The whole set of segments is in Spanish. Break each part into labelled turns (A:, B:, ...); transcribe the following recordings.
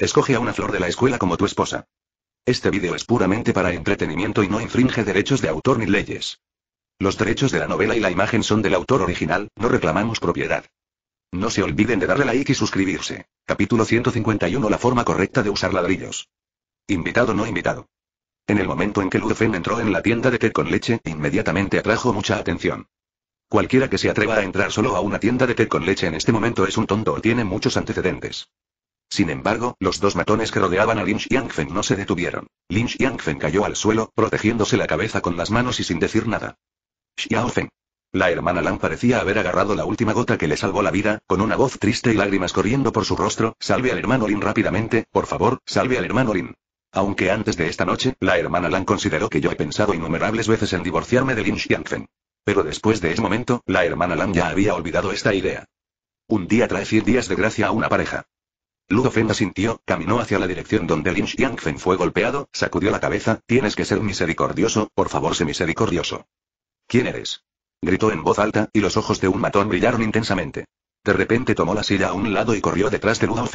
A: Escoge a una flor de la escuela como tu esposa. Este vídeo es puramente para entretenimiento y no infringe derechos de autor ni leyes. Los derechos de la novela y la imagen son del autor original, no reclamamos propiedad. No se olviden de darle like y suscribirse. Capítulo 151 La forma correcta de usar ladrillos. Invitado no invitado. En el momento en que Ludofen entró en la tienda de té con leche, inmediatamente atrajo mucha atención. Cualquiera que se atreva a entrar solo a una tienda de té con leche en este momento es un tonto o tiene muchos antecedentes. Sin embargo, los dos matones que rodeaban a Lin Xiangfen no se detuvieron. Lin Xiangfen cayó al suelo, protegiéndose la cabeza con las manos y sin decir nada. Xiaofeng. La hermana Lan parecía haber agarrado la última gota que le salvó la vida, con una voz triste y lágrimas corriendo por su rostro, salve al hermano Lin rápidamente, por favor, salve al hermano Lin. Aunque antes de esta noche, la hermana Lan consideró que yo he pensado innumerables veces en divorciarme de Lin Xiangfen. Pero después de ese momento, la hermana Lan ya había olvidado esta idea. Un día trae 100 días de gracia a una pareja. Ludo Fen asintió, caminó hacia la dirección donde Lin Xiangfen fue golpeado, sacudió la cabeza, tienes que ser misericordioso, por favor sé misericordioso. ¿Quién eres? Gritó en voz alta, y los ojos de un matón brillaron intensamente. De repente tomó la silla a un lado y corrió detrás de Ludo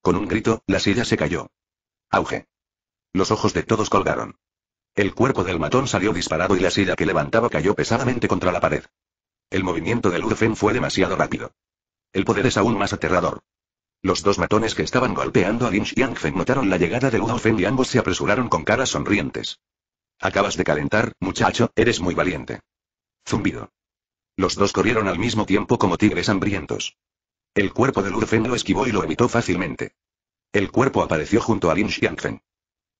A: Con un grito, la silla se cayó. Auge. Los ojos de todos colgaron. El cuerpo del matón salió disparado y la silla que levantaba cayó pesadamente contra la pared. El movimiento de Ludo fue demasiado rápido. El poder es aún más aterrador. Los dos matones que estaban golpeando a Lin Xiangfeng notaron la llegada de Wu y ambos se apresuraron con caras sonrientes. Acabas de calentar, muchacho, eres muy valiente. Zumbido. Los dos corrieron al mismo tiempo como tigres hambrientos. El cuerpo de Lurfen lo esquivó y lo evitó fácilmente. El cuerpo apareció junto a Lin Xiangfeng.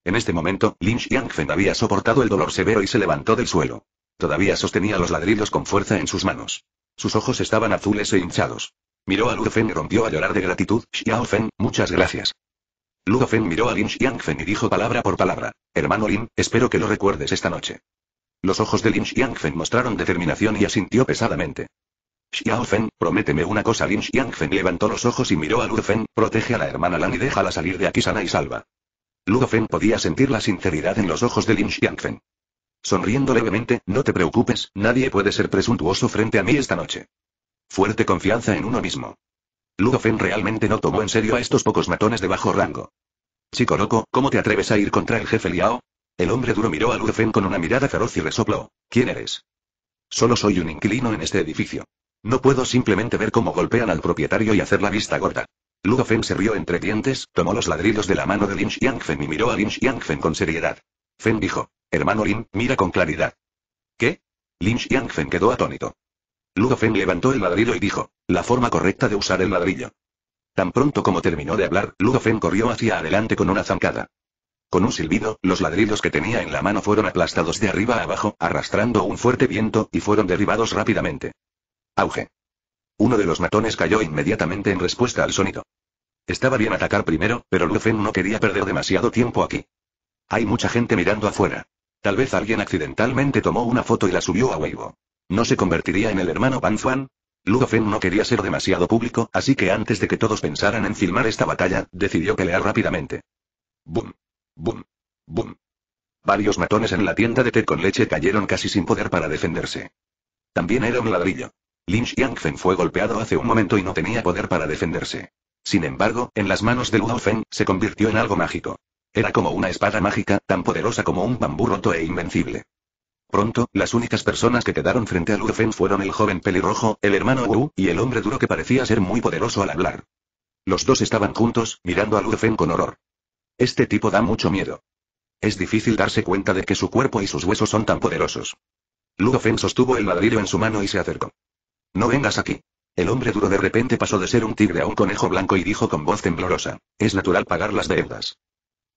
A: En este momento, Lin Xiangfeng había soportado el dolor severo y se levantó del suelo. Todavía sostenía los ladrillos con fuerza en sus manos. Sus ojos estaban azules e hinchados. Miró a Ludofen y rompió a llorar de gratitud. Xiaofen, muchas gracias. Ludofen miró a Lin Xiangfen y dijo palabra por palabra. Hermano Lin, espero que lo recuerdes esta noche. Los ojos de Lin Xiangfen mostraron determinación y asintió pesadamente. Xiaofen, prométeme una cosa. Lin Xiangfen levantó los ojos y miró a Ludofen, protege a la hermana Lan y déjala salir de aquí sana y salva. Ludofen podía sentir la sinceridad en los ojos de Lin Xiangfen. Sonriendo levemente, no te preocupes, nadie puede ser presuntuoso frente a mí esta noche. Fuerte confianza en uno mismo. Ludofen realmente no tomó en serio a estos pocos matones de bajo rango. Chico loco, ¿cómo te atreves a ir contra el jefe Liao? El hombre duro miró a Ludofen con una mirada feroz y resopló. ¿Quién eres? Solo soy un inquilino en este edificio. No puedo simplemente ver cómo golpean al propietario y hacer la vista gorda. Ludofen se rió entre dientes, tomó los ladrillos de la mano de Lin Xiangfen y miró a Lin Xiangfen con seriedad. Fen dijo, hermano Lin, mira con claridad. ¿Qué? Lin Xiangfen quedó atónito. Ludofen levantó el ladrillo y dijo, la forma correcta de usar el ladrillo. Tan pronto como terminó de hablar, Ludofen corrió hacia adelante con una zancada. Con un silbido, los ladrillos que tenía en la mano fueron aplastados de arriba a abajo, arrastrando un fuerte viento, y fueron derribados rápidamente. Auge. Uno de los matones cayó inmediatamente en respuesta al sonido. Estaba bien atacar primero, pero Ludofen no quería perder demasiado tiempo aquí. Hay mucha gente mirando afuera. Tal vez alguien accidentalmente tomó una foto y la subió a Weibo. ¿No se convertiría en el hermano Van Zuan? Feng no quería ser demasiado público, así que antes de que todos pensaran en filmar esta batalla, decidió pelear rápidamente. Boom. Boom. Boom. Varios matones en la tienda de té con leche cayeron casi sin poder para defenderse. También era un ladrillo. Lin Xiangfen fue golpeado hace un momento y no tenía poder para defenderse. Sin embargo, en las manos de Ludo Feng, se convirtió en algo mágico. Era como una espada mágica, tan poderosa como un bambú roto e invencible. Pronto, las únicas personas que quedaron frente a Ludofen fueron el joven pelirrojo, el hermano Wu, y el hombre duro que parecía ser muy poderoso al hablar. Los dos estaban juntos, mirando a Ludofen con horror. Este tipo da mucho miedo. Es difícil darse cuenta de que su cuerpo y sus huesos son tan poderosos. Ludofen sostuvo el ladrillo en su mano y se acercó. No vengas aquí. El hombre duro de repente pasó de ser un tigre a un conejo blanco y dijo con voz temblorosa. Es natural pagar las deudas.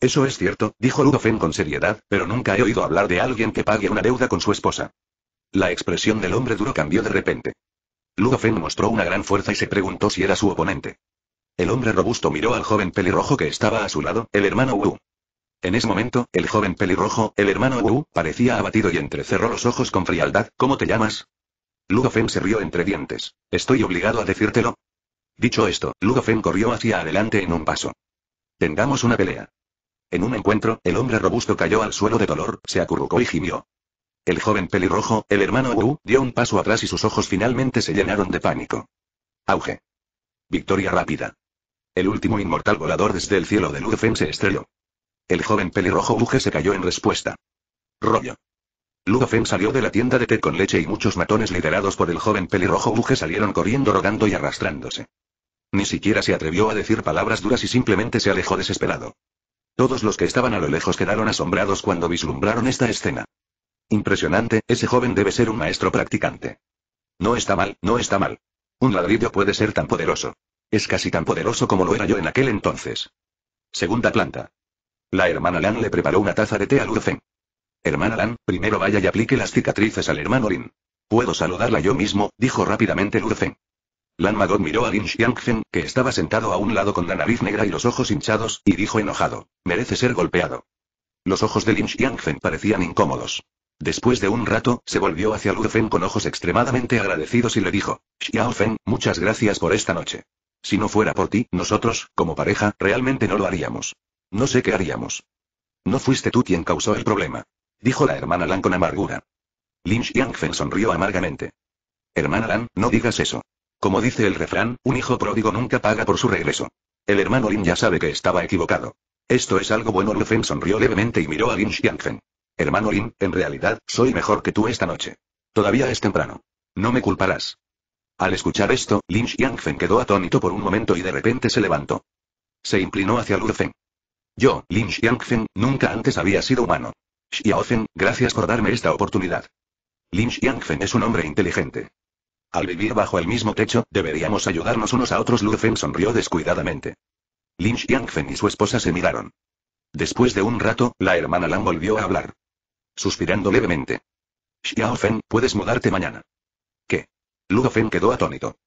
A: Eso es cierto, dijo Ludofen con seriedad, pero nunca he oído hablar de alguien que pague una deuda con su esposa. La expresión del hombre duro cambió de repente. Ludofen mostró una gran fuerza y se preguntó si era su oponente. El hombre robusto miró al joven pelirrojo que estaba a su lado, el hermano Wu. En ese momento, el joven pelirrojo, el hermano Wu, parecía abatido y entrecerró los ojos con frialdad. ¿Cómo te llamas? Ludofen se rió entre dientes. Estoy obligado a decírtelo. Dicho esto, Ludofen corrió hacia adelante en un paso. Tengamos una pelea. En un encuentro, el hombre robusto cayó al suelo de dolor, se acurrucó y gimió. El joven pelirrojo, el hermano Wu, dio un paso atrás y sus ojos finalmente se llenaron de pánico. Auge. Victoria rápida. El último inmortal volador desde el cielo de Lufen se estrelló. El joven pelirrojo Uge se cayó en respuesta. Rollo. Ludofen salió de la tienda de té con leche y muchos matones liderados por el joven pelirrojo Uge salieron corriendo rogando y arrastrándose. Ni siquiera se atrevió a decir palabras duras y simplemente se alejó desesperado. Todos los que estaban a lo lejos quedaron asombrados cuando vislumbraron esta escena. Impresionante, ese joven debe ser un maestro practicante. No está mal, no está mal. Un ladrillo puede ser tan poderoso. Es casi tan poderoso como lo era yo en aquel entonces. Segunda planta. La hermana Lan le preparó una taza de té a Lurfen. Hermana Lan, primero vaya y aplique las cicatrices al hermano Lin. Puedo saludarla yo mismo, dijo rápidamente Lurfen. Lan Magot miró a Lin Xiangfen, que estaba sentado a un lado con la nariz negra y los ojos hinchados, y dijo enojado: Merece ser golpeado. Los ojos de Lin Xiangfen parecían incómodos. Después de un rato, se volvió hacia Lu Fen con ojos extremadamente agradecidos y le dijo: Xiao muchas gracias por esta noche. Si no fuera por ti, nosotros, como pareja, realmente no lo haríamos. No sé qué haríamos. No fuiste tú quien causó el problema. Dijo la hermana Lan con amargura. Lin Xiangfen sonrió amargamente. Hermana Lan, no digas eso. Como dice el refrán, un hijo pródigo nunca paga por su regreso. El hermano Lin ya sabe que estaba equivocado. Esto es algo bueno. Lu Feng sonrió levemente y miró a Lin Xiangfen. Hermano Lin, en realidad, soy mejor que tú esta noche. Todavía es temprano. No me culparás. Al escuchar esto, Lin Xiangfen quedó atónito por un momento y de repente se levantó. Se inclinó hacia Lu Feng. Yo, Lin Xiangfen, nunca antes había sido humano. Feng, gracias por darme esta oportunidad. Lin Xiangfen es un hombre inteligente. Al vivir bajo el mismo techo, deberíamos ayudarnos unos a otros. Lu Feng sonrió descuidadamente. Lin Xiangfen y su esposa se miraron. Después de un rato, la hermana Lan volvió a hablar. Suspirando levemente. Xiaofen, puedes mudarte mañana. ¿Qué? Lu Feng quedó atónito.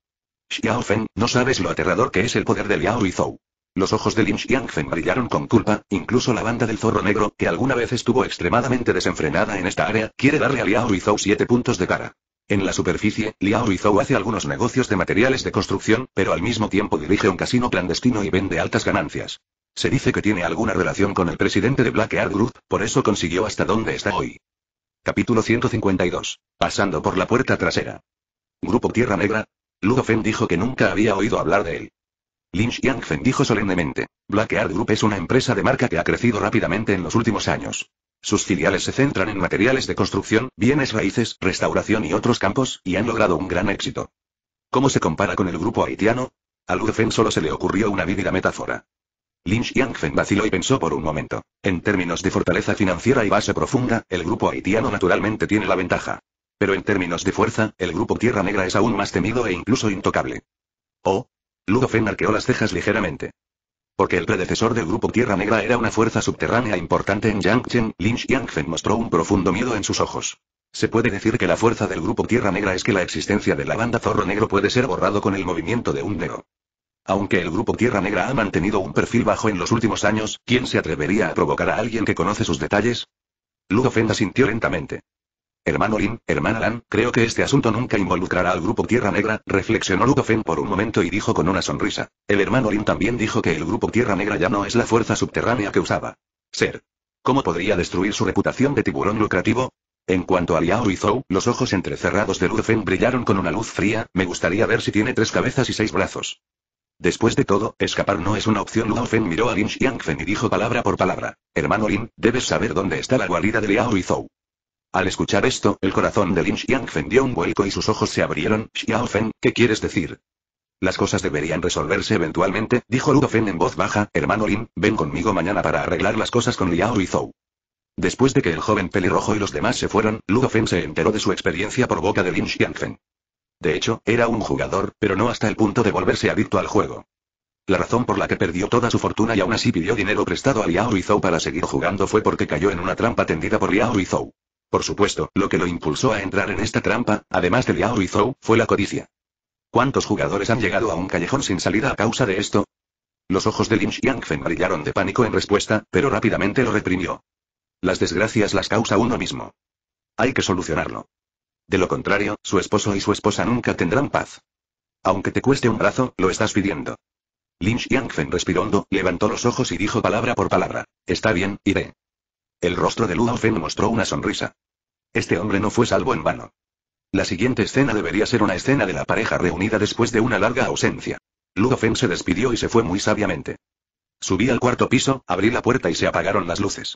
A: Xiaofen, no sabes lo aterrador que es el poder de Liao y Zhou. Los ojos de Lin Xiangfen brillaron con culpa, incluso la banda del zorro negro, que alguna vez estuvo extremadamente desenfrenada en esta área, quiere darle a Liao y Zhou siete puntos de cara. En la superficie, Liao Zhou hace algunos negocios de materiales de construcción, pero al mismo tiempo dirige un casino clandestino y vende altas ganancias. Se dice que tiene alguna relación con el presidente de Black Art Group, por eso consiguió hasta donde está hoy. Capítulo 152. Pasando por la puerta trasera. Grupo Tierra Negra. Ludofen dijo que nunca había oído hablar de él. Lin Xiangfen dijo solemnemente. Black Art Group es una empresa de marca que ha crecido rápidamente en los últimos años. Sus filiales se centran en materiales de construcción, bienes raíces, restauración y otros campos, y han logrado un gran éxito. ¿Cómo se compara con el grupo haitiano? A Ludofen solo se le ocurrió una vívida metáfora. Lynch Yangfen vaciló y pensó por un momento. En términos de fortaleza financiera y base profunda, el grupo haitiano naturalmente tiene la ventaja. Pero en términos de fuerza, el grupo Tierra Negra es aún más temido e incluso intocable. Oh. Ludofen arqueó las cejas ligeramente. Porque el predecesor del grupo Tierra Negra era una fuerza subterránea importante en Yangchen, Lin Xiangfen mostró un profundo miedo en sus ojos. Se puede decir que la fuerza del grupo Tierra Negra es que la existencia de la banda Zorro Negro puede ser borrado con el movimiento de un dedo. Aunque el grupo Tierra Negra ha mantenido un perfil bajo en los últimos años, ¿quién se atrevería a provocar a alguien que conoce sus detalles? Ludo Fenda sintió lentamente. Hermano Lin, hermana Lan, creo que este asunto nunca involucrará al grupo Tierra Negra, reflexionó Fen por un momento y dijo con una sonrisa. El hermano Lin también dijo que el grupo Tierra Negra ya no es la fuerza subterránea que usaba. Ser. ¿Cómo podría destruir su reputación de tiburón lucrativo? En cuanto a Liao y Zhou, los ojos entrecerrados de Ludofen brillaron con una luz fría, me gustaría ver si tiene tres cabezas y seis brazos. Después de todo, escapar no es una opción. Luo Fen miró a Lin Xiangfen y dijo palabra por palabra. Hermano Lin, debes saber dónde está la guarida de Liao y Zhou. Al escuchar esto, el corazón de Lin Xiangfen dio un vuelco y sus ojos se abrieron. Xiaofen, ¿qué quieres decir? Las cosas deberían resolverse eventualmente, dijo Feng en voz baja, hermano Lin, ven conmigo mañana para arreglar las cosas con Liao y Zhou. Después de que el joven pelirrojo y los demás se fueron, Ludofen se enteró de su experiencia por boca de Lin Xiangfen. De hecho, era un jugador, pero no hasta el punto de volverse adicto al juego. La razón por la que perdió toda su fortuna y aún así pidió dinero prestado a Liao Zhou para seguir jugando fue porque cayó en una trampa tendida por Liao Zhou. Por supuesto, lo que lo impulsó a entrar en esta trampa, además de Liao y Zhou, fue la codicia. ¿Cuántos jugadores han llegado a un callejón sin salida a causa de esto? Los ojos de Lin Xiangfen brillaron de pánico en respuesta, pero rápidamente lo reprimió. Las desgracias las causa uno mismo. Hay que solucionarlo. De lo contrario, su esposo y su esposa nunca tendrán paz. Aunque te cueste un brazo, lo estás pidiendo. Lin Xiangfen respirando, levantó los ojos y dijo palabra por palabra. Está bien, iré. El rostro de Ludofen mostró una sonrisa. Este hombre no fue salvo en vano. La siguiente escena debería ser una escena de la pareja reunida después de una larga ausencia. Ludofen se despidió y se fue muy sabiamente. Subí al cuarto piso, abrí la puerta y se apagaron las luces.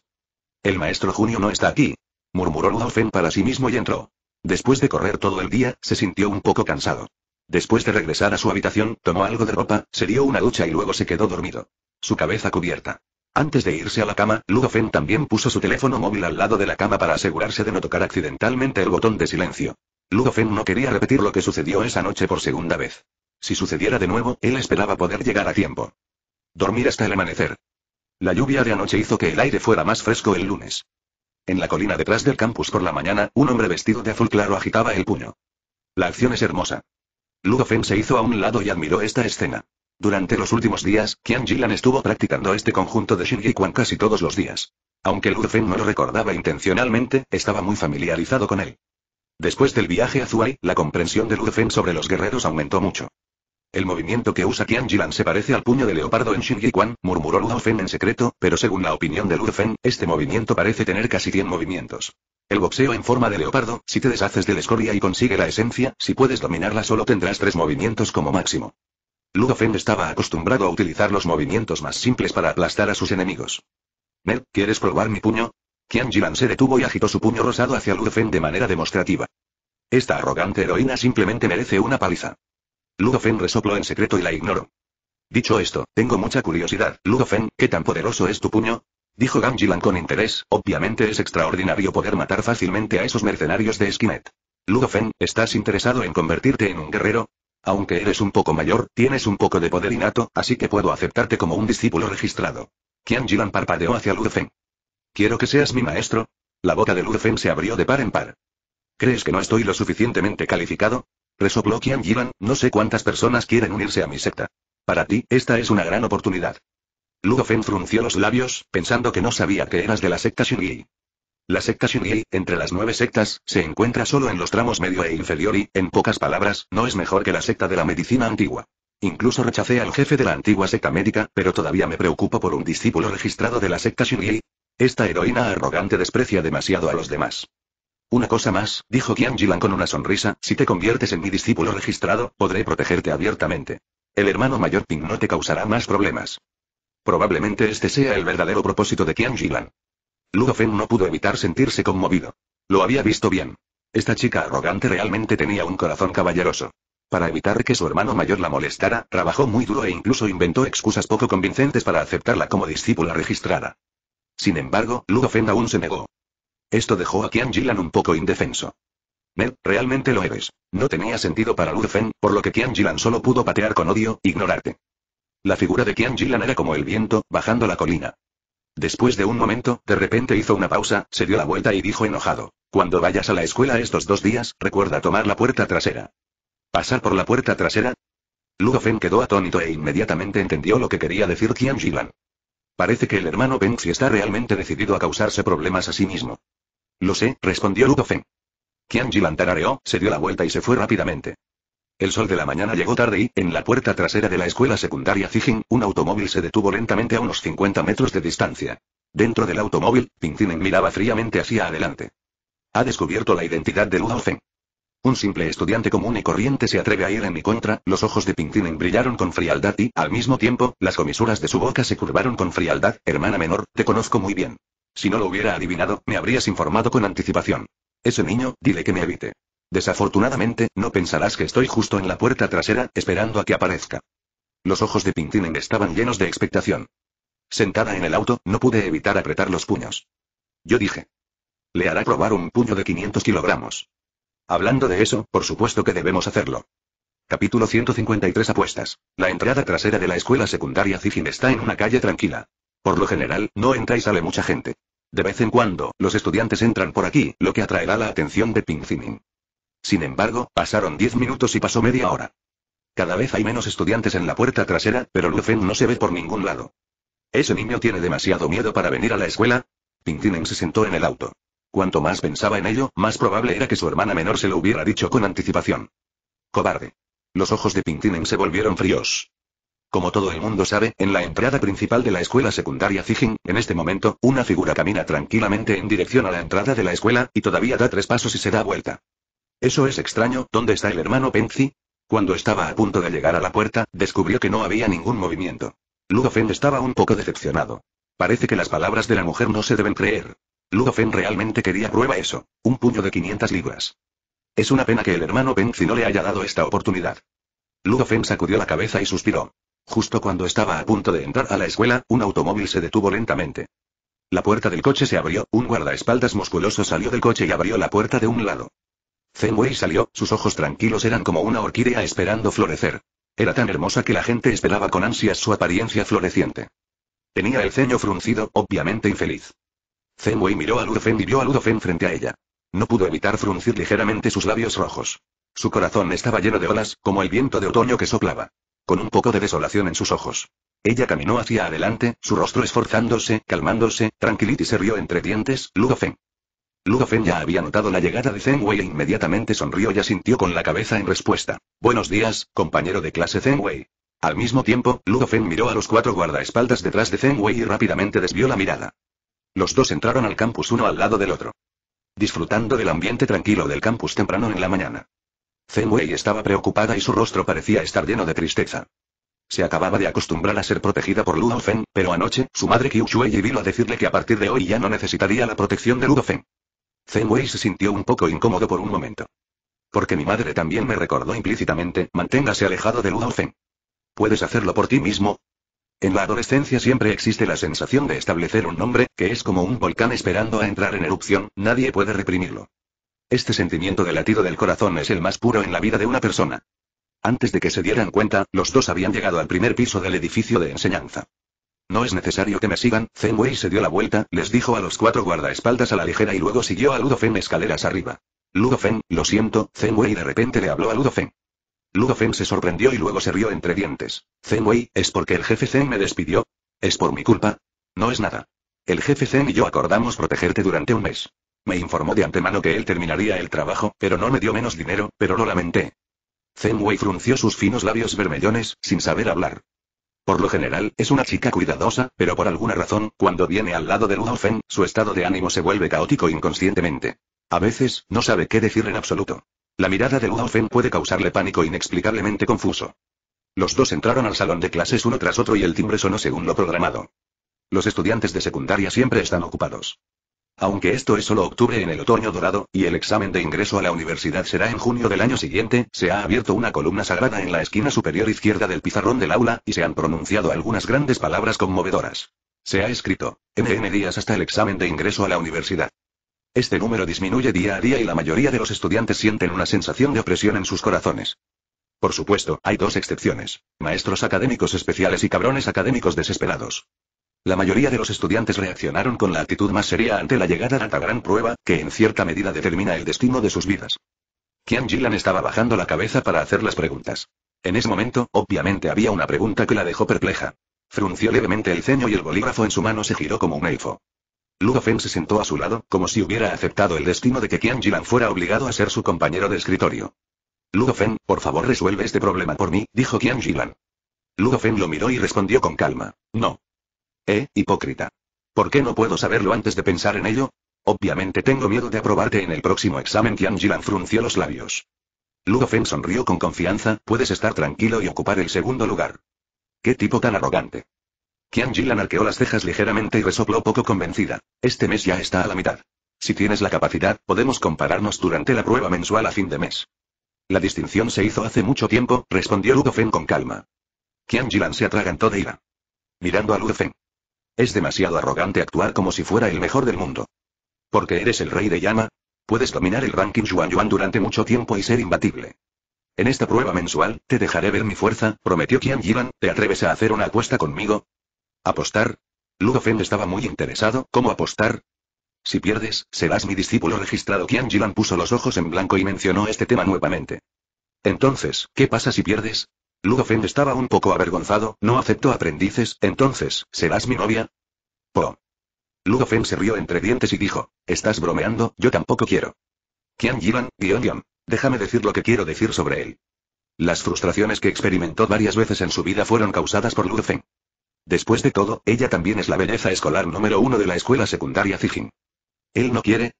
A: El maestro Junio no está aquí, murmuró Ludofen para sí mismo y entró. Después de correr todo el día, se sintió un poco cansado. Después de regresar a su habitación, tomó algo de ropa, se dio una ducha y luego se quedó dormido. Su cabeza cubierta. Antes de irse a la cama, Ludofen también puso su teléfono móvil al lado de la cama para asegurarse de no tocar accidentalmente el botón de silencio. Ludofen no quería repetir lo que sucedió esa noche por segunda vez. Si sucediera de nuevo, él esperaba poder llegar a tiempo. Dormir hasta el amanecer. La lluvia de anoche hizo que el aire fuera más fresco el lunes. En la colina detrás del campus por la mañana, un hombre vestido de azul claro agitaba el puño. La acción es hermosa. Ludofen se hizo a un lado y admiró esta escena. Durante los últimos días, Qian Jilan estuvo practicando este conjunto de Shin Quan casi todos los días. Aunque Lu Feng no lo recordaba intencionalmente, estaba muy familiarizado con él. Después del viaje a Zuai, la comprensión de Lu Feng sobre los guerreros aumentó mucho. El movimiento que usa Qian Jilan se parece al puño de leopardo en Shin Quan, murmuró Lu Feng en secreto, pero según la opinión de Lu Feng, este movimiento parece tener casi 100 movimientos. El boxeo en forma de leopardo, si te deshaces de la escoria y consigue la esencia, si puedes dominarla solo tendrás tres movimientos como máximo. Ludofen estaba acostumbrado a utilizar los movimientos más simples para aplastar a sus enemigos. Ned, ¿quieres probar mi puño? Qian se detuvo y agitó su puño rosado hacia Ludofen de manera demostrativa. Esta arrogante heroína simplemente merece una paliza. Ludofen resopló en secreto y la ignoró. Dicho esto, tengo mucha curiosidad, Ludofen, ¿qué tan poderoso es tu puño? Dijo Gamjilan con interés, obviamente es extraordinario poder matar fácilmente a esos mercenarios de Skinet. Ludofen, ¿estás interesado en convertirte en un guerrero? Aunque eres un poco mayor, tienes un poco de poder innato, así que puedo aceptarte como un discípulo registrado. Qian Jilan parpadeó hacia Feng. ¿Quiero que seas mi maestro? La boca de Feng se abrió de par en par. ¿Crees que no estoy lo suficientemente calificado? Resopló Qian Jilan, no sé cuántas personas quieren unirse a mi secta. Para ti, esta es una gran oportunidad. Feng frunció los labios, pensando que no sabía que eras de la secta Y. La secta Shinrei, entre las nueve sectas, se encuentra solo en los tramos medio e inferior y, en pocas palabras, no es mejor que la secta de la medicina antigua. Incluso rechacé al jefe de la antigua secta médica, pero todavía me preocupo por un discípulo registrado de la secta Shinrei. Esta heroína arrogante desprecia demasiado a los demás. Una cosa más, dijo Qian Jilan con una sonrisa, si te conviertes en mi discípulo registrado, podré protegerte abiertamente. El hermano mayor Ping no te causará más problemas. Probablemente este sea el verdadero propósito de Qian Jilan. Ludofen no pudo evitar sentirse conmovido. Lo había visto bien. Esta chica arrogante realmente tenía un corazón caballeroso. Para evitar que su hermano mayor la molestara, trabajó muy duro e incluso inventó excusas poco convincentes para aceptarla como discípula registrada. Sin embargo, Ludofen aún se negó. Esto dejó a Qian Jilan un poco indefenso. Ned, realmente lo eres. No tenía sentido para Ludofen, por lo que Qian Jilan solo pudo patear con odio, ignorarte. La figura de Qian Jilan era como el viento, bajando la colina. Después de un momento, de repente hizo una pausa, se dio la vuelta y dijo enojado. Cuando vayas a la escuela estos dos días, recuerda tomar la puerta trasera. ¿Pasar por la puerta trasera? Ludofen quedó atónito e inmediatamente entendió lo que quería decir Qian Jilan. Parece que el hermano Benxi está realmente decidido a causarse problemas a sí mismo. Lo sé, respondió Ludofen. Feng. Qian Jilan tarareó, se dio la vuelta y se fue rápidamente. El sol de la mañana llegó tarde y, en la puerta trasera de la escuela secundaria Zijin, un automóvil se detuvo lentamente a unos 50 metros de distancia. Dentro del automóvil, Pintinen miraba fríamente hacia adelante. Ha descubierto la identidad de Luo Un simple estudiante común y corriente se atreve a ir en mi contra, los ojos de Tinen brillaron con frialdad y, al mismo tiempo, las comisuras de su boca se curvaron con frialdad, hermana menor, te conozco muy bien. Si no lo hubiera adivinado, me habrías informado con anticipación. Ese niño, dile que me evite. Desafortunadamente, no pensarás que estoy justo en la puerta trasera, esperando a que aparezca. Los ojos de Pintinen estaban llenos de expectación. Sentada en el auto, no pude evitar apretar los puños. Yo dije. Le hará probar un puño de 500 kilogramos. Hablando de eso, por supuesto que debemos hacerlo. Capítulo 153 Apuestas. La entrada trasera de la escuela secundaria Zifin está en una calle tranquila. Por lo general, no entra y sale mucha gente. De vez en cuando, los estudiantes entran por aquí, lo que atraerá la atención de Pinzinin. Sin embargo, pasaron diez minutos y pasó media hora. Cada vez hay menos estudiantes en la puerta trasera, pero Lufen no se ve por ningún lado. Ese niño tiene demasiado miedo para venir a la escuela. Pintinen se sentó en el auto. Cuanto más pensaba en ello, más probable era que su hermana menor se lo hubiera dicho con anticipación. Cobarde. Los ojos de Pintinen se volvieron fríos. Como todo el mundo sabe, en la entrada principal de la escuela secundaria Zijin, en este momento, una figura camina tranquilamente en dirección a la entrada de la escuela, y todavía da tres pasos y se da vuelta. Eso es extraño, ¿dónde está el hermano Penzi? Cuando estaba a punto de llegar a la puerta, descubrió que no había ningún movimiento. Ludofen estaba un poco decepcionado. Parece que las palabras de la mujer no se deben creer. Ludofen realmente quería prueba eso. Un puño de 500 libras. Es una pena que el hermano Penzi no le haya dado esta oportunidad. Ludofen sacudió la cabeza y suspiró. Justo cuando estaba a punto de entrar a la escuela, un automóvil se detuvo lentamente. La puerta del coche se abrió, un guardaespaldas musculoso salió del coche y abrió la puerta de un lado. Zenwei salió, sus ojos tranquilos eran como una orquídea esperando florecer. Era tan hermosa que la gente esperaba con ansias su apariencia floreciente. Tenía el ceño fruncido, obviamente infeliz. Zenwei miró a Ludofen y vio a Ludofen frente a ella. No pudo evitar fruncir ligeramente sus labios rojos. Su corazón estaba lleno de olas, como el viento de otoño que soplaba. Con un poco de desolación en sus ojos. Ella caminó hacia adelante, su rostro esforzándose, calmándose, y se rió entre dientes, Ludofen. Ludofen ya había notado la llegada de Zenwei e inmediatamente sonrió y asintió con la cabeza en respuesta. Buenos días, compañero de clase Zenwei. Al mismo tiempo, Ludofen miró a los cuatro guardaespaldas detrás de Zenwei y rápidamente desvió la mirada. Los dos entraron al campus uno al lado del otro. Disfrutando del ambiente tranquilo del campus temprano en la mañana. Zenwei estaba preocupada y su rostro parecía estar lleno de tristeza. Se acababa de acostumbrar a ser protegida por Ludofen, pero anoche, su madre y vino a decirle que a partir de hoy ya no necesitaría la protección de Ludofen. Zenwei se sintió un poco incómodo por un momento. Porque mi madre también me recordó implícitamente, manténgase alejado de Ludo ¿Puedes hacerlo por ti mismo? En la adolescencia siempre existe la sensación de establecer un nombre, que es como un volcán esperando a entrar en erupción, nadie puede reprimirlo. Este sentimiento de latido del corazón es el más puro en la vida de una persona. Antes de que se dieran cuenta, los dos habían llegado al primer piso del edificio de enseñanza. No es necesario que me sigan, Wei se dio la vuelta, les dijo a los cuatro guardaespaldas a la ligera y luego siguió a Ludofen escaleras arriba. Ludofen, lo siento, Wei de repente le habló a Ludofen. Ludofen se sorprendió y luego se rió entre dientes. Wei, ¿es porque el jefe Zen me despidió? ¿Es por mi culpa? No es nada. El jefe Zen y yo acordamos protegerte durante un mes. Me informó de antemano que él terminaría el trabajo, pero no me dio menos dinero, pero lo lamenté. Wei frunció sus finos labios vermellones, sin saber hablar. Por lo general, es una chica cuidadosa, pero por alguna razón, cuando viene al lado de Ludolfen, su estado de ánimo se vuelve caótico inconscientemente. A veces, no sabe qué decir en absoluto. La mirada de Ludolfen puede causarle pánico inexplicablemente confuso. Los dos entraron al salón de clases uno tras otro y el timbre sonó según lo programado. Los estudiantes de secundaria siempre están ocupados. Aunque esto es solo octubre en el otoño dorado, y el examen de ingreso a la universidad será en junio del año siguiente, se ha abierto una columna sagrada en la esquina superior izquierda del pizarrón del aula, y se han pronunciado algunas grandes palabras conmovedoras. Se ha escrito, MN días hasta el examen de ingreso a la universidad. Este número disminuye día a día y la mayoría de los estudiantes sienten una sensación de opresión en sus corazones. Por supuesto, hay dos excepciones. Maestros académicos especiales y cabrones académicos desesperados. La mayoría de los estudiantes reaccionaron con la actitud más seria ante la llegada de la gran prueba, que en cierta medida determina el destino de sus vidas. Qian Jilan estaba bajando la cabeza para hacer las preguntas. En ese momento, obviamente había una pregunta que la dejó perpleja. Frunció levemente el ceño y el bolígrafo en su mano se giró como un elfo. Ludo Feng se sentó a su lado, como si hubiera aceptado el destino de que Qian Jilan fuera obligado a ser su compañero de escritorio. Ludo Fen, por favor resuelve este problema por mí, dijo Qian Jilan. Ludo Feng lo miró y respondió con calma. No. Eh, hipócrita. ¿Por qué no puedo saberlo antes de pensar en ello? Obviamente tengo miedo de aprobarte en el próximo examen. Tian Jilan frunció los labios. Ludofen sonrió con confianza, puedes estar tranquilo y ocupar el segundo lugar. Qué tipo tan arrogante. Qian Jilan arqueó las cejas ligeramente y resopló poco convencida. Este mes ya está a la mitad. Si tienes la capacidad, podemos compararnos durante la prueba mensual a fin de mes. La distinción se hizo hace mucho tiempo, respondió Ludofen con calma. Qian Jilan se atragantó de ira. Mirando a Ludofen. Es demasiado arrogante actuar como si fuera el mejor del mundo. Porque eres el rey de llama, puedes dominar el ranking Yuan Yuan durante mucho tiempo y ser imbatible. En esta prueba mensual, te dejaré ver mi fuerza, prometió Qian Yilan, ¿te atreves a hacer una apuesta conmigo? ¿Apostar? Ludo Feng estaba muy interesado, ¿cómo apostar? Si pierdes, serás mi discípulo registrado. Qian Yilan puso los ojos en blanco y mencionó este tema nuevamente. Entonces, ¿qué pasa si pierdes? Ludofen estaba un poco avergonzado, no aceptó aprendices, entonces, ¿serás mi novia? Po. Ludofen se rió entre dientes y dijo, estás bromeando, yo tampoco quiero. Qian Yilan, déjame decir lo que quiero decir sobre él. Las frustraciones que experimentó varias veces en su vida fueron causadas por Ludofen. Después de todo, ella también es la belleza escolar número uno de la escuela secundaria Zijin. ¿Él no quiere?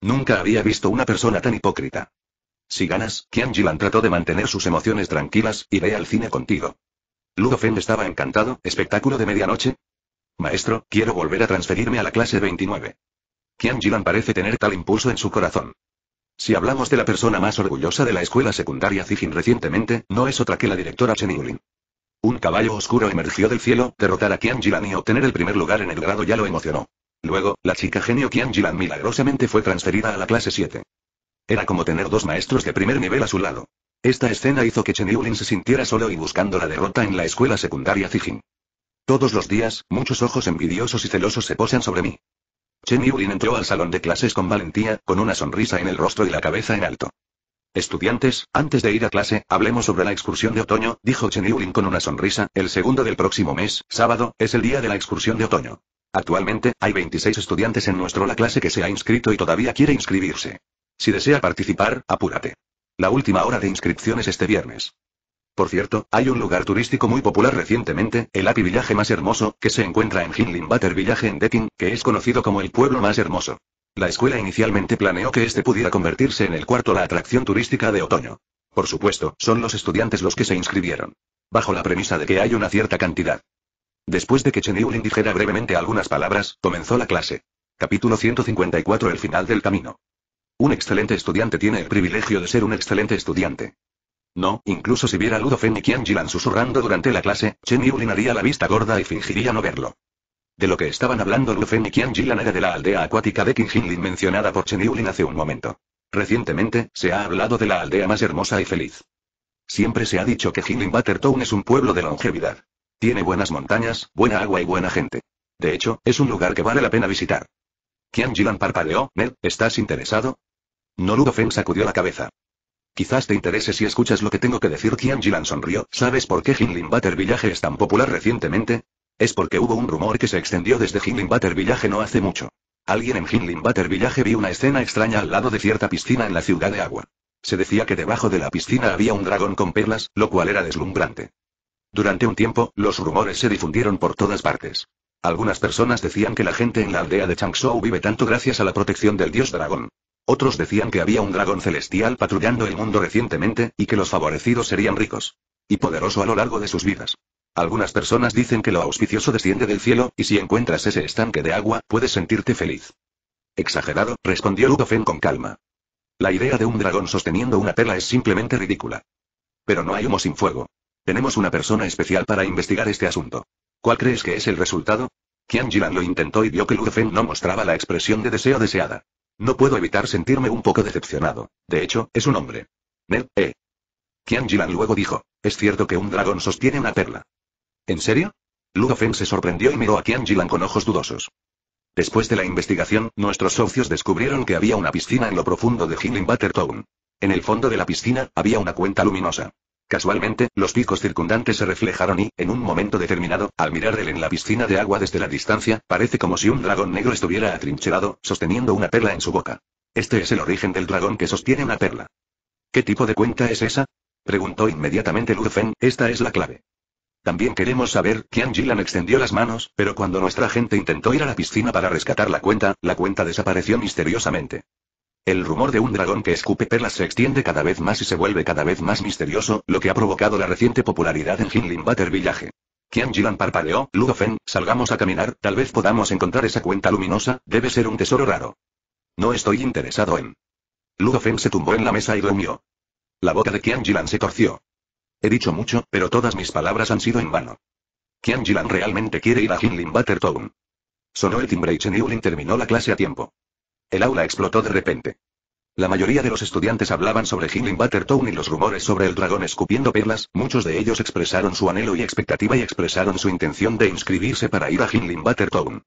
A: Nunca había visto una persona tan hipócrita. Si ganas, Qian Jilan trató de mantener sus emociones tranquilas, y ve al cine contigo. Ludofen estaba encantado, espectáculo de medianoche. Maestro, quiero volver a transferirme a la clase 29. Qian Jilan parece tener tal impulso en su corazón. Si hablamos de la persona más orgullosa de la escuela secundaria Zijin recientemente, no es otra que la directora Chen Yulin. Un caballo oscuro emergió del cielo, derrotar a Qian Jilan y obtener el primer lugar en el grado ya lo emocionó. Luego, la chica genio Qian Jilan milagrosamente fue transferida a la clase 7. Era como tener dos maestros de primer nivel a su lado. Esta escena hizo que Chen Yulin se sintiera solo y buscando la derrota en la escuela secundaria Zijin. Todos los días, muchos ojos envidiosos y celosos se posan sobre mí. Chen Yulin entró al salón de clases con valentía, con una sonrisa en el rostro y la cabeza en alto. Estudiantes, antes de ir a clase, hablemos sobre la excursión de otoño, dijo Chen Yulin con una sonrisa, el segundo del próximo mes, sábado, es el día de la excursión de otoño. Actualmente, hay 26 estudiantes en nuestro la clase que se ha inscrito y todavía quiere inscribirse. Si desea participar, apúrate. La última hora de inscripciones este viernes. Por cierto, hay un lugar turístico muy popular recientemente, el api-villaje más hermoso, que se encuentra en Hinlin Butter Village en Deqing, que es conocido como el pueblo más hermoso. La escuela inicialmente planeó que este pudiera convertirse en el cuarto la atracción turística de otoño. Por supuesto, son los estudiantes los que se inscribieron. Bajo la premisa de que hay una cierta cantidad. Después de que Chen Yulin dijera brevemente algunas palabras, comenzó la clase. Capítulo 154 El final del camino. Un excelente estudiante tiene el privilegio de ser un excelente estudiante. No, incluso si viera Ludofen y Qian Jilan susurrando durante la clase, Chen Yulin haría la vista gorda y fingiría no verlo. De lo que estaban hablando Ludofen y Qian Jilan era de la aldea acuática de Qinjinlin mencionada por Chen Yulin hace un momento. Recientemente, se ha hablado de la aldea más hermosa y feliz. Siempre se ha dicho que Jinlin Town es un pueblo de longevidad. Tiene buenas montañas, buena agua y buena gente. De hecho, es un lugar que vale la pena visitar. Qian Jilan parpadeó, ¿estás interesado? Feng sacudió la cabeza. Quizás te interese si escuchas lo que tengo que decir. Qian Jilan sonrió. ¿Sabes por qué Hinlin Butter Village es tan popular recientemente? Es porque hubo un rumor que se extendió desde Hinlin Butter Village no hace mucho. Alguien en Hinlin Butter Village vio una escena extraña al lado de cierta piscina en la ciudad de agua. Se decía que debajo de la piscina había un dragón con perlas, lo cual era deslumbrante. Durante un tiempo, los rumores se difundieron por todas partes. Algunas personas decían que la gente en la aldea de Changshou vive tanto gracias a la protección del dios dragón. Otros decían que había un dragón celestial patrullando el mundo recientemente, y que los favorecidos serían ricos. Y poderoso a lo largo de sus vidas. Algunas personas dicen que lo auspicioso desciende del cielo, y si encuentras ese estanque de agua, puedes sentirte feliz. Exagerado, respondió Ludofen con calma. La idea de un dragón sosteniendo una perla es simplemente ridícula. Pero no hay humo sin fuego. Tenemos una persona especial para investigar este asunto. ¿Cuál crees que es el resultado? Qian Jilan lo intentó y vio que Ludofen no mostraba la expresión de deseo deseada. No puedo evitar sentirme un poco decepcionado. De hecho, es un hombre. Nel, eh. Qian Jilan luego dijo, es cierto que un dragón sostiene una perla. ¿En serio? Feng se sorprendió y miró a Kian Jilan con ojos dudosos. Después de la investigación, nuestros socios descubrieron que había una piscina en lo profundo de Healing Town. En el fondo de la piscina, había una cuenta luminosa. Casualmente, los picos circundantes se reflejaron y, en un momento determinado, al mirar él en la piscina de agua desde la distancia, parece como si un dragón negro estuviera atrincherado, sosteniendo una perla en su boca. Este es el origen del dragón que sostiene una perla. ¿Qué tipo de cuenta es esa? Preguntó inmediatamente Lurfen, esta es la clave. También queremos saber, ¿quién Gilan extendió las manos, pero cuando nuestra gente intentó ir a la piscina para rescatar la cuenta, la cuenta desapareció misteriosamente. El rumor de un dragón que escupe perlas se extiende cada vez más y se vuelve cada vez más misterioso, lo que ha provocado la reciente popularidad en Hinlin Butter Village. Qian Jilan parpadeó, Ludofen, salgamos a caminar, tal vez podamos encontrar esa cuenta luminosa, debe ser un tesoro raro. No estoy interesado en. Ludofen se tumbó en la mesa y rumió. La boca de Qian Jilan se torció. He dicho mucho, pero todas mis palabras han sido en vano. Qian Jilan realmente quiere ir a Hinlin Butter Town. Sonó el timbre y Chen Yulin terminó la clase a tiempo. El aula explotó de repente. La mayoría de los estudiantes hablaban sobre Healing Buttertown y los rumores sobre el dragón escupiendo perlas, muchos de ellos expresaron su anhelo y expectativa y expresaron su intención de inscribirse para ir a Healing Buttertown.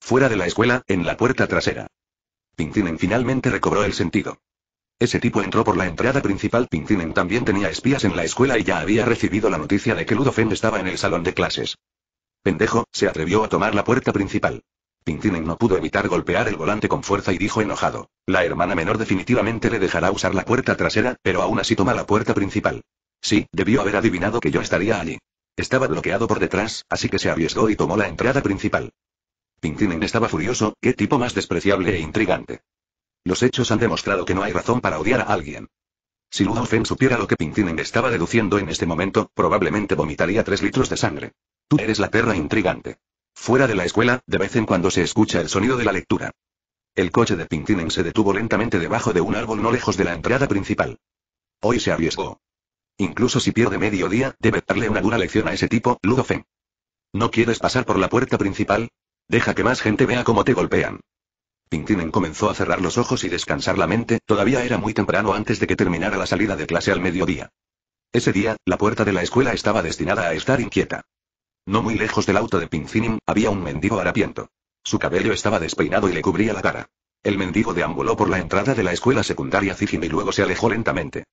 A: Fuera de la escuela, en la puerta trasera. Pintinen finalmente recobró el sentido. Ese tipo entró por la entrada principal. Pintinen también tenía espías en la escuela y ya había recibido la noticia de que Ludofen estaba en el salón de clases. Pendejo, se atrevió a tomar la puerta principal. Pintinen no pudo evitar golpear el volante con fuerza y dijo enojado. La hermana menor definitivamente le dejará usar la puerta trasera, pero aún así toma la puerta principal. Sí, debió haber adivinado que yo estaría allí. Estaba bloqueado por detrás, así que se arriesgó y tomó la entrada principal. Pintinen estaba furioso, qué tipo más despreciable e intrigante. Los hechos han demostrado que no hay razón para odiar a alguien. Si Luo supiera lo que Pintinen estaba deduciendo en este momento, probablemente vomitaría tres litros de sangre. Tú eres la perra intrigante. Fuera de la escuela, de vez en cuando se escucha el sonido de la lectura. El coche de Pintinen se detuvo lentamente debajo de un árbol no lejos de la entrada principal. Hoy se arriesgó. Incluso si pierde medio día, debe darle una dura lección a ese tipo, Ludofen. ¿No quieres pasar por la puerta principal? Deja que más gente vea cómo te golpean. Pintinen comenzó a cerrar los ojos y descansar la mente, todavía era muy temprano antes de que terminara la salida de clase al mediodía. Ese día, la puerta de la escuela estaba destinada a estar inquieta. No muy lejos del auto de Pincinim, había un mendigo harapiento. Su cabello estaba despeinado y le cubría la cara. El mendigo deambuló por la entrada de la escuela secundaria Cifim y luego se alejó lentamente.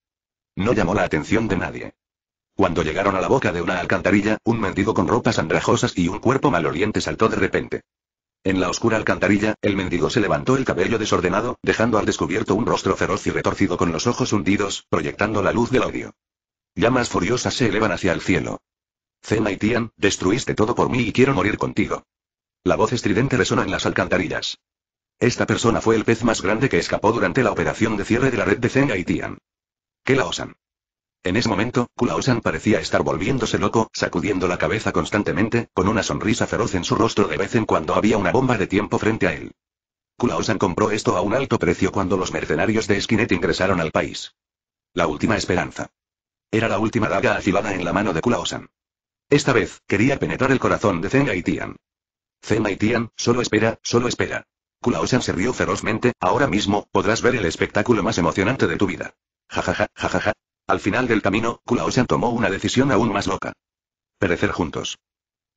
A: No llamó la atención de nadie. Cuando llegaron a la boca de una alcantarilla, un mendigo con ropas andrajosas y un cuerpo maloliente saltó de repente. En la oscura alcantarilla, el mendigo se levantó el cabello desordenado, dejando al descubierto un rostro feroz y retorcido con los ojos hundidos, proyectando la luz del odio. Llamas furiosas se elevan hacia el cielo. Zema destruiste todo por mí y quiero morir contigo. La voz estridente resona en las alcantarillas. Esta persona fue el pez más grande que escapó durante la operación de cierre de la red de Zena Haitian. Tian. En ese momento, Kulaosan parecía estar volviéndose loco, sacudiendo la cabeza constantemente, con una sonrisa feroz en su rostro de vez en cuando había una bomba de tiempo frente a él. Kulaosan compró esto a un alto precio cuando los mercenarios de Skinet ingresaron al país. La última esperanza. Era la última daga afilada en la mano de Kulaosan. Esta vez, quería penetrar el corazón de Zenga y Tian. Zenga y Tian, solo espera, solo espera. Kulaosan se rió ferozmente, ahora mismo, podrás ver el espectáculo más emocionante de tu vida. Jajaja, jajaja. Ja, ja. Al final del camino, Kulaosan tomó una decisión aún más loca. Perecer juntos.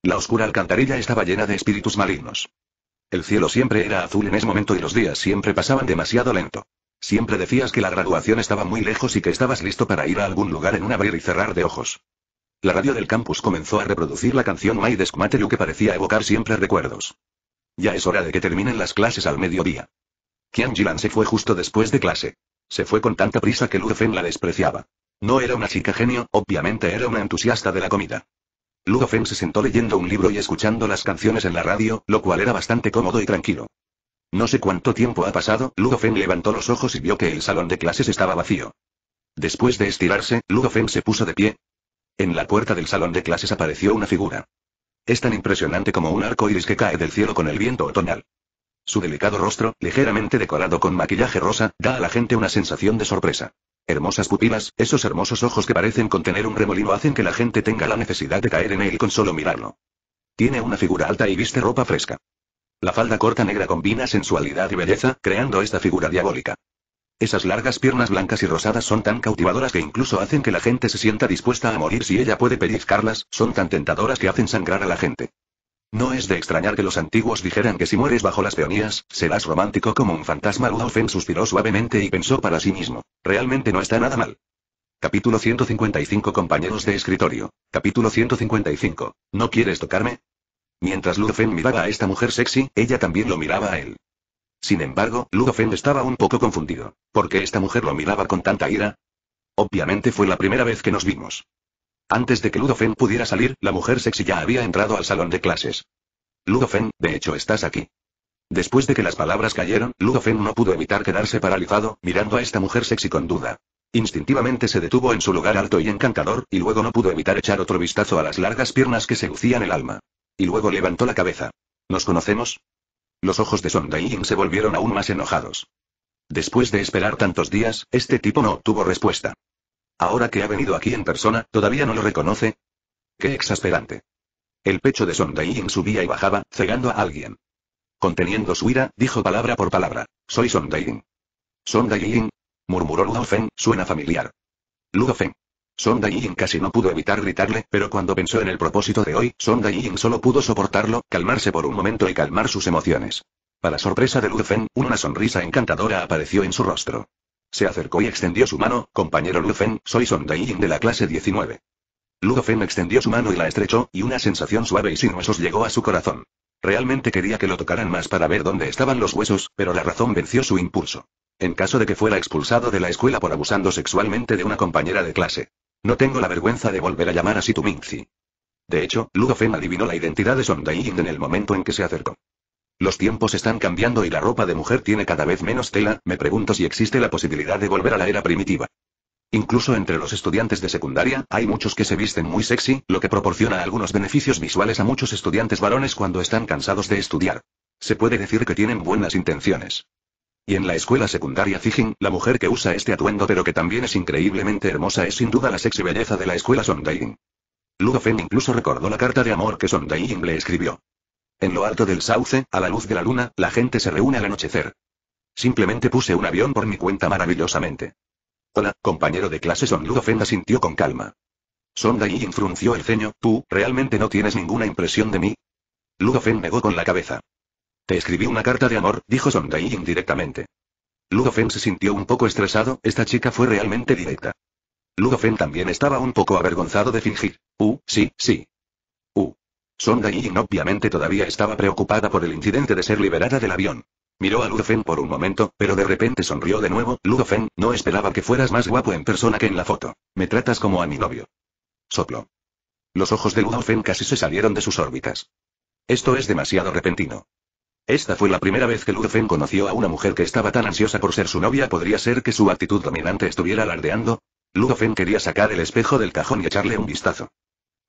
A: La oscura alcantarilla estaba llena de espíritus malignos. El cielo siempre era azul en ese momento y los días siempre pasaban demasiado lento. Siempre decías que la graduación estaba muy lejos y que estabas listo para ir a algún lugar en un abrir y cerrar de ojos. La radio del campus comenzó a reproducir la canción My Desk Material que parecía evocar siempre recuerdos. Ya es hora de que terminen las clases al mediodía. Kian Jilan se fue justo después de clase. Se fue con tanta prisa que Ludofen la despreciaba. No era una chica genio, obviamente era una entusiasta de la comida. Ludo se sentó leyendo un libro y escuchando las canciones en la radio, lo cual era bastante cómodo y tranquilo. No sé cuánto tiempo ha pasado, Ludo levantó los ojos y vio que el salón de clases estaba vacío. Después de estirarse, Ludo se puso de pie, en la puerta del salón de clases apareció una figura. Es tan impresionante como un arco iris que cae del cielo con el viento otoñal. Su delicado rostro, ligeramente decorado con maquillaje rosa, da a la gente una sensación de sorpresa. Hermosas pupilas, esos hermosos ojos que parecen contener un remolino hacen que la gente tenga la necesidad de caer en él con solo mirarlo. Tiene una figura alta y viste ropa fresca. La falda corta negra combina sensualidad y belleza, creando esta figura diabólica. Esas largas piernas blancas y rosadas son tan cautivadoras que incluso hacen que la gente se sienta dispuesta a morir si ella puede pellizcarlas, son tan tentadoras que hacen sangrar a la gente. No es de extrañar que los antiguos dijeran que si mueres bajo las peonías, serás romántico como un fantasma. Ludofen suspiró suavemente y pensó para sí mismo. Realmente no está nada mal. Capítulo 155 Compañeros de escritorio. Capítulo 155. ¿No quieres tocarme? Mientras Ludofen miraba a esta mujer sexy, ella también lo miraba a él. Sin embargo, Ludofen estaba un poco confundido. ¿Por qué esta mujer lo miraba con tanta ira? Obviamente fue la primera vez que nos vimos. Antes de que Ludofen pudiera salir, la mujer sexy ya había entrado al salón de clases. Ludofen, de hecho estás aquí. Después de que las palabras cayeron, Ludofen no pudo evitar quedarse paralizado, mirando a esta mujer sexy con duda. Instintivamente se detuvo en su lugar alto y encantador, y luego no pudo evitar echar otro vistazo a las largas piernas que seducían el alma. Y luego levantó la cabeza. ¿Nos conocemos? Los ojos de Sondain se volvieron aún más enojados. Después de esperar tantos días, este tipo no obtuvo respuesta. Ahora que ha venido aquí en persona, ¿todavía no lo reconoce? ¡Qué exasperante! El pecho de Sondain subía y bajaba, cegando a alguien. Conteniendo su ira, dijo palabra por palabra. Soy Sondain. Sondain. Murmuró Luo Feng, suena familiar. Luo Feng. Sonda Yin casi no pudo evitar gritarle, pero cuando pensó en el propósito de hoy, Sonda Yin solo pudo soportarlo, calmarse por un momento y calmar sus emociones. Para sorpresa de Fen, una sonrisa encantadora apareció en su rostro. Se acercó y extendió su mano, compañero Fen, soy Sonda Yin de la clase 19. Ludofen extendió su mano y la estrechó, y una sensación suave y sin huesos llegó a su corazón. Realmente quería que lo tocaran más para ver dónde estaban los huesos, pero la razón venció su impulso. En caso de que fuera expulsado de la escuela por abusando sexualmente de una compañera de clase. No tengo la vergüenza de volver a llamar así tu Minxi. De hecho, Ludofen adivinó la identidad de Sondain en el momento en que se acercó. Los tiempos están cambiando y la ropa de mujer tiene cada vez menos tela, me pregunto si existe la posibilidad de volver a la era primitiva. Incluso entre los estudiantes de secundaria, hay muchos que se visten muy sexy, lo que proporciona algunos beneficios visuales a muchos estudiantes varones cuando están cansados de estudiar. Se puede decir que tienen buenas intenciones. Y en la escuela secundaria Zijin, la mujer que usa este atuendo pero que también es increíblemente hermosa es sin duda la sexy belleza de la escuela Sondayin. Ludo incluso recordó la carta de amor que Sondayin le escribió. En lo alto del sauce, a la luz de la luna, la gente se reúne al anochecer. Simplemente puse un avión por mi cuenta maravillosamente. Hola, compañero de clase Son Ludo asintió con calma. Sondayin frunció el ceño, ¿tú, realmente no tienes ninguna impresión de mí? Ludo negó con la cabeza. Te escribí una carta de amor, dijo directamente. Ludo Ludofen se sintió un poco estresado, esta chica fue realmente directa. Ludofen también estaba un poco avergonzado de fingir. Uh, sí, sí. Uh. Sonda Yin obviamente todavía estaba preocupada por el incidente de ser liberada del avión. Miró a Ludofen por un momento, pero de repente sonrió de nuevo. Ludofen, no esperaba que fueras más guapo en persona que en la foto. Me tratas como a mi novio. Soplo. Los ojos de Ludofen casi se salieron de sus órbitas. Esto es demasiado repentino. Esta fue la primera vez que Feng conoció a una mujer que estaba tan ansiosa por ser su novia. Podría ser que su actitud dominante estuviera alardeando. Ludofen quería sacar el espejo del cajón y echarle un vistazo.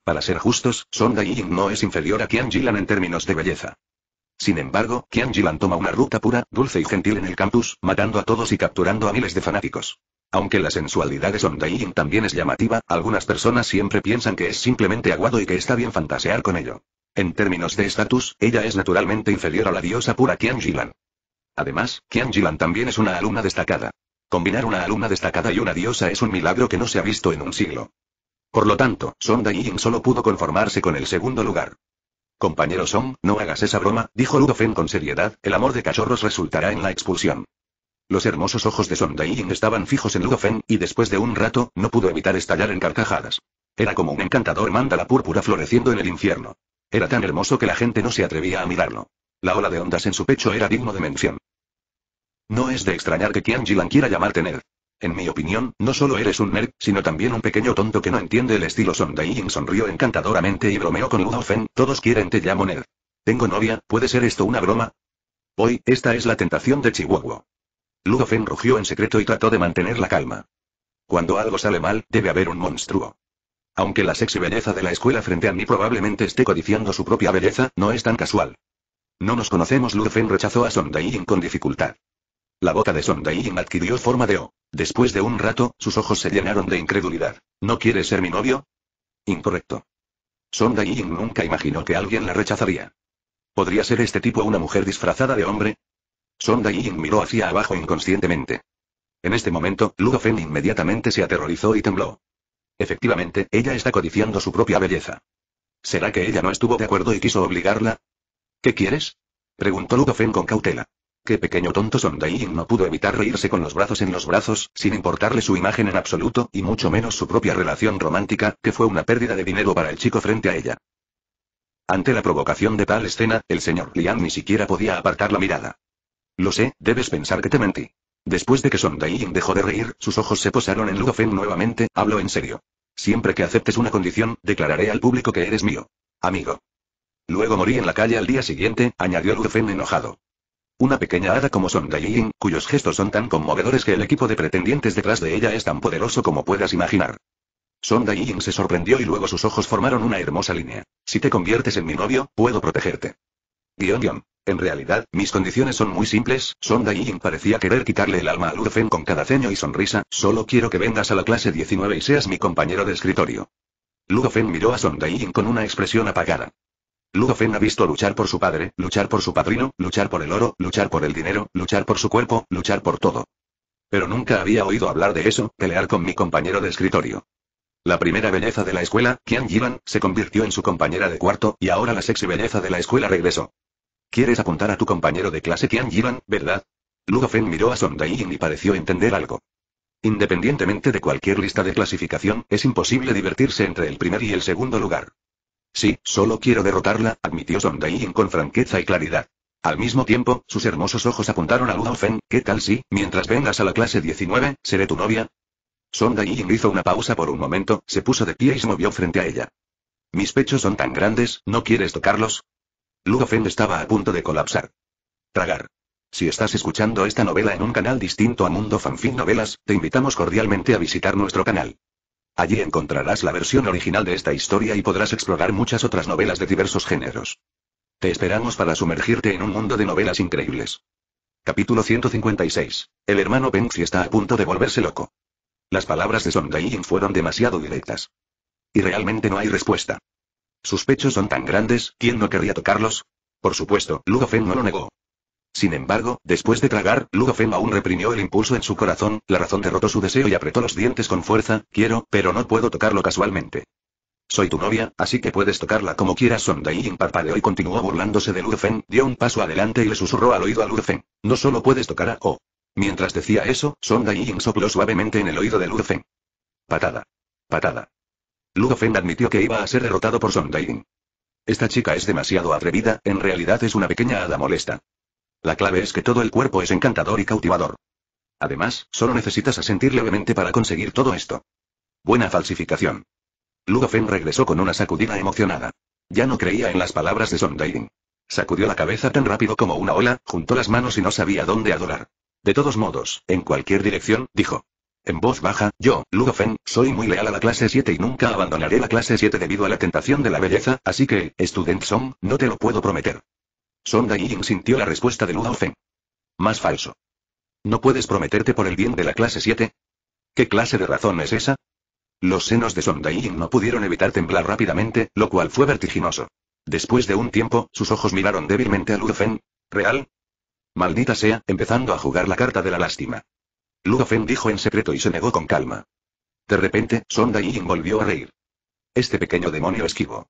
A: Para ser justos, Sonda Ying no es inferior a Qian Jilan en términos de belleza. Sin embargo, Qian Jilan toma una ruta pura, dulce y gentil en el campus, matando a todos y capturando a miles de fanáticos. Aunque la sensualidad de Sonda Ying también es llamativa, algunas personas siempre piensan que es simplemente aguado y que está bien fantasear con ello. En términos de estatus, ella es naturalmente inferior a la diosa pura Qian Jilan. Además, Qian Jilan también es una alumna destacada. Combinar una alumna destacada y una diosa es un milagro que no se ha visto en un siglo. Por lo tanto, Song dae solo pudo conformarse con el segundo lugar. Compañero Song, no hagas esa broma, dijo Ludofen con seriedad, el amor de cachorros resultará en la expulsión. Los hermosos ojos de Song dae estaban fijos en Feng, y después de un rato, no pudo evitar estallar en carcajadas. Era como un encantador mandala púrpura floreciendo en el infierno. Era tan hermoso que la gente no se atrevía a mirarlo. La ola de ondas en su pecho era digno de mención. No es de extrañar que Kian Jilan quiera llamarte nerd. En mi opinión, no solo eres un nerd, sino también un pequeño tonto que no entiende el estilo Son Ying sonrió encantadoramente y bromeó con Ludo todos quieren te llamo nerd. Tengo novia, ¿puede ser esto una broma? Hoy, esta es la tentación de Chihuahua. Ludofen rugió en secreto y trató de mantener la calma. Cuando algo sale mal, debe haber un monstruo. Aunque la sexy belleza de la escuela frente a mí probablemente esté codiciando su propia belleza, no es tan casual. No nos conocemos, Fen rechazó a Yin con dificultad. La boca de Yin adquirió forma de O. Después de un rato, sus ojos se llenaron de incredulidad. ¿No quieres ser mi novio? Incorrecto. Yin nunca imaginó que alguien la rechazaría. ¿Podría ser este tipo una mujer disfrazada de hombre? Yin miró hacia abajo inconscientemente. En este momento, Ludofen inmediatamente se aterrorizó y tembló. Efectivamente, ella está codiciando su propia belleza. ¿Será que ella no estuvo de acuerdo y quiso obligarla? ¿Qué quieres? Preguntó Ludofen con cautela. Qué pequeño tonto son y no pudo evitar reírse con los brazos en los brazos, sin importarle su imagen en absoluto, y mucho menos su propia relación romántica, que fue una pérdida de dinero para el chico frente a ella. Ante la provocación de tal escena, el señor Liang ni siquiera podía apartar la mirada. Lo sé, debes pensar que te mentí. Después de que Son Yin dejó de reír, sus ojos se posaron en Ludofen nuevamente, habló en serio. Siempre que aceptes una condición, declararé al público que eres mío. Amigo. Luego morí en la calle al día siguiente, añadió Ludofen enojado. Una pequeña hada como Sonda yin, cuyos gestos son tan conmovedores que el equipo de pretendientes detrás de ella es tan poderoso como puedas imaginar. Son Yin se sorprendió y luego sus ojos formaron una hermosa línea. Si te conviertes en mi novio, puedo protegerte. Guión en realidad, mis condiciones son muy simples, Sonda Yin parecía querer quitarle el alma a Feng con cada ceño y sonrisa, solo quiero que vengas a la clase 19 y seas mi compañero de escritorio. Feng miró a Sonda Yin con una expresión apagada. Feng ha visto luchar por su padre, luchar por su padrino, luchar por el oro, luchar por el dinero, luchar por su cuerpo, luchar por todo. Pero nunca había oído hablar de eso, pelear con mi compañero de escritorio. La primera belleza de la escuela, Qian Yilan, se convirtió en su compañera de cuarto, y ahora la sexy belleza de la escuela regresó. Quieres apuntar a tu compañero de clase Tian Yiran, ¿verdad? Feng miró a Yin y pareció entender algo. Independientemente de cualquier lista de clasificación, es imposible divertirse entre el primer y el segundo lugar. Sí, solo quiero derrotarla, admitió Yin con franqueza y claridad. Al mismo tiempo, sus hermosos ojos apuntaron a Ludofen, ¿qué tal si, mientras vengas a la clase 19, seré tu novia? Yin hizo una pausa por un momento, se puso de pie y se movió frente a ella. Mis pechos son tan grandes, ¿no quieres tocarlos? Ludofen estaba a punto de colapsar. Tragar. Si estás escuchando esta novela en un canal distinto a Mundo Fanfic Novelas, te invitamos cordialmente a visitar nuestro canal. Allí encontrarás la versión original de esta historia y podrás explorar muchas otras novelas de diversos géneros. Te esperamos para sumergirte en un mundo de novelas increíbles. Capítulo 156. El hermano Si está a punto de volverse loco. Las palabras de Song fueron demasiado directas. Y realmente no hay respuesta. Sus pechos son tan grandes, ¿quién no querría tocarlos? Por supuesto, Lugofen no lo negó. Sin embargo, después de tragar, Lugofen aún reprimió el impulso en su corazón, la razón derrotó su deseo y apretó los dientes con fuerza, quiero, pero no puedo tocarlo casualmente. Soy tu novia, así que puedes tocarla como quieras. Sondayin parpadeó y continuó burlándose de Lugofen, dio un paso adelante y le susurró al oído a Lugofen. No solo puedes tocar a O. Mientras decía eso, Ying sopló suavemente en el oído de Lugofen. Patada. Patada. Lugofen admitió que iba a ser derrotado por Sondain. Esta chica es demasiado atrevida, en realidad es una pequeña hada molesta. La clave es que todo el cuerpo es encantador y cautivador. Además, solo necesitas asentir levemente para conseguir todo esto. Buena falsificación. Lugofen regresó con una sacudida emocionada. Ya no creía en las palabras de Sondain. Sacudió la cabeza tan rápido como una ola, juntó las manos y no sabía dónde adorar. De todos modos, en cualquier dirección, dijo. En voz baja, yo, Ludofen, soy muy leal a la clase 7 y nunca abandonaré la clase 7 debido a la tentación de la belleza, así que, Student Song, no te lo puedo prometer. Sonda Yin sintió la respuesta de Ludofen. Más falso. ¿No puedes prometerte por el bien de la clase 7? ¿Qué clase de razón es esa? Los senos de Sonda Yin no pudieron evitar temblar rápidamente, lo cual fue vertiginoso. Después de un tiempo, sus ojos miraron débilmente a Ludofen. ¿Real? Maldita sea, empezando a jugar la carta de la lástima. Ludofen dijo en secreto y se negó con calma. De repente, Sonda Yin volvió a reír. Este pequeño demonio esquivo.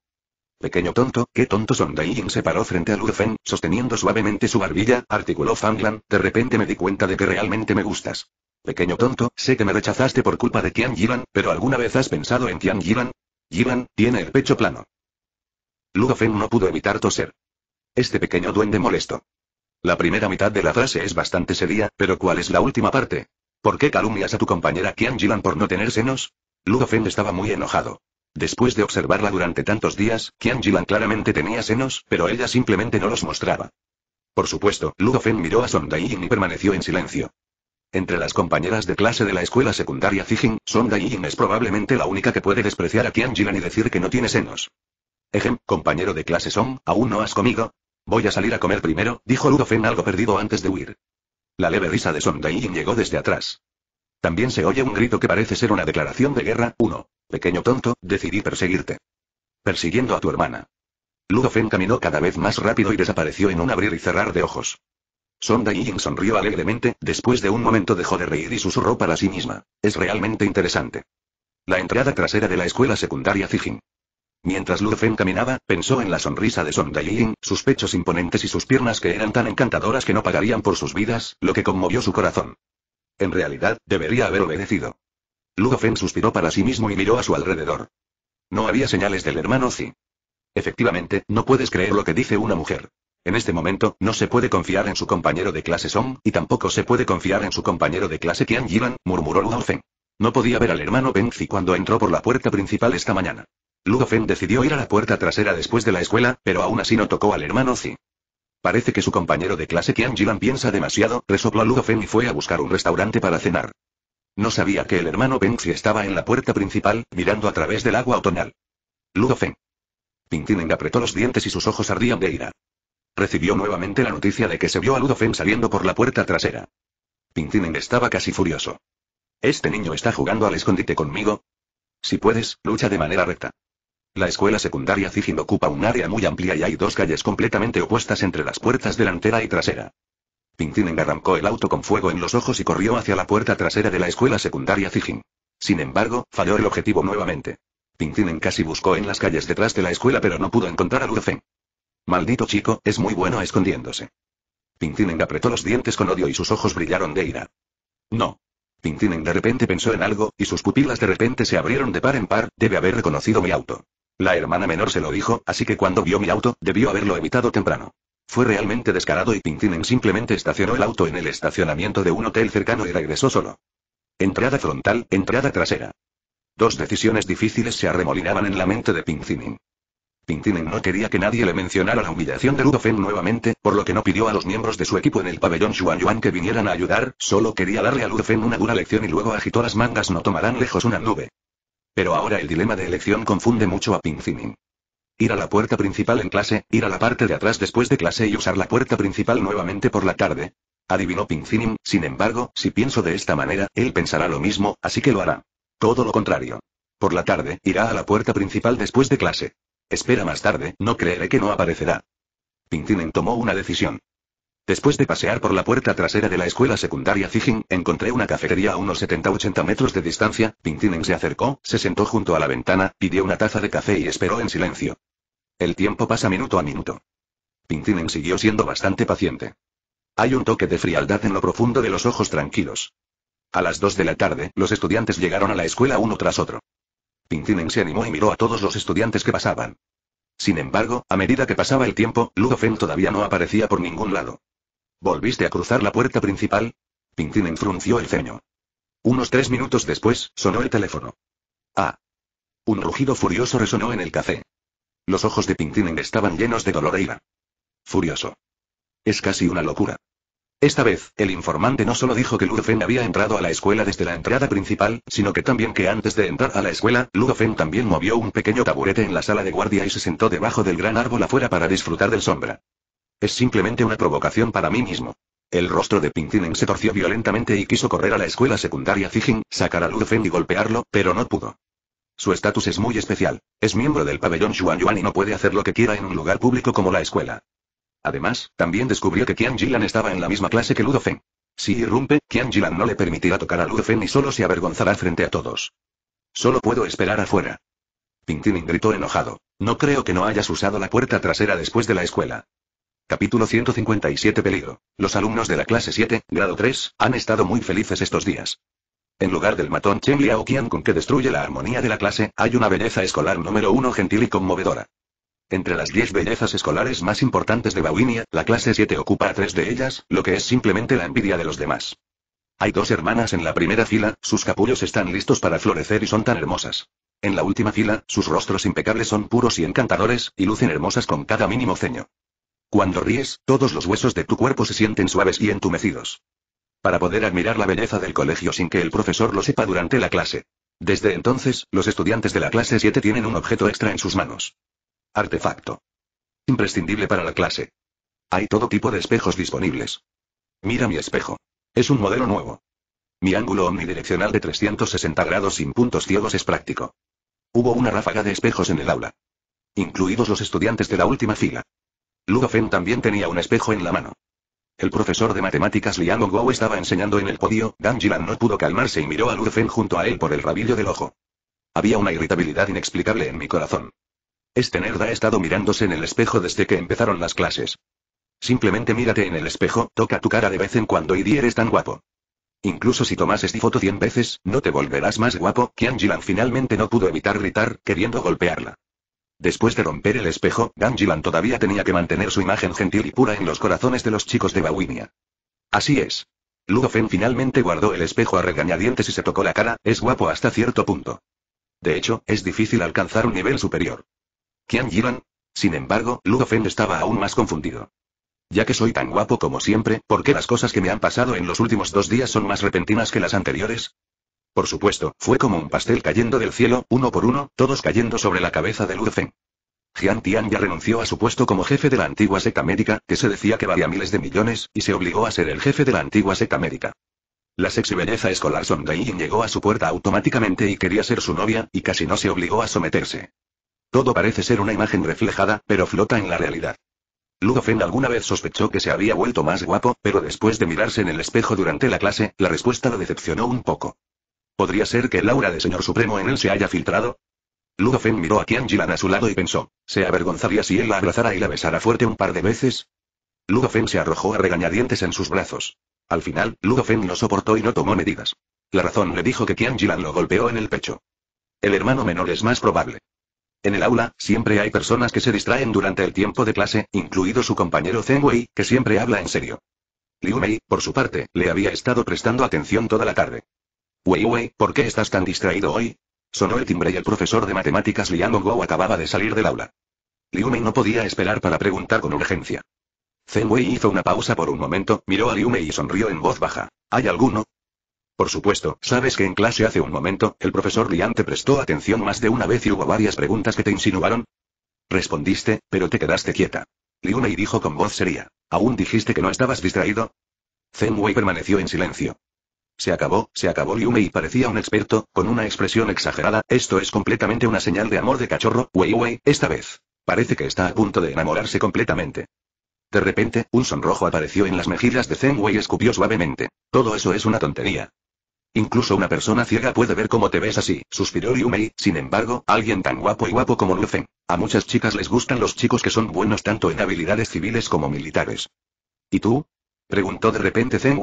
A: Pequeño tonto, qué tonto Sonda Yin se paró frente a Ludofen, sosteniendo suavemente su barbilla, articuló Fanglan, de repente me di cuenta de que realmente me gustas. Pequeño tonto, sé que me rechazaste por culpa de Tian Yilan, pero ¿alguna vez has pensado en Tian Yilan? Yilan, tiene el pecho plano. Ludofen no pudo evitar toser. Este pequeño duende molesto. La primera mitad de la frase es bastante seria, pero ¿cuál es la última parte? ¿Por qué calumnias a tu compañera Qian Jilan por no tener senos? Ludofen estaba muy enojado. Después de observarla durante tantos días, Qian Jilan claramente tenía senos, pero ella simplemente no los mostraba. Por supuesto, Ludofen miró a Song dai y permaneció en silencio. Entre las compañeras de clase de la escuela secundaria Zijin, Song dai es probablemente la única que puede despreciar a Qian Jilan y decir que no tiene senos. Ejem, compañero de clase Song, ¿aún no has comido? Voy a salir a comer primero, dijo Ludofen algo perdido antes de huir. La leve risa de Da-Yin llegó desde atrás. También se oye un grito que parece ser una declaración de guerra. uno, Pequeño tonto, decidí perseguirte. Persiguiendo a tu hermana. Ludofen caminó cada vez más rápido y desapareció en un abrir y cerrar de ojos. Sonda Yin sonrió alegremente, después de un momento dejó de reír y susurró para sí misma. Es realmente interesante. La entrada trasera de la escuela secundaria Zijin. Mientras Lufen caminaba, pensó en la sonrisa de Son sus pechos imponentes y sus piernas que eran tan encantadoras que no pagarían por sus vidas, lo que conmovió su corazón. En realidad, debería haber obedecido. Feng suspiró para sí mismo y miró a su alrededor. No había señales del hermano Zi. Efectivamente, no puedes creer lo que dice una mujer. En este momento, no se puede confiar en su compañero de clase Song, y tampoco se puede confiar en su compañero de clase Tian Yilan, murmuró Feng. No podía ver al hermano Benzi cuando entró por la puerta principal esta mañana. Ludofen decidió ir a la puerta trasera después de la escuela, pero aún así no tocó al hermano Zi. Parece que su compañero de clase Qian Jilan piensa demasiado, resopló Ludofen y fue a buscar un restaurante para cenar. No sabía que el hermano Zi estaba en la puerta principal, mirando a través del agua otonal. Ludofen. Pintinen apretó los dientes y sus ojos ardían de ira. Recibió nuevamente la noticia de que se vio a Ludofen saliendo por la puerta trasera. Pintinen estaba casi furioso. ¿Este niño está jugando al escondite conmigo? Si puedes, lucha de manera recta. La escuela secundaria Zijin ocupa un área muy amplia y hay dos calles completamente opuestas entre las puertas delantera y trasera. Pintinen arrancó el auto con fuego en los ojos y corrió hacia la puerta trasera de la escuela secundaria Zijin. Sin embargo, falló el objetivo nuevamente. en casi buscó en las calles detrás de la escuela pero no pudo encontrar a Ludofen. Maldito chico, es muy bueno escondiéndose. Pintinen apretó los dientes con odio y sus ojos brillaron de ira. No. Pintinen de repente pensó en algo, y sus pupilas de repente se abrieron de par en par, debe haber reconocido mi auto. La hermana menor se lo dijo, así que cuando vio mi auto, debió haberlo evitado temprano. Fue realmente descarado y Pintinen simplemente estacionó el auto en el estacionamiento de un hotel cercano y regresó solo. Entrada frontal, entrada trasera. Dos decisiones difíciles se arremolinaban en la mente de Pintinen. Tinen no quería que nadie le mencionara la humillación de Ludofen nuevamente, por lo que no pidió a los miembros de su equipo en el pabellón Xuan Yuan que vinieran a ayudar, solo quería darle a Ludofen una dura lección y luego agitó las mangas no tomarán lejos una nube. Pero ahora el dilema de elección confunde mucho a Pinfimin. Ir a la puerta principal en clase, ir a la parte de atrás después de clase y usar la puerta principal nuevamente por la tarde. Adivinó Pincinim. sin embargo, si pienso de esta manera, él pensará lo mismo, así que lo hará. Todo lo contrario. Por la tarde, irá a la puerta principal después de clase. Espera más tarde, no creeré que no aparecerá. Pinfinim tomó una decisión. Después de pasear por la puerta trasera de la escuela secundaria Zijin, encontré una cafetería a unos 70-80 metros de distancia, Pintinen se acercó, se sentó junto a la ventana, pidió una taza de café y esperó en silencio. El tiempo pasa minuto a minuto. Pintinen siguió siendo bastante paciente. Hay un toque de frialdad en lo profundo de los ojos tranquilos. A las 2 de la tarde, los estudiantes llegaron a la escuela uno tras otro. Pintinen se animó y miró a todos los estudiantes que pasaban. Sin embargo, a medida que pasaba el tiempo, Ludofen todavía no aparecía por ningún lado. ¿Volviste a cruzar la puerta principal? Pintinen frunció el ceño. Unos tres minutos después, sonó el teléfono. Ah. Un rugido furioso resonó en el café. Los ojos de Pintinen estaban llenos de dolor e ira. Furioso. Es casi una locura. Esta vez, el informante no solo dijo que Ludofen había entrado a la escuela desde la entrada principal, sino que también que antes de entrar a la escuela, Ludofen también movió un pequeño taburete en la sala de guardia y se sentó debajo del gran árbol afuera para disfrutar del sombra. Es simplemente una provocación para mí mismo. El rostro de Pintinen se torció violentamente y quiso correr a la escuela secundaria Fijin, sacar a Ludfen y golpearlo, pero no pudo. Su estatus es muy especial. Es miembro del pabellón Xuan Yuan y no puede hacer lo que quiera en un lugar público como la escuela. Además, también descubrió que Qian Jilan estaba en la misma clase que Ludofen. Si irrumpe, Qian Jilan no le permitirá tocar a Ludofeng y solo se avergonzará frente a todos. Solo puedo esperar afuera. Pintinin gritó enojado. No creo que no hayas usado la puerta trasera después de la escuela. Capítulo 157 Peligro. Los alumnos de la clase 7, grado 3, han estado muy felices estos días. En lugar del matón Chen Liao Qian con que destruye la armonía de la clase, hay una belleza escolar número uno gentil y conmovedora. Entre las 10 bellezas escolares más importantes de Bawinia, la clase 7 ocupa a tres de ellas, lo que es simplemente la envidia de los demás. Hay dos hermanas en la primera fila, sus capullos están listos para florecer y son tan hermosas. En la última fila, sus rostros impecables son puros y encantadores, y lucen hermosas con cada mínimo ceño. Cuando ríes, todos los huesos de tu cuerpo se sienten suaves y entumecidos. Para poder admirar la belleza del colegio sin que el profesor lo sepa durante la clase. Desde entonces, los estudiantes de la clase 7 tienen un objeto extra en sus manos. Artefacto. Imprescindible para la clase. Hay todo tipo de espejos disponibles. Mira mi espejo. Es un modelo nuevo. Mi ángulo omnidireccional de 360 grados sin puntos ciegos es práctico. Hubo una ráfaga de espejos en el aula. Incluidos los estudiantes de la última fila. Ludofen también tenía un espejo en la mano. El profesor de matemáticas Liang estaba enseñando en el podio, Gangilan no pudo calmarse y miró a Ludofen junto a él por el rabillo del ojo. Había una irritabilidad inexplicable en mi corazón. Este nerd ha estado mirándose en el espejo desde que empezaron las clases. Simplemente mírate en el espejo, toca tu cara de vez en cuando y di eres tan guapo. Incluso si tomas esta foto cien veces, no te volverás más guapo. Qian finalmente no pudo evitar gritar, queriendo golpearla. Después de romper el espejo, Gangilan todavía tenía que mantener su imagen gentil y pura en los corazones de los chicos de Bawinia. Así es. Ludofen finalmente guardó el espejo a regañadientes y se tocó la cara, es guapo hasta cierto punto. De hecho, es difícil alcanzar un nivel superior. ¿Quién Jilan? Sin embargo, Ludofen estaba aún más confundido. Ya que soy tan guapo como siempre, ¿por qué las cosas que me han pasado en los últimos dos días son más repentinas que las anteriores? Por supuesto, fue como un pastel cayendo del cielo, uno por uno, todos cayendo sobre la cabeza de Feng. Jian Tian ya renunció a su puesto como jefe de la antigua secta médica, que se decía que valía miles de millones, y se obligó a ser el jefe de la antigua secta médica. La sexy belleza escolar Song Yin llegó a su puerta automáticamente y quería ser su novia, y casi no se obligó a someterse. Todo parece ser una imagen reflejada, pero flota en la realidad. Feng alguna vez sospechó que se había vuelto más guapo, pero después de mirarse en el espejo durante la clase, la respuesta lo decepcionó un poco. ¿Podría ser que el aura de Señor Supremo en él se haya filtrado? Ludofen miró a Qian Jilan a su lado y pensó, ¿se avergonzaría si él la abrazara y la besara fuerte un par de veces? Ludofen se arrojó a regañadientes en sus brazos. Al final, Ludofen no soportó y no tomó medidas. La razón le dijo que Qian Jilan lo golpeó en el pecho. El hermano menor es más probable. En el aula, siempre hay personas que se distraen durante el tiempo de clase, incluido su compañero Zen Wei, que siempre habla en serio. Liu Mei, por su parte, le había estado prestando atención toda la tarde. Wei ¿por qué estás tan distraído hoy? Sonó el timbre y el profesor de matemáticas Liang Gou acababa de salir del aula. Liu no podía esperar para preguntar con urgencia. Zen Wei hizo una pausa por un momento, miró a Liu y sonrió en voz baja. ¿Hay alguno? Por supuesto, sabes que en clase hace un momento, el profesor Liang te prestó atención más de una vez y hubo varias preguntas que te insinuaron. Respondiste, pero te quedaste quieta. Liumei dijo con voz seria. ¿Aún dijiste que no estabas distraído? Zen Wei permaneció en silencio. Se acabó, se acabó y parecía un experto, con una expresión exagerada, esto es completamente una señal de amor de cachorro, Weiwei, esta vez. Parece que está a punto de enamorarse completamente. De repente, un sonrojo apareció en las mejillas de Zeng y escupió suavemente. Todo eso es una tontería. Incluso una persona ciega puede ver cómo te ves así, suspiró Liumei, sin embargo, alguien tan guapo y guapo como Lu A muchas chicas les gustan los chicos que son buenos tanto en habilidades civiles como militares. ¿Y tú? Preguntó de repente Zen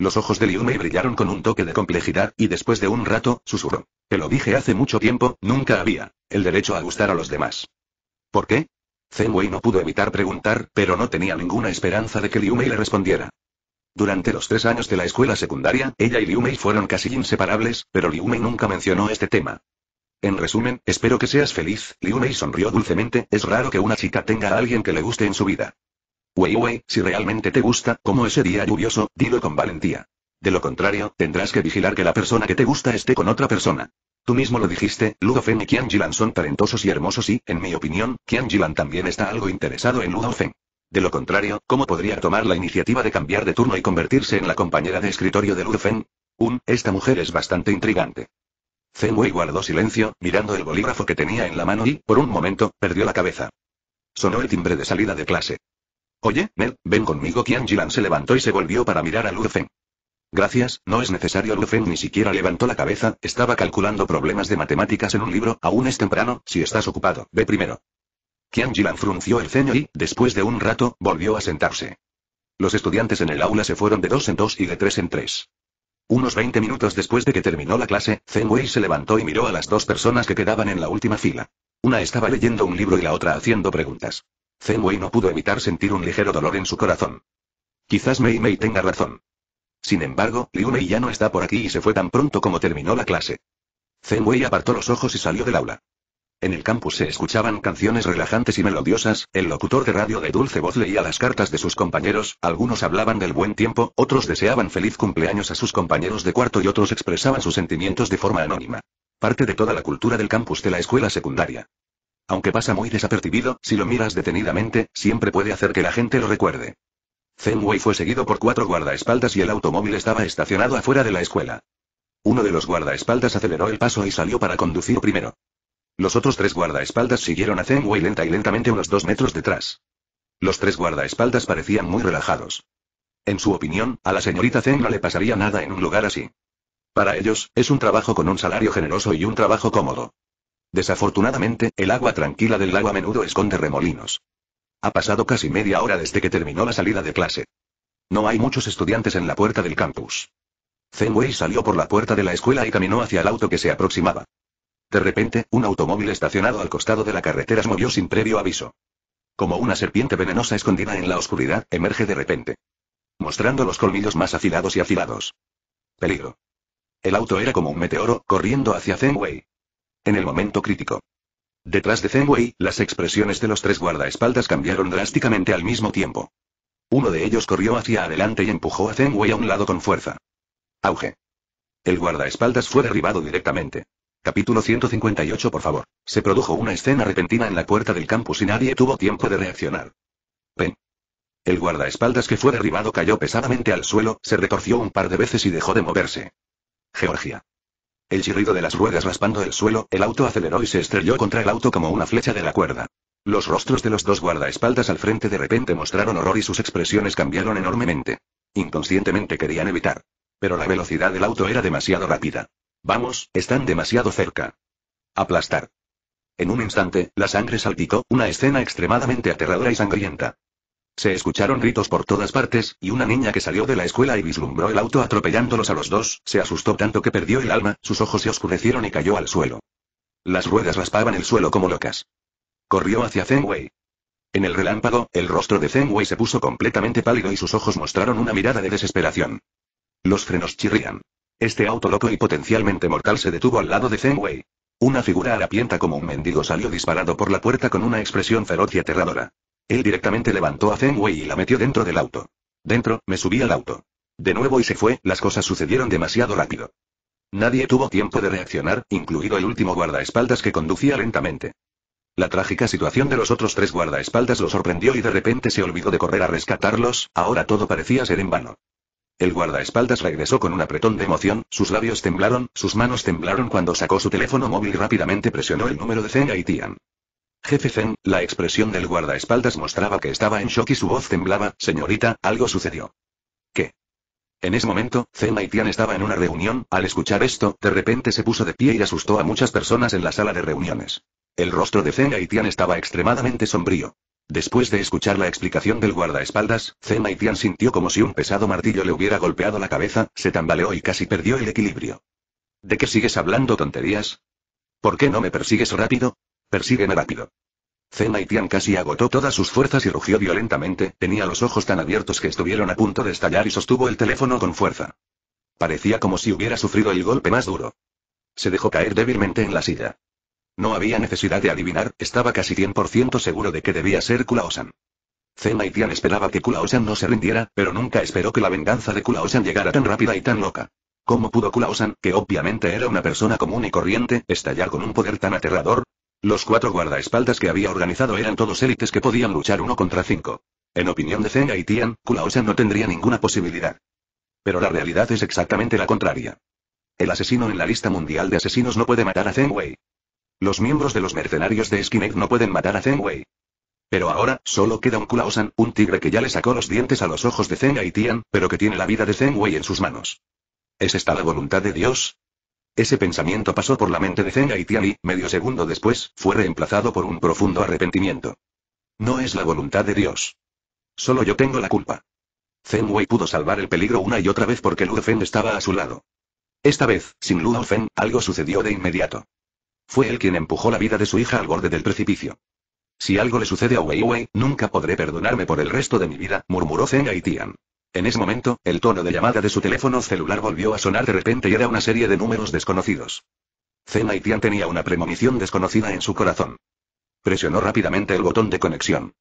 A: los ojos de Liumei brillaron con un toque de complejidad, y después de un rato, susurró. Te lo dije hace mucho tiempo, nunca había el derecho a gustar a los demás. ¿Por qué? Wei no pudo evitar preguntar, pero no tenía ninguna esperanza de que Liumei le respondiera. Durante los tres años de la escuela secundaria, ella y Liumei fueron casi inseparables, pero Mei nunca mencionó este tema. En resumen, espero que seas feliz, Liu Mei sonrió dulcemente, es raro que una chica tenga a alguien que le guste en su vida. Weiwei, si realmente te gusta, como ese día lluvioso, dilo con valentía. De lo contrario, tendrás que vigilar que la persona que te gusta esté con otra persona. Tú mismo lo dijiste, Ludo Feng y Qian Jilan son talentosos y hermosos y, en mi opinión, Qian Jilan también está algo interesado en Ludo Feng. De lo contrario, ¿cómo podría tomar la iniciativa de cambiar de turno y convertirse en la compañera de escritorio de Ludo Feng? Un, esta mujer es bastante intrigante. Zen guardó silencio, mirando el bolígrafo que tenía en la mano y, por un momento, perdió la cabeza. Sonó el timbre de salida de clase. Oye, Mel, ven conmigo. Qian Jilan se levantó y se volvió para mirar a Feng. Gracias, no es necesario. Feng ni siquiera levantó la cabeza, estaba calculando problemas de matemáticas en un libro, aún es temprano, si estás ocupado, ve primero. Qian Jilan frunció el ceño y, después de un rato, volvió a sentarse. Los estudiantes en el aula se fueron de dos en dos y de tres en tres. Unos 20 minutos después de que terminó la clase, Zeng Wei se levantó y miró a las dos personas que quedaban en la última fila. Una estaba leyendo un libro y la otra haciendo preguntas. Zenwei no pudo evitar sentir un ligero dolor en su corazón. Quizás Mei Mei tenga razón. Sin embargo, Liu Mei ya no está por aquí y se fue tan pronto como terminó la clase. Zenway apartó los ojos y salió del aula. En el campus se escuchaban canciones relajantes y melodiosas, el locutor de radio de dulce voz leía las cartas de sus compañeros, algunos hablaban del buen tiempo, otros deseaban feliz cumpleaños a sus compañeros de cuarto y otros expresaban sus sentimientos de forma anónima. Parte de toda la cultura del campus de la escuela secundaria. Aunque pasa muy desapercibido, si lo miras detenidamente, siempre puede hacer que la gente lo recuerde. Zenway fue seguido por cuatro guardaespaldas y el automóvil estaba estacionado afuera de la escuela. Uno de los guardaespaldas aceleró el paso y salió para conducir primero. Los otros tres guardaespaldas siguieron a Zenway lenta y lentamente unos dos metros detrás. Los tres guardaespaldas parecían muy relajados. En su opinión, a la señorita Zen no le pasaría nada en un lugar así. Para ellos, es un trabajo con un salario generoso y un trabajo cómodo. Desafortunadamente, el agua tranquila del lago a menudo esconde remolinos. Ha pasado casi media hora desde que terminó la salida de clase. No hay muchos estudiantes en la puerta del campus. Zenway salió por la puerta de la escuela y caminó hacia el auto que se aproximaba. De repente, un automóvil estacionado al costado de la carretera se movió sin previo aviso. Como una serpiente venenosa escondida en la oscuridad, emerge de repente. Mostrando los colmillos más afilados y afilados. Peligro. El auto era como un meteoro, corriendo hacia Zenway. En el momento crítico. Detrás de Zenway, las expresiones de los tres guardaespaldas cambiaron drásticamente al mismo tiempo. Uno de ellos corrió hacia adelante y empujó a Zenway a un lado con fuerza. Auge. El guardaespaldas fue derribado directamente. Capítulo 158 Por favor. Se produjo una escena repentina en la puerta del campus y nadie tuvo tiempo de reaccionar. Pen. El guardaespaldas que fue derribado cayó pesadamente al suelo, se retorció un par de veces y dejó de moverse. Georgia. El chirrido de las ruedas raspando el suelo, el auto aceleró y se estrelló contra el auto como una flecha de la cuerda. Los rostros de los dos guardaespaldas al frente de repente mostraron horror y sus expresiones cambiaron enormemente. Inconscientemente querían evitar. Pero la velocidad del auto era demasiado rápida. Vamos, están demasiado cerca. Aplastar. En un instante, la sangre salpicó, una escena extremadamente aterradora y sangrienta. Se escucharon gritos por todas partes, y una niña que salió de la escuela y vislumbró el auto atropellándolos a los dos, se asustó tanto que perdió el alma, sus ojos se oscurecieron y cayó al suelo. Las ruedas raspaban el suelo como locas. Corrió hacia Wei. En el relámpago, el rostro de Wei se puso completamente pálido y sus ojos mostraron una mirada de desesperación. Los frenos chirrían. Este auto loco y potencialmente mortal se detuvo al lado de Wei. Una figura harapienta como un mendigo salió disparado por la puerta con una expresión feroz y aterradora. Él directamente levantó a Wei y la metió dentro del auto. Dentro, me subí al auto. De nuevo y se fue, las cosas sucedieron demasiado rápido. Nadie tuvo tiempo de reaccionar, incluido el último guardaespaldas que conducía lentamente. La trágica situación de los otros tres guardaespaldas lo sorprendió y de repente se olvidó de correr a rescatarlos, ahora todo parecía ser en vano. El guardaespaldas regresó con un apretón de emoción, sus labios temblaron, sus manos temblaron cuando sacó su teléfono móvil y rápidamente presionó el número de Zeng y Jefe Zen, la expresión del guardaespaldas mostraba que estaba en shock y su voz temblaba, señorita, algo sucedió. ¿Qué? En ese momento, Zen Haitian estaba en una reunión, al escuchar esto, de repente se puso de pie y asustó a muchas personas en la sala de reuniones. El rostro de Zen Haitian estaba extremadamente sombrío. Después de escuchar la explicación del guardaespaldas, Zen Haitian sintió como si un pesado martillo le hubiera golpeado la cabeza, se tambaleó y casi perdió el equilibrio. ¿De qué sigues hablando tonterías? ¿Por qué no me persigues rápido? Persígueme rápido. Zena y Tian casi agotó todas sus fuerzas y rugió violentamente, tenía los ojos tan abiertos que estuvieron a punto de estallar y sostuvo el teléfono con fuerza. Parecía como si hubiera sufrido el golpe más duro. Se dejó caer débilmente en la silla. No había necesidad de adivinar, estaba casi 100% seguro de que debía ser Kulaosan. Zena y Tian esperaba que Kulaosan no se rindiera, pero nunca esperó que la venganza de Kulaosan llegara tan rápida y tan loca. ¿Cómo pudo Kulaosan, que obviamente era una persona común y corriente, estallar con un poder tan aterrador? Los cuatro guardaespaldas que había organizado eran todos élites que podían luchar uno contra cinco. En opinión de Zeng y Tian, Kulaosan no tendría ninguna posibilidad. Pero la realidad es exactamente la contraria. El asesino en la lista mundial de asesinos no puede matar a Zeng Wei. Los miembros de los mercenarios de Skinhead no pueden matar a Zeng Wei. Pero ahora, solo queda un Kulaosan, un tigre que ya le sacó los dientes a los ojos de Zeng Aitian, pero que tiene la vida de Zeng Wei en sus manos. ¿Es esta la voluntad de Dios? Ese pensamiento pasó por la mente de Zeng Haitian y, medio segundo después, fue reemplazado por un profundo arrepentimiento. No es la voluntad de Dios. Solo yo tengo la culpa. Zeng Wei pudo salvar el peligro una y otra vez porque Luo Feng estaba a su lado. Esta vez, sin Luo Feng, algo sucedió de inmediato. Fue él quien empujó la vida de su hija al borde del precipicio. Si algo le sucede a Wei Wei, nunca podré perdonarme por el resto de mi vida, murmuró Zeng Haitian. En ese momento, el tono de llamada de su teléfono celular volvió a sonar de repente y era una serie de números desconocidos. Zen Haitian tenía una premonición desconocida en su corazón. Presionó rápidamente el botón de conexión.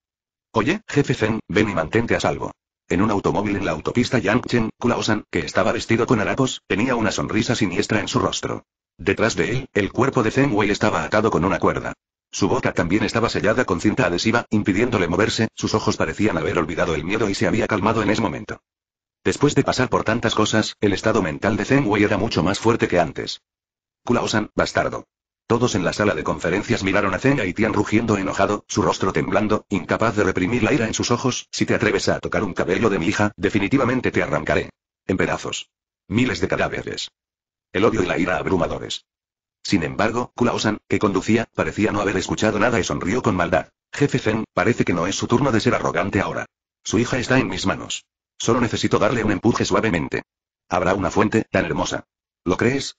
A: Oye, jefe Zen, ven y mantente a salvo. En un automóvil en la autopista Yangchen, Klausan, que estaba vestido con harapos, tenía una sonrisa siniestra en su rostro. Detrás de él, el cuerpo de Zen Wei estaba atado con una cuerda. Su boca también estaba sellada con cinta adhesiva, impidiéndole moverse, sus ojos parecían haber olvidado el miedo y se había calmado en ese momento. Después de pasar por tantas cosas, el estado mental de Zeng Wei era mucho más fuerte que antes. Kulaosan, bastardo. Todos en la sala de conferencias miraron a Zen Tian rugiendo enojado, su rostro temblando, incapaz de reprimir la ira en sus ojos, si te atreves a tocar un cabello de mi hija, definitivamente te arrancaré. En pedazos. Miles de cadáveres. El odio y la ira abrumadores. Sin embargo, Kulaosan, que conducía, parecía no haber escuchado nada y sonrió con maldad. Jefe Zen, parece que no es su turno de ser arrogante ahora. Su hija está en mis manos. Solo necesito darle un empuje suavemente. Habrá una fuente, tan hermosa. ¿Lo crees?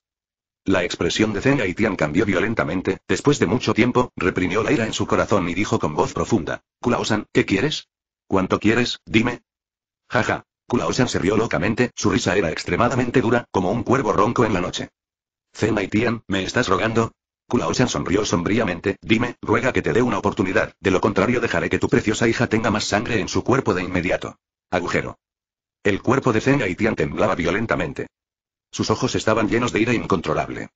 A: La expresión de Zen Haitian cambió violentamente, después de mucho tiempo, reprimió la ira en su corazón y dijo con voz profunda. Kulaosan, ¿qué quieres? ¿Cuánto quieres, dime? Jaja. Kulaosan se rió locamente, su risa era extremadamente dura, como un cuervo ronco en la noche. Zen ¿me estás rogando? Kulaosan sonrió sombríamente, dime, ruega que te dé una oportunidad, de lo contrario dejaré que tu preciosa hija tenga más sangre en su cuerpo de inmediato. Agujero. El cuerpo de Zen haitian temblaba violentamente. Sus ojos estaban llenos de ira incontrolable.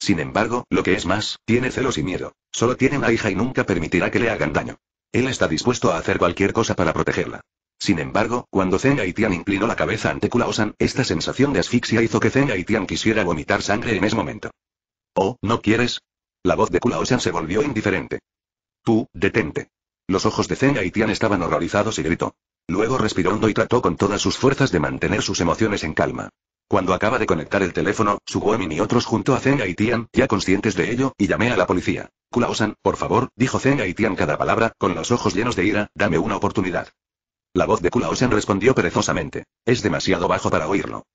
A: Sin embargo, lo que es más, tiene celos y miedo. Solo tiene una hija y nunca permitirá que le hagan daño. Él está dispuesto a hacer cualquier cosa para protegerla. Sin embargo, cuando Zeng Haitian inclinó la cabeza ante Kulaosan, esta sensación de asfixia hizo que Zeng Haitian quisiera vomitar sangre en ese momento. Oh, ¿no quieres? La voz de Kulaosan se volvió indiferente. Tú, detente. Los ojos de Zeng Haitian estaban horrorizados y gritó. Luego respiró hondo y trató con todas sus fuerzas de mantener sus emociones en calma. Cuando acaba de conectar el teléfono, su Sugoemin y otros junto a Zeng Haitian, ya conscientes de ello, y llamé a la policía. Kulaosan, por favor, dijo Zeng Haitian cada palabra, con los ojos llenos de ira, dame una oportunidad. La voz de Kulaosan respondió perezosamente. Es demasiado bajo para oírlo.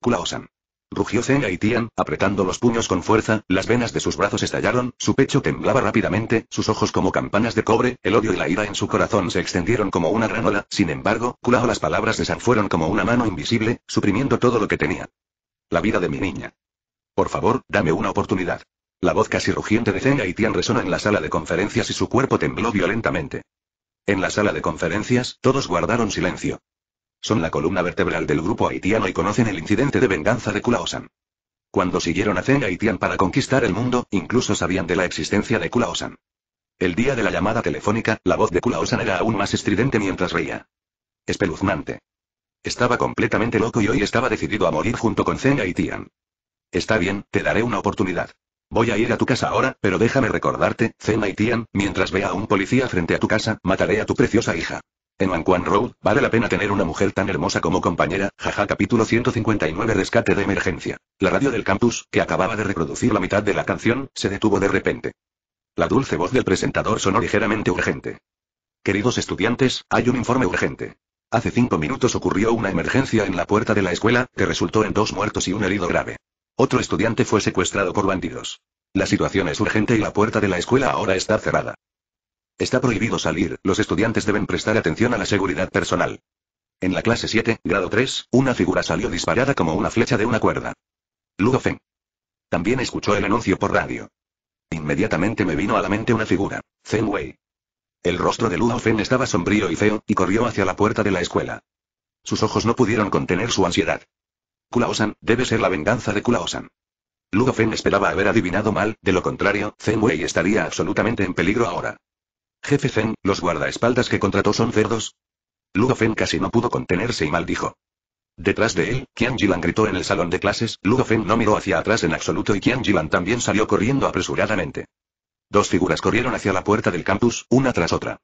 A: Kulaosan. Rugió Zen Haitian, apretando los puños con fuerza, las venas de sus brazos estallaron, su pecho temblaba rápidamente, sus ojos como campanas de cobre, el odio y la ira en su corazón se extendieron como una granola, sin embargo, Kulao las palabras de San fueron como una mano invisible, suprimiendo todo lo que tenía. La vida de mi niña. Por favor, dame una oportunidad. La voz casi rugiente de Zen Tian resonó en la sala de conferencias y su cuerpo tembló violentamente. En la sala de conferencias, todos guardaron silencio. Son la columna vertebral del grupo haitiano y conocen el incidente de venganza de Kulaosan. Cuando siguieron a Zen Haitian para conquistar el mundo, incluso sabían de la existencia de Kulaosan. El día de la llamada telefónica, la voz de Kulaosan era aún más estridente mientras reía. Espeluznante. Estaba completamente loco y hoy estaba decidido a morir junto con Zen Haitian. Está bien, te daré una oportunidad. Voy a ir a tu casa ahora, pero déjame recordarte, Zena y Tian, mientras vea a un policía frente a tu casa, mataré a tu preciosa hija. En Manquan Road, vale la pena tener una mujer tan hermosa como compañera, jaja capítulo 159 Rescate de emergencia. La radio del campus, que acababa de reproducir la mitad de la canción, se detuvo de repente. La dulce voz del presentador sonó ligeramente urgente. Queridos estudiantes, hay un informe urgente. Hace cinco minutos ocurrió una emergencia en la puerta de la escuela, que resultó en dos muertos y un herido grave. Otro estudiante fue secuestrado por bandidos. La situación es urgente y la puerta de la escuela ahora está cerrada. Está prohibido salir, los estudiantes deben prestar atención a la seguridad personal. En la clase 7, grado 3, una figura salió disparada como una flecha de una cuerda. Ludofen. También escuchó el anuncio por radio. Inmediatamente me vino a la mente una figura. Zen Wei. El rostro de Ludofen estaba sombrío y feo, y corrió hacia la puerta de la escuela. Sus ojos no pudieron contener su ansiedad. Kulaosan, debe ser la venganza de Kulaosan. Lugo Fen esperaba haber adivinado mal, de lo contrario, Zeng Wei estaría absolutamente en peligro ahora. Jefe Fen, los guardaespaldas que contrató son cerdos. Lugo Fen casi no pudo contenerse y maldijo. Detrás de él, Qian Jilan gritó en el salón de clases, Lugo no miró hacia atrás en absoluto y Qian Jilan también salió corriendo apresuradamente. Dos figuras corrieron hacia la puerta del campus, una tras otra.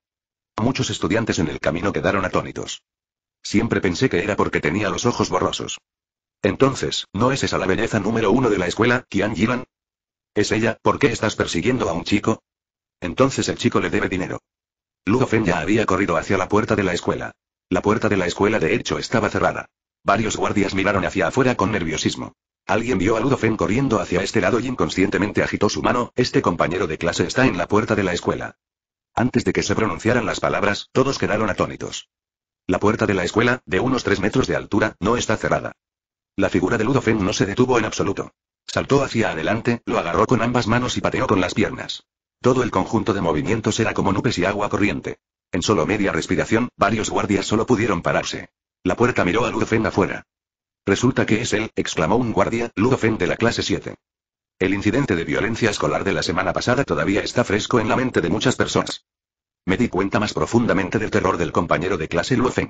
A: Muchos estudiantes en el camino quedaron atónitos. Siempre pensé que era porque tenía los ojos borrosos. Entonces, ¿no es esa la belleza número uno de la escuela, Kian Yilan? Es ella, ¿por qué estás persiguiendo a un chico? Entonces el chico le debe dinero. Ludo ya había corrido hacia la puerta de la escuela. La puerta de la escuela de hecho estaba cerrada. Varios guardias miraron hacia afuera con nerviosismo. Alguien vio a Ludofen corriendo hacia este lado y inconscientemente agitó su mano, este compañero de clase está en la puerta de la escuela. Antes de que se pronunciaran las palabras, todos quedaron atónitos. La puerta de la escuela, de unos tres metros de altura, no está cerrada. La figura de Ludofen no se detuvo en absoluto. Saltó hacia adelante, lo agarró con ambas manos y pateó con las piernas. Todo el conjunto de movimientos era como nubes y agua corriente. En solo media respiración, varios guardias solo pudieron pararse. La puerta miró a Ludofen afuera. Resulta que es él, exclamó un guardia, Ludofen de la clase 7. El incidente de violencia escolar de la semana pasada todavía está fresco en la mente de muchas personas. Me di cuenta más profundamente del terror del compañero de clase Ludofen.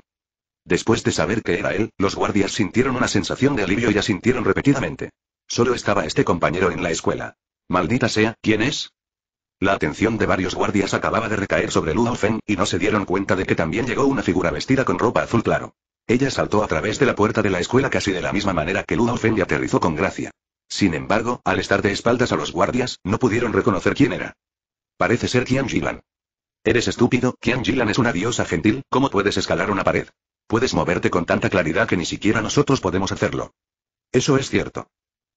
A: Después de saber que era él, los guardias sintieron una sensación de alivio y asintieron repetidamente. Solo estaba este compañero en la escuela. Maldita sea, ¿quién es? La atención de varios guardias acababa de recaer sobre Ludo Feng, y no se dieron cuenta de que también llegó una figura vestida con ropa azul claro. Ella saltó a través de la puerta de la escuela casi de la misma manera que Ludo Feng y aterrizó con gracia. Sin embargo, al estar de espaldas a los guardias, no pudieron reconocer quién era. Parece ser Qian Jilan. Eres estúpido, Qian Jilan es una diosa gentil, ¿cómo puedes escalar una pared? Puedes moverte con tanta claridad que ni siquiera nosotros podemos hacerlo. Eso es cierto.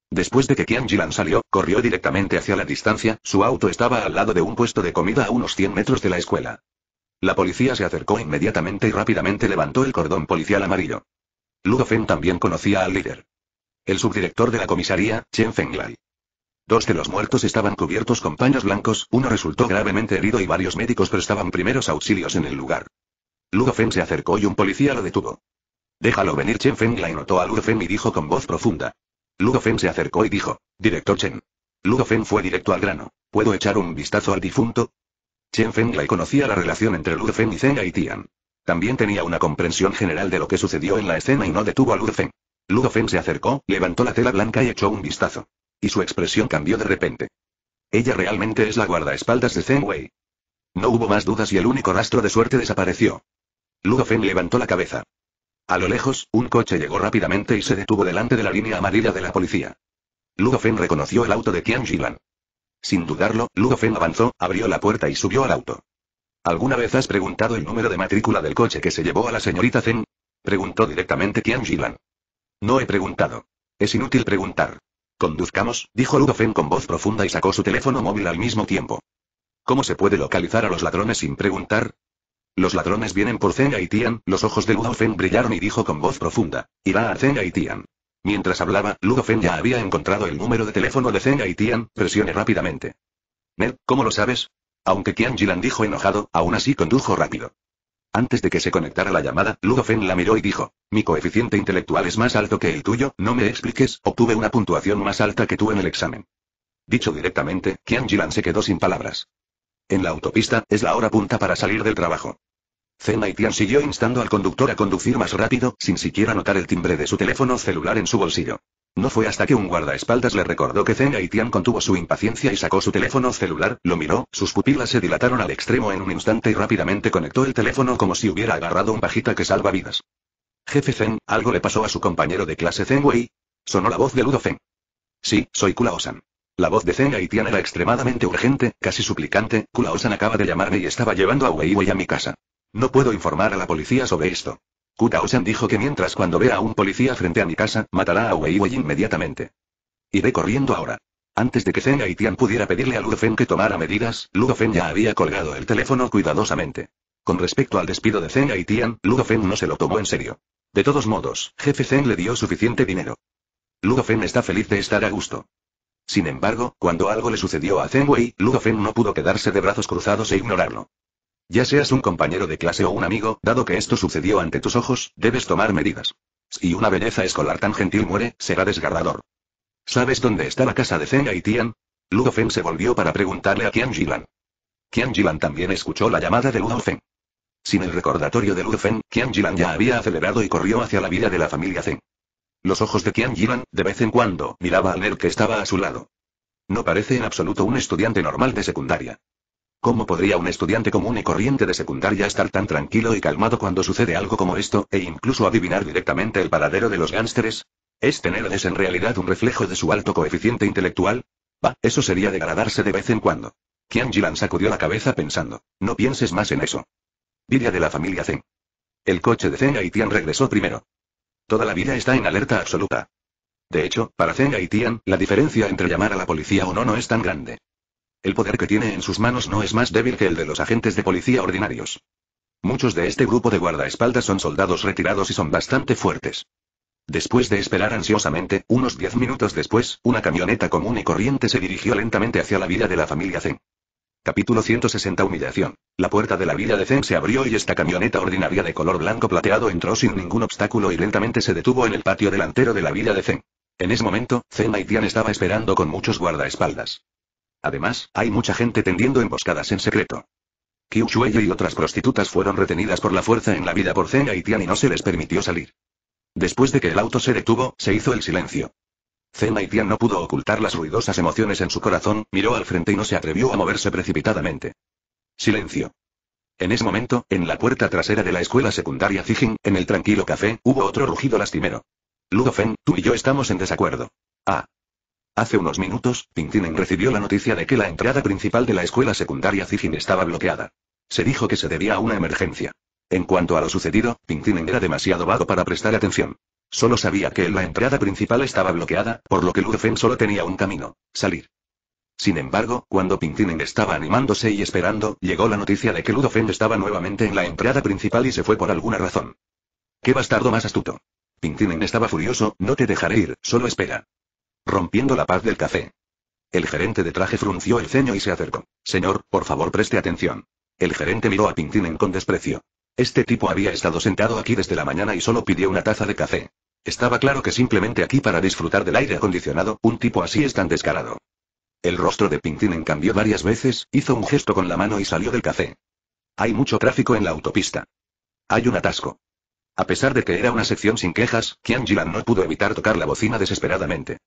A: Después de que Qian Jilan salió, corrió directamente hacia la distancia, su auto estaba al lado de un puesto de comida a unos 100 metros de la escuela. La policía se acercó inmediatamente y rápidamente levantó el cordón policial amarillo. Feng también conocía al líder. El subdirector de la comisaría, Chen Fenglai. Dos de los muertos estaban cubiertos con paños blancos, uno resultó gravemente herido y varios médicos prestaban primeros auxilios en el lugar. Ludofen se acercó y un policía lo detuvo. Déjalo venir Chen Feng notó a Ludofen y dijo con voz profunda. Ludofen se acercó y dijo, director Chen. Ludofen fue directo al grano. ¿Puedo echar un vistazo al difunto? Chen Fenglai conocía la relación entre Ludofen y Zeng Haitian. También tenía una comprensión general de lo que sucedió en la escena y no detuvo a Ludofen. Ludofen se acercó, levantó la tela blanca y echó un vistazo. Y su expresión cambió de repente. Ella realmente es la guardaespaldas de Zeng Wei. No hubo más dudas y el único rastro de suerte desapareció. Ludofen levantó la cabeza. A lo lejos, un coche llegó rápidamente y se detuvo delante de la línea amarilla de la policía. Ludofen reconoció el auto de Tian Jilan. Sin dudarlo, Ludofen avanzó, abrió la puerta y subió al auto. ¿Alguna vez has preguntado el número de matrícula del coche que se llevó a la señorita Zen? Preguntó directamente Tian Jilan. No he preguntado. Es inútil preguntar. Conduzcamos, dijo Ludofen con voz profunda y sacó su teléfono móvil al mismo tiempo. ¿Cómo se puede localizar a los ladrones sin preguntar? Los ladrones vienen por Zeng y los ojos de Ludofen brillaron y dijo con voz profunda. Irá a Zeng Aitian. Mientras hablaba, Ludofen ya había encontrado el número de teléfono de Zeng Aitian, presione rápidamente. Ned, ¿cómo lo sabes? Aunque Qian Jilan dijo enojado, aún así condujo rápido. Antes de que se conectara la llamada, Ludofen la miró y dijo, mi coeficiente intelectual es más alto que el tuyo, no me expliques, obtuve una puntuación más alta que tú en el examen. Dicho directamente, Qian Jilan se quedó sin palabras. En la autopista, es la hora punta para salir del trabajo. Zen Haitian siguió instando al conductor a conducir más rápido, sin siquiera notar el timbre de su teléfono celular en su bolsillo. No fue hasta que un guardaespaldas le recordó que Zen Haitian contuvo su impaciencia y sacó su teléfono celular, lo miró, sus pupilas se dilataron al extremo en un instante y rápidamente conectó el teléfono como si hubiera agarrado un pajita que salva vidas. Jefe Zen, ¿algo le pasó a su compañero de clase Zen Wei? Sonó la voz de Ludo Feng. Sí, soy Kulao-san. La voz de Zen Haitian era extremadamente urgente, casi suplicante. Kulaosan acaba de llamarme y estaba llevando a Weiwei a mi casa. No puedo informar a la policía sobre esto. Kulaosan dijo que mientras cuando vea a un policía frente a mi casa, matará a Weiwei inmediatamente. Iré corriendo ahora. Antes de que Zen Haitian pudiera pedirle a Ludofen que tomara medidas, Ludofen ya había colgado el teléfono cuidadosamente. Con respecto al despido de Zen Haitian, Ludofen no se lo tomó en serio. De todos modos, jefe Zen le dio suficiente dinero. Ludofen está feliz de estar a gusto. Sin embargo, cuando algo le sucedió a Zenwei, Ludofen no pudo quedarse de brazos cruzados e ignorarlo. Ya seas un compañero de clase o un amigo, dado que esto sucedió ante tus ojos, debes tomar medidas. Si una belleza escolar tan gentil muere, será desgarrador. ¿Sabes dónde está la casa de Zen y Tian? Ludofen se volvió para preguntarle a Qian Jilan. Qian Jilan también escuchó la llamada de Ludofen. Sin el recordatorio de Ludofen, Qian Jilan ya había acelerado y corrió hacia la vida de la familia Zen. Los ojos de Qian Yiran, de vez en cuando, miraba al nerd que estaba a su lado. No parece en absoluto un estudiante normal de secundaria. ¿Cómo podría un estudiante común y corriente de secundaria estar tan tranquilo y calmado cuando sucede algo como esto, e incluso adivinar directamente el paradero de los gánsteres? ¿Este nerd es en realidad un reflejo de su alto coeficiente intelectual? Bah, eso sería degradarse de vez en cuando. Qian Jilan sacudió la cabeza pensando, no pienses más en eso. Villa de la familia Zen. El coche de Zen y Tian regresó primero. Toda la vida está en alerta absoluta. De hecho, para Zeng y Tian, la diferencia entre llamar a la policía o no no es tan grande. El poder que tiene en sus manos no es más débil que el de los agentes de policía ordinarios. Muchos de este grupo de guardaespaldas son soldados retirados y son bastante fuertes. Después de esperar ansiosamente, unos diez minutos después, una camioneta común y corriente se dirigió lentamente hacia la vida de la familia Zeng. Capítulo 160 Humillación. La puerta de la villa de Zen se abrió y esta camioneta ordinaria de color blanco plateado entró sin ningún obstáculo y lentamente se detuvo en el patio delantero de la villa de Zen. En ese momento, Zen Haitian estaba esperando con muchos guardaespaldas. Además, hay mucha gente tendiendo emboscadas en secreto. Qiu y otras prostitutas fueron retenidas por la fuerza en la vida por Zen Haitian y no se les permitió salir. Después de que el auto se detuvo, se hizo el silencio. Zen no pudo ocultar las ruidosas emociones en su corazón, miró al frente y no se atrevió a moverse precipitadamente. Silencio. En ese momento, en la puerta trasera de la escuela secundaria Zijin, en el tranquilo café, hubo otro rugido lastimero. Ludofen, tú y yo estamos en desacuerdo. Ah. Hace unos minutos, Tintinen recibió la noticia de que la entrada principal de la escuela secundaria Zijin estaba bloqueada. Se dijo que se debía a una emergencia. En cuanto a lo sucedido, Tintinen era demasiado vago para prestar atención. Solo sabía que la entrada principal estaba bloqueada, por lo que Ludofen solo tenía un camino, salir. Sin embargo, cuando Pintinen estaba animándose y esperando, llegó la noticia de que Ludofen estaba nuevamente en la entrada principal y se fue por alguna razón. ¡Qué bastardo más astuto! Pintinen estaba furioso, no te dejaré ir, solo espera. Rompiendo la paz del café. El gerente de traje frunció el ceño y se acercó. Señor, por favor preste atención. El gerente miró a Pintinen con desprecio. Este tipo había estado sentado aquí desde la mañana y solo pidió una taza de café. Estaba claro que simplemente aquí para disfrutar del aire acondicionado, un tipo así es tan descarado. El rostro de Pintin cambió varias veces, hizo un gesto con la mano y salió del café. Hay mucho tráfico en la autopista. Hay un atasco. A pesar de que era una sección sin quejas, Qian Jilan no pudo evitar tocar la bocina desesperadamente.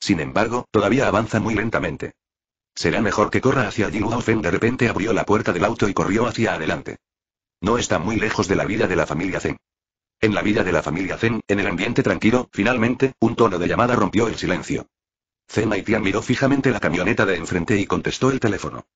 A: Sin embargo, todavía avanza muy lentamente. Será mejor que corra hacia allí. Fen de repente abrió la puerta del auto y corrió hacia adelante. No está muy lejos de la vida de la familia Zen. En la vida de la familia Zen, en el ambiente tranquilo, finalmente, un tono de llamada rompió el silencio. Zen Haitian miró fijamente la camioneta de enfrente y contestó el teléfono.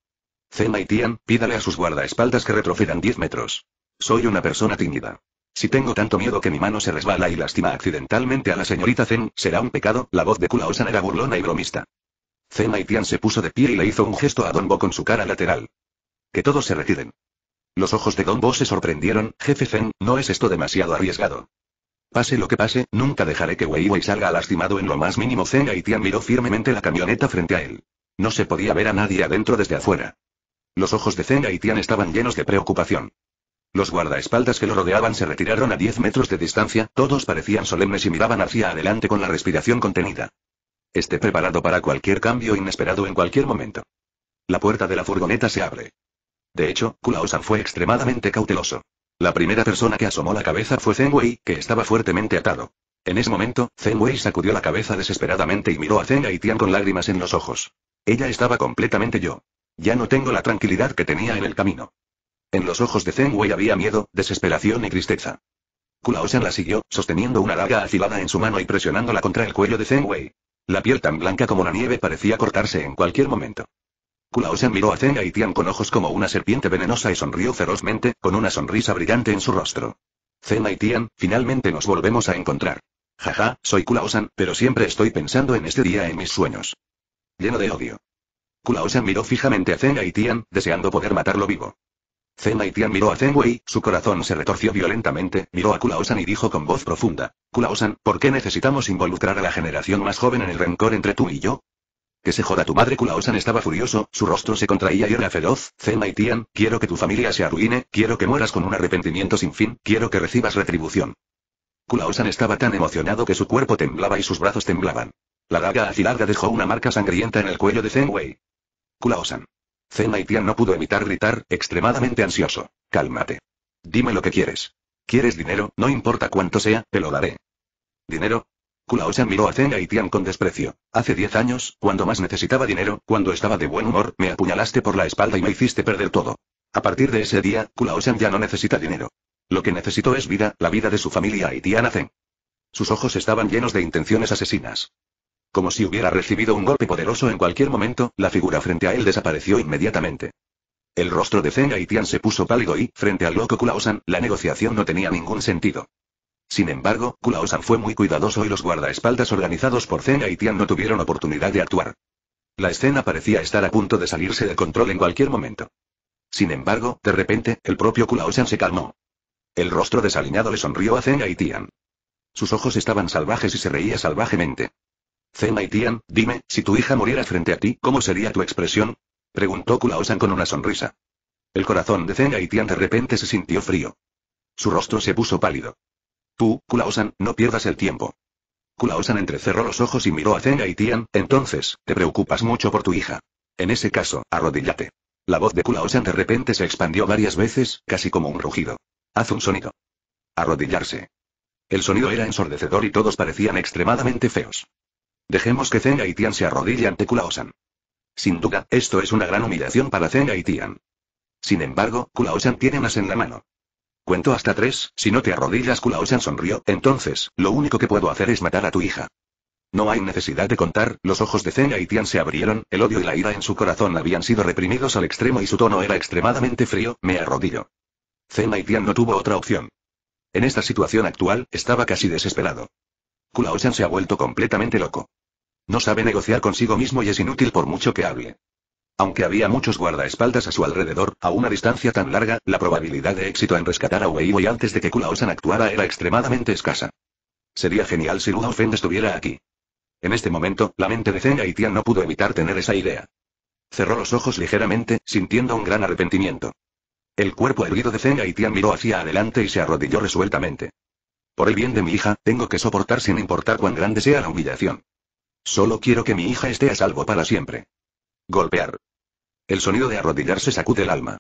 A: Zen Haitian, pídale a sus guardaespaldas que retrocedan 10 metros. Soy una persona tímida. Si tengo tanto miedo que mi mano se resbala y lastima accidentalmente a la señorita Zen, será un pecado, la voz de Kulaosan era burlona y bromista. Zen Haitian se puso de pie y le hizo un gesto a Donbo con su cara lateral. Que todos se retiren. Los ojos de Bo se sorprendieron, jefe Zen, ¿no es esto demasiado arriesgado? Pase lo que pase, nunca dejaré que Weiwei salga lastimado en lo más mínimo. Zen Haitian miró firmemente la camioneta frente a él. No se podía ver a nadie adentro desde afuera. Los ojos de Zen Haitian estaban llenos de preocupación. Los guardaespaldas que lo rodeaban se retiraron a 10 metros de distancia, todos parecían solemnes y miraban hacia adelante con la respiración contenida. Esté preparado para cualquier cambio inesperado en cualquier momento. La puerta de la furgoneta se abre. De hecho, Kulaosan fue extremadamente cauteloso. La primera persona que asomó la cabeza fue Zeng Wei, que estaba fuertemente atado. En ese momento, Zen Wei sacudió la cabeza desesperadamente y miró a Zeng Haitian con lágrimas en los ojos. Ella estaba completamente yo. Ya no tengo la tranquilidad que tenía en el camino. En los ojos de Zeng Wei había miedo, desesperación y tristeza. Kulaosan la siguió, sosteniendo una daga afilada en su mano y presionándola contra el cuello de Zeng Wei. La piel tan blanca como la nieve parecía cortarse en cualquier momento. Kulaosan miró a Zenga y con ojos como una serpiente venenosa y sonrió ferozmente, con una sonrisa brillante en su rostro. Zeng y finalmente nos volvemos a encontrar. Jaja, soy Kulaosan, pero siempre estoy pensando en este día en mis sueños. Lleno de odio. Kulaosan miró fijamente a Zenga y deseando poder matarlo vivo. Zeng miró a Zenwei, su corazón se retorció violentamente, miró a Kulaosan y dijo con voz profunda. Kulaosan, ¿por qué necesitamos involucrar a la generación más joven en el rencor entre tú y yo? Que se joda tu madre Kulaosan estaba furioso, su rostro se contraía y era feroz, Zen y quiero que tu familia se arruine, quiero que mueras con un arrepentimiento sin fin, quiero que recibas retribución. Kulaosan estaba tan emocionado que su cuerpo temblaba y sus brazos temblaban. La daga afilarga dejó una marca sangrienta en el cuello de Zen Wei. Kulaosan. Zen no pudo evitar gritar, extremadamente ansioso. Cálmate. Dime lo que quieres. ¿Quieres dinero? No importa cuánto sea, te lo daré. ¿Dinero? Kulaosan miró a Zen Haitian con desprecio. Hace diez años, cuando más necesitaba dinero, cuando estaba de buen humor, me apuñalaste por la espalda y me hiciste perder todo. A partir de ese día, Kulaosan ya no necesita dinero. Lo que necesitó es vida, la vida de su familia haitiana Zen. Sus ojos estaban llenos de intenciones asesinas. Como si hubiera recibido un golpe poderoso en cualquier momento, la figura frente a él desapareció inmediatamente. El rostro de Zen Haitian se puso pálido y, frente al loco Kulaosan, la negociación no tenía ningún sentido. Sin embargo, Kulaosan fue muy cuidadoso y los guardaespaldas organizados por zenga y Tian no tuvieron oportunidad de actuar. La escena parecía estar a punto de salirse de control en cualquier momento. Sin embargo, de repente, el propio Kulaosan se calmó. El rostro desaliñado le sonrió a zenga y Tian. Sus ojos estaban salvajes y se reía salvajemente. zenga y Tian, dime, si tu hija muriera frente a ti, ¿cómo sería tu expresión? Preguntó Kulaosan con una sonrisa. El corazón de zenga y Tian de repente se sintió frío. Su rostro se puso pálido. Tú, Kulaosan, no pierdas el tiempo. Kulaosan entrecerró los ojos y miró a Zenga y Tian, entonces, te preocupas mucho por tu hija. En ese caso, arrodíllate. La voz de Kulaosan de repente se expandió varias veces, casi como un rugido. Haz un sonido. Arrodillarse. El sonido era ensordecedor y todos parecían extremadamente feos. Dejemos que Zenga y Tian se arrodille ante Kulaosan. Sin duda, esto es una gran humillación para Zenga y Tian. Sin embargo, Kulaosan tiene unas en la mano. Cuento hasta tres, si no te arrodillas Kulaosan sonrió, entonces, lo único que puedo hacer es matar a tu hija. No hay necesidad de contar, los ojos de Zen y se abrieron, el odio y la ira en su corazón habían sido reprimidos al extremo y su tono era extremadamente frío, me arrodillo. Zen y no tuvo otra opción. En esta situación actual, estaba casi desesperado. Kulaosan se ha vuelto completamente loco. No sabe negociar consigo mismo y es inútil por mucho que hable. Aunque había muchos guardaespaldas a su alrededor, a una distancia tan larga, la probabilidad de éxito en rescatar a Weiwei antes de que Kulaosan actuara era extremadamente escasa. Sería genial si Luo estuviera aquí. En este momento, la mente de Zeng Haitian no pudo evitar tener esa idea. Cerró los ojos ligeramente, sintiendo un gran arrepentimiento. El cuerpo erguido de Zeng Haitian miró hacia adelante y se arrodilló resueltamente. Por el bien de mi hija, tengo que soportar sin importar cuán grande sea la humillación. Solo quiero que mi hija esté a salvo para siempre. Golpear. El sonido de arrodillarse sacude el alma.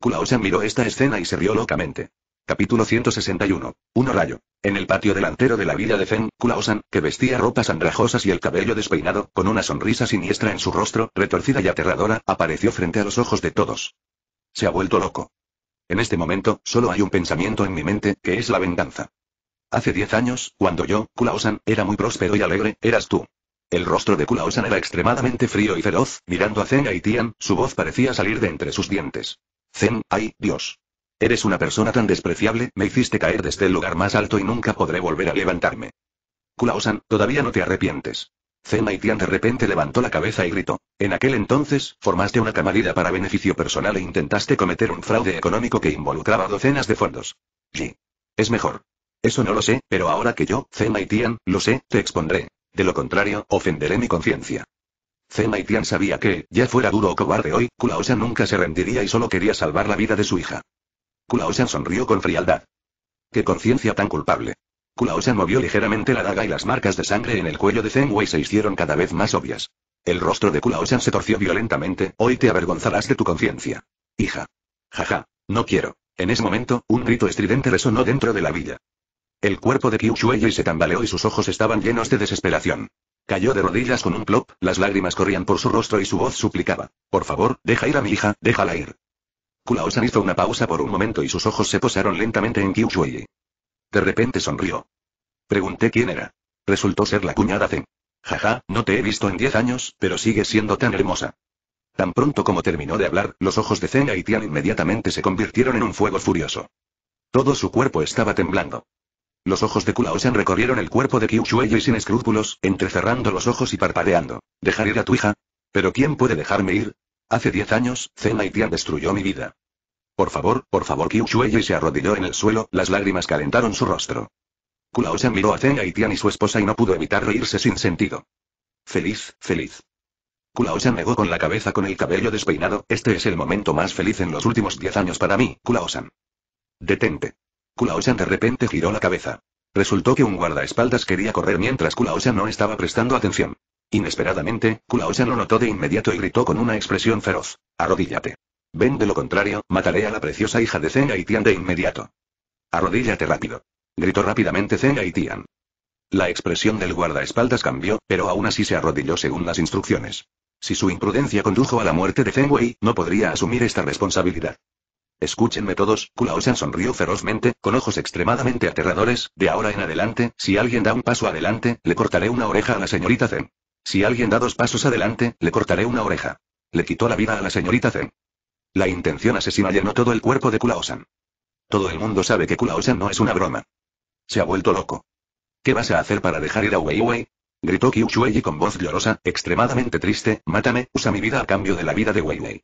A: Kulaosan miró esta escena y se rió locamente. Capítulo 161. Un rayo. En el patio delantero de la villa de Fen, Kulaosan, que vestía ropas andrajosas y el cabello despeinado, con una sonrisa siniestra en su rostro, retorcida y aterradora, apareció frente a los ojos de todos. Se ha vuelto loco. En este momento, solo hay un pensamiento en mi mente, que es la venganza. Hace diez años, cuando yo, Kulaosan, era muy próspero y alegre, eras tú. El rostro de Kulaosan era extremadamente frío y feroz, mirando a Zen Haitian. su voz parecía salir de entre sus dientes. Zen, ay, Dios. Eres una persona tan despreciable, me hiciste caer desde el este lugar más alto y nunca podré volver a levantarme. Kulaosan, todavía no te arrepientes. Zen Haitian de repente levantó la cabeza y gritó. En aquel entonces, formaste una camarilla para beneficio personal e intentaste cometer un fraude económico que involucraba docenas de fondos. Y. Es mejor. Eso no lo sé, pero ahora que yo, Zen Haitian, lo sé, te expondré. De lo contrario, ofenderé mi conciencia. Zen y sabía que, ya fuera duro o cobarde hoy, Kulaoshan nunca se rendiría y solo quería salvar la vida de su hija. Kulaosan sonrió con frialdad. ¡Qué conciencia tan culpable! Kulaoshan movió ligeramente la daga y las marcas de sangre en el cuello de Zen Wei se hicieron cada vez más obvias. El rostro de Kulaosan se torció violentamente, hoy te avergonzarás de tu conciencia. Hija. Jaja. No quiero. En ese momento, un grito estridente resonó dentro de la villa. El cuerpo de Qiu se tambaleó y sus ojos estaban llenos de desesperación. Cayó de rodillas con un plop, las lágrimas corrían por su rostro y su voz suplicaba. Por favor, deja ir a mi hija, déjala ir. Kulaosan hizo una pausa por un momento y sus ojos se posaron lentamente en Qiu De repente sonrió. Pregunté quién era. Resultó ser la cuñada Zen. Jaja, no te he visto en diez años, pero sigues siendo tan hermosa. Tan pronto como terminó de hablar, los ojos de Zen y inmediatamente se convirtieron en un fuego furioso. Todo su cuerpo estaba temblando. Los ojos de Kulaosan recorrieron el cuerpo de y sin escrúpulos, entrecerrando los ojos y parpadeando. ¿Dejar ir a tu hija? ¿Pero quién puede dejarme ir? Hace diez años, Zen Haitian destruyó mi vida. Por favor, por favor, y se arrodilló en el suelo, las lágrimas calentaron su rostro. Kulaosan miró a Zen y y su esposa y no pudo evitar reírse sin sentido. Feliz, feliz. Kulaosan negó con la cabeza con el cabello despeinado, este es el momento más feliz en los últimos diez años para mí, Kulaosan. Detente. Kulaosan de repente giró la cabeza. Resultó que un guardaespaldas quería correr mientras Kulaosan no estaba prestando atención. Inesperadamente, Kulaosan lo notó de inmediato y gritó con una expresión feroz. Arrodíllate. Ven de lo contrario, mataré a la preciosa hija de Zen tian de inmediato. Arrodíllate rápido. Gritó rápidamente Zen tian La expresión del guardaespaldas cambió, pero aún así se arrodilló según las instrucciones. Si su imprudencia condujo a la muerte de Zeng Wei, no podría asumir esta responsabilidad. Escúchenme todos, Kulaosan sonrió ferozmente, con ojos extremadamente aterradores, de ahora en adelante, si alguien da un paso adelante, le cortaré una oreja a la señorita Zen. Si alguien da dos pasos adelante, le cortaré una oreja. Le quitó la vida a la señorita Zen. La intención asesina llenó todo el cuerpo de Kulaosan. Todo el mundo sabe que Kulaosan no es una broma. Se ha vuelto loco. ¿Qué vas a hacer para dejar ir a Weiwei?», gritó Gritó Kyushueyi con voz llorosa, extremadamente triste, mátame, usa mi vida a cambio de la vida de Weiwei».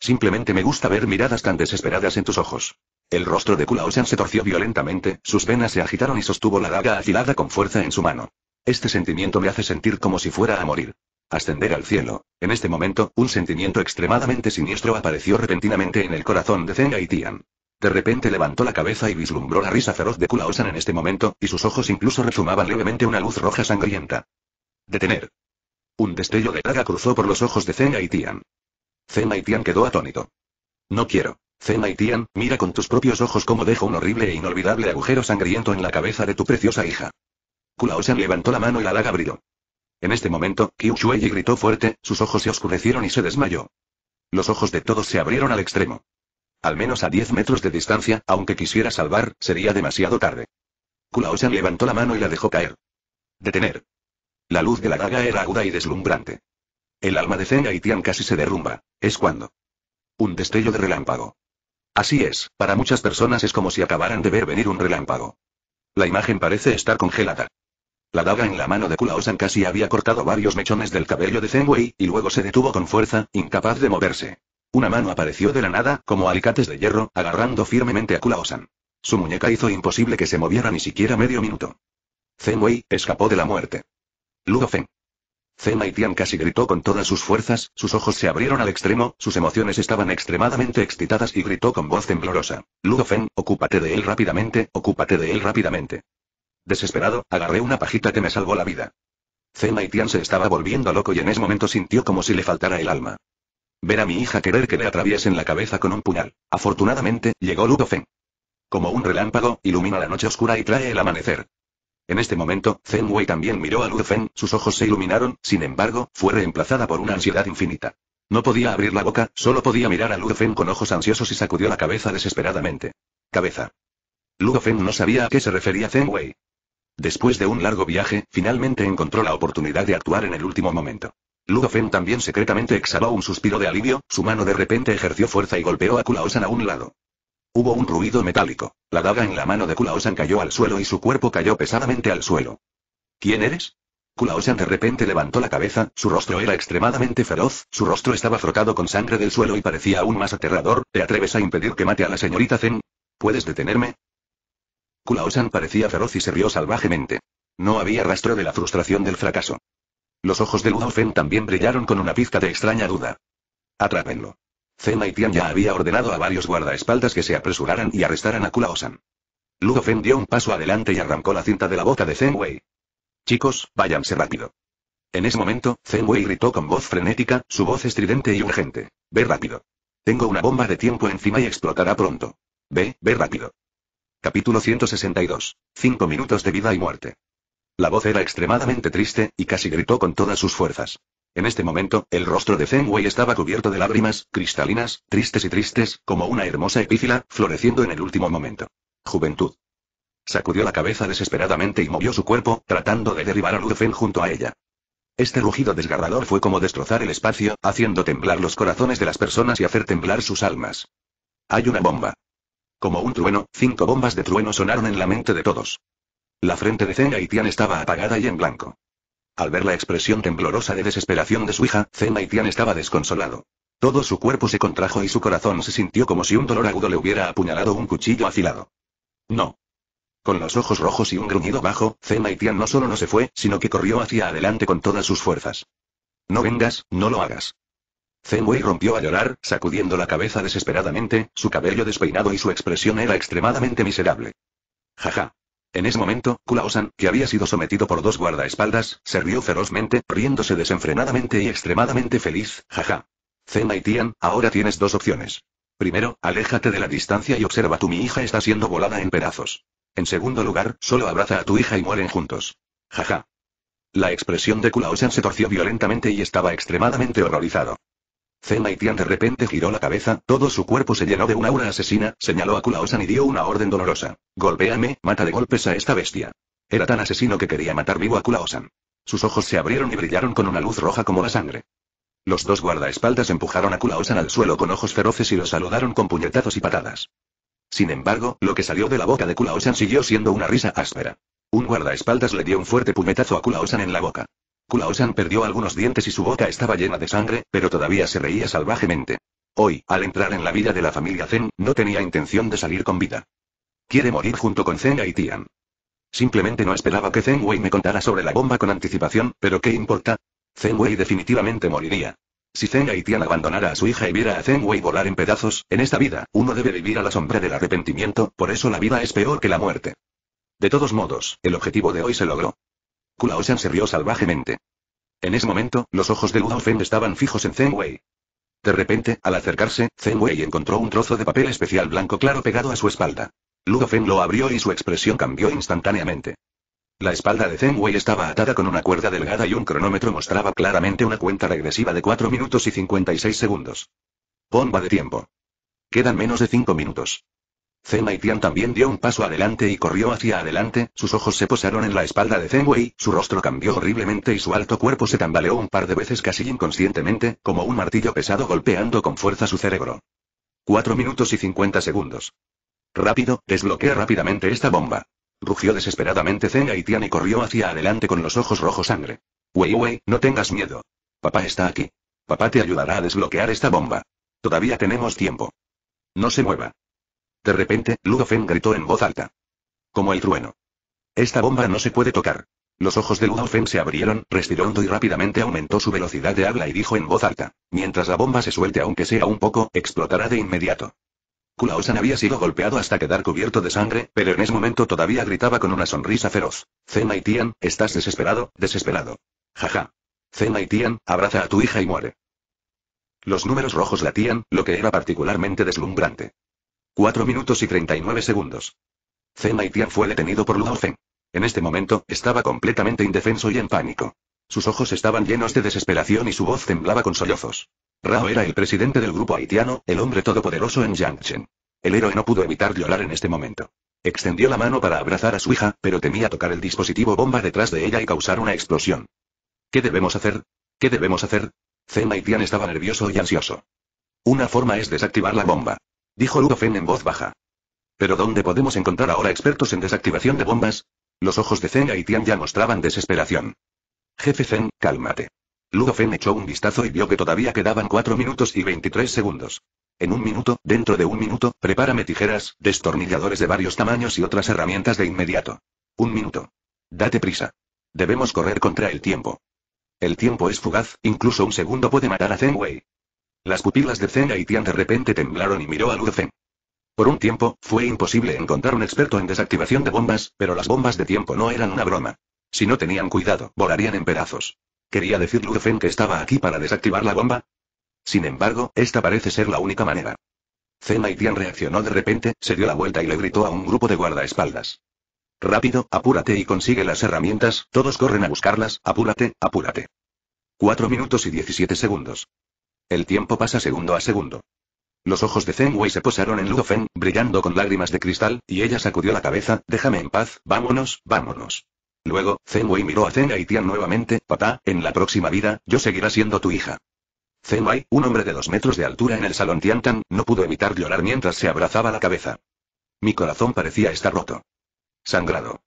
A: Simplemente me gusta ver miradas tan desesperadas en tus ojos. El rostro de Kulaosan se torció violentamente, sus venas se agitaron y sostuvo la daga afilada con fuerza en su mano. Este sentimiento me hace sentir como si fuera a morir. Ascender al cielo. En este momento, un sentimiento extremadamente siniestro apareció repentinamente en el corazón de Zenga y Tian. De repente levantó la cabeza y vislumbró la risa feroz de Kulaosan en este momento, y sus ojos incluso rezumaban levemente una luz roja sangrienta. Detener. Un destello de daga cruzó por los ojos de Zenga y Zema quedó atónito. No quiero. Zema mira con tus propios ojos cómo dejo un horrible e inolvidable agujero sangriento en la cabeza de tu preciosa hija. Kulaosan levantó la mano y la daga abrió. En este momento, Kyu y gritó fuerte, sus ojos se oscurecieron y se desmayó. Los ojos de todos se abrieron al extremo. Al menos a 10 metros de distancia, aunque quisiera salvar, sería demasiado tarde. Kulaosan levantó la mano y la dejó caer. Detener. La luz de la daga era aguda y deslumbrante. El alma de Zeng Haitian casi se derrumba. Es cuando. Un destello de relámpago. Así es, para muchas personas es como si acabaran de ver venir un relámpago. La imagen parece estar congelada. La daga en la mano de Kulaosan casi había cortado varios mechones del cabello de Wei, y luego se detuvo con fuerza, incapaz de moverse. Una mano apareció de la nada, como alicates de hierro, agarrando firmemente a Kulaosan. Su muñeca hizo imposible que se moviera ni siquiera medio minuto. Wei, escapó de la muerte. Ludo Feng. Zema Tian casi gritó con todas sus fuerzas, sus ojos se abrieron al extremo, sus emociones estaban extremadamente excitadas y gritó con voz temblorosa. Ludofen, ocúpate de él rápidamente, ocúpate de él rápidamente. Desesperado, agarré una pajita que me salvó la vida. Zema Tian se estaba volviendo loco y en ese momento sintió como si le faltara el alma. Ver a mi hija querer que le atraviesen la cabeza con un puñal. Afortunadamente, llegó Ludofen. Como un relámpago, ilumina la noche oscura y trae el amanecer. En este momento, Zen Wei también miró a Lu Fen. sus ojos se iluminaron, sin embargo, fue reemplazada por una ansiedad infinita. No podía abrir la boca, solo podía mirar a Lu Fen con ojos ansiosos y sacudió la cabeza desesperadamente. Cabeza. Lu Feng no sabía a qué se refería Zen Wei. Después de un largo viaje, finalmente encontró la oportunidad de actuar en el último momento. Ludofen también secretamente exhaló un suspiro de alivio, su mano de repente ejerció fuerza y golpeó a Kulaosan a un lado. Hubo un ruido metálico. La daga en la mano de Kulaosan cayó al suelo y su cuerpo cayó pesadamente al suelo. ¿Quién eres? Kulaosan de repente levantó la cabeza, su rostro era extremadamente feroz, su rostro estaba frotado con sangre del suelo y parecía aún más aterrador. ¿Te atreves a impedir que mate a la señorita Zen? ¿Puedes detenerme? Kulaosan parecía feroz y se rió salvajemente. No había rastro de la frustración del fracaso. Los ojos de Ludo Fen también brillaron con una pizca de extraña duda. Atrápenlo. Zema y Tian ya había ordenado a varios guardaespaldas que se apresuraran y arrestaran a Kulaosan. Ludo Fen dio un paso adelante y arrancó la cinta de la boca de Zeng Wei. Chicos, váyanse rápido. En ese momento, Zeng Wei gritó con voz frenética, su voz estridente y urgente. Ve rápido. Tengo una bomba de tiempo encima y explotará pronto. Ve, ve rápido. Capítulo 162. Cinco minutos de vida y muerte. La voz era extremadamente triste, y casi gritó con todas sus fuerzas. En este momento, el rostro de Wei estaba cubierto de lágrimas, cristalinas, tristes y tristes, como una hermosa epífila, floreciendo en el último momento. Juventud. Sacudió la cabeza desesperadamente y movió su cuerpo, tratando de derribar a Fen junto a ella. Este rugido desgarrador fue como destrozar el espacio, haciendo temblar los corazones de las personas y hacer temblar sus almas. Hay una bomba. Como un trueno, cinco bombas de trueno sonaron en la mente de todos. La frente de Zen Haitian estaba apagada y en blanco. Al ver la expresión temblorosa de desesperación de su hija, Zen Maitian estaba desconsolado. Todo su cuerpo se contrajo y su corazón se sintió como si un dolor agudo le hubiera apuñalado un cuchillo afilado. No. Con los ojos rojos y un gruñido bajo, Zen Haitian no solo no se fue, sino que corrió hacia adelante con todas sus fuerzas. No vengas, no lo hagas. Wei rompió a llorar, sacudiendo la cabeza desesperadamente, su cabello despeinado y su expresión era extremadamente miserable. Jaja. En ese momento, Kulaosan, que había sido sometido por dos guardaespaldas, se rió ferozmente, riéndose desenfrenadamente y extremadamente feliz, jaja. Zena y Tian, ahora tienes dos opciones. Primero, aléjate de la distancia y observa tu mi hija está siendo volada en pedazos. En segundo lugar, solo abraza a tu hija y mueren juntos. Jaja. La expresión de Kulaosan se torció violentamente y estaba extremadamente horrorizado. Zema de repente giró la cabeza, todo su cuerpo se llenó de una aura asesina, señaló a Kulaosan y dio una orden dolorosa. Golpéame, mata de golpes a esta bestia. Era tan asesino que quería matar vivo a Kulaosan. Sus ojos se abrieron y brillaron con una luz roja como la sangre. Los dos guardaespaldas empujaron a Kulaosan al suelo con ojos feroces y lo saludaron con puñetazos y patadas. Sin embargo, lo que salió de la boca de Kulaosan siguió siendo una risa áspera. Un guardaespaldas le dio un fuerte puñetazo a Kulaosan en la boca. Kulao-san perdió algunos dientes y su boca estaba llena de sangre, pero todavía se reía salvajemente. Hoy, al entrar en la vida de la familia Zen, no tenía intención de salir con vida. Quiere morir junto con Zen y Tian. Simplemente no esperaba que Zen Wei me contara sobre la bomba con anticipación, pero ¿qué importa? Zen Wei definitivamente moriría. Si Zen Tian abandonara a su hija y viera a Zen Wei volar en pedazos, en esta vida, uno debe vivir a la sombra del arrepentimiento, por eso la vida es peor que la muerte. De todos modos, el objetivo de hoy se logró. Kulaosan se rió salvajemente. En ese momento, los ojos de Ludofen estaban fijos en Zeng Wei. De repente, al acercarse, Zeng Wei encontró un trozo de papel especial blanco claro pegado a su espalda. Ludofen lo abrió y su expresión cambió instantáneamente. La espalda de Zeng Wei estaba atada con una cuerda delgada y un cronómetro mostraba claramente una cuenta regresiva de 4 minutos y 56 segundos. Bomba de tiempo. Quedan menos de 5 minutos. Zen Tian también dio un paso adelante y corrió hacia adelante, sus ojos se posaron en la espalda de Zeng Wei, su rostro cambió horriblemente y su alto cuerpo se tambaleó un par de veces casi inconscientemente, como un martillo pesado golpeando con fuerza su cerebro. 4 minutos y 50 segundos. Rápido, desbloquea rápidamente esta bomba. Rugió desesperadamente Zen haitian y corrió hacia adelante con los ojos rojos sangre. Wei no tengas miedo. Papá está aquí. Papá te ayudará a desbloquear esta bomba. Todavía tenemos tiempo. No se mueva. De repente, Ludofen gritó en voz alta. Como el trueno. Esta bomba no se puede tocar. Los ojos de Ludofen se abrieron, respiró y rápidamente aumentó su velocidad de habla y dijo en voz alta. Mientras la bomba se suelte aunque sea un poco, explotará de inmediato. Kulaosan había sido golpeado hasta quedar cubierto de sangre, pero en ese momento todavía gritaba con una sonrisa feroz. Zena y estás desesperado, desesperado. Jaja. Zena y abraza a tu hija y muere. Los números rojos latían, lo que era particularmente deslumbrante. 4 minutos y 39 segundos. Zen Haitian fue detenido por Luo Feng. En este momento, estaba completamente indefenso y en pánico. Sus ojos estaban llenos de desesperación y su voz temblaba con sollozos. Rao era el presidente del grupo haitiano, el hombre todopoderoso en Jiangchen. El héroe no pudo evitar llorar en este momento. Extendió la mano para abrazar a su hija, pero temía tocar el dispositivo bomba detrás de ella y causar una explosión. ¿Qué debemos hacer? ¿Qué debemos hacer? Zen Haitian estaba nervioso y ansioso. Una forma es desactivar la bomba. Dijo Ludofen en voz baja. ¿Pero dónde podemos encontrar ahora expertos en desactivación de bombas? Los ojos de Zen y Tian ya mostraban desesperación. Jefe Zen, cálmate. Ludofen echó un vistazo y vio que todavía quedaban 4 minutos y 23 segundos. En un minuto, dentro de un minuto, prepárame tijeras, destornilladores de varios tamaños y otras herramientas de inmediato. Un minuto. Date prisa. Debemos correr contra el tiempo. El tiempo es fugaz, incluso un segundo puede matar a Zen Wei. Las pupilas de Zen Tian de repente temblaron y miró a Lurfen. Por un tiempo, fue imposible encontrar un experto en desactivación de bombas, pero las bombas de tiempo no eran una broma. Si no tenían cuidado, volarían en pedazos. ¿Quería decir Lurfen que estaba aquí para desactivar la bomba? Sin embargo, esta parece ser la única manera. Zen Tian reaccionó de repente, se dio la vuelta y le gritó a un grupo de guardaespaldas. Rápido, apúrate y consigue las herramientas, todos corren a buscarlas, apúrate, apúrate. 4 minutos y 17 segundos. El tiempo pasa segundo a segundo. Los ojos de Zenway Wei se posaron en Ludo Fen, brillando con lágrimas de cristal, y ella sacudió la cabeza, déjame en paz, vámonos, vámonos. Luego, Zenway Wei miró a Zeng Haitian nuevamente, papá, en la próxima vida, yo seguirá siendo tu hija. Zenway, Wei, un hombre de dos metros de altura en el salón Tan, no pudo evitar llorar mientras se abrazaba la cabeza. Mi corazón parecía estar roto. Sangrado.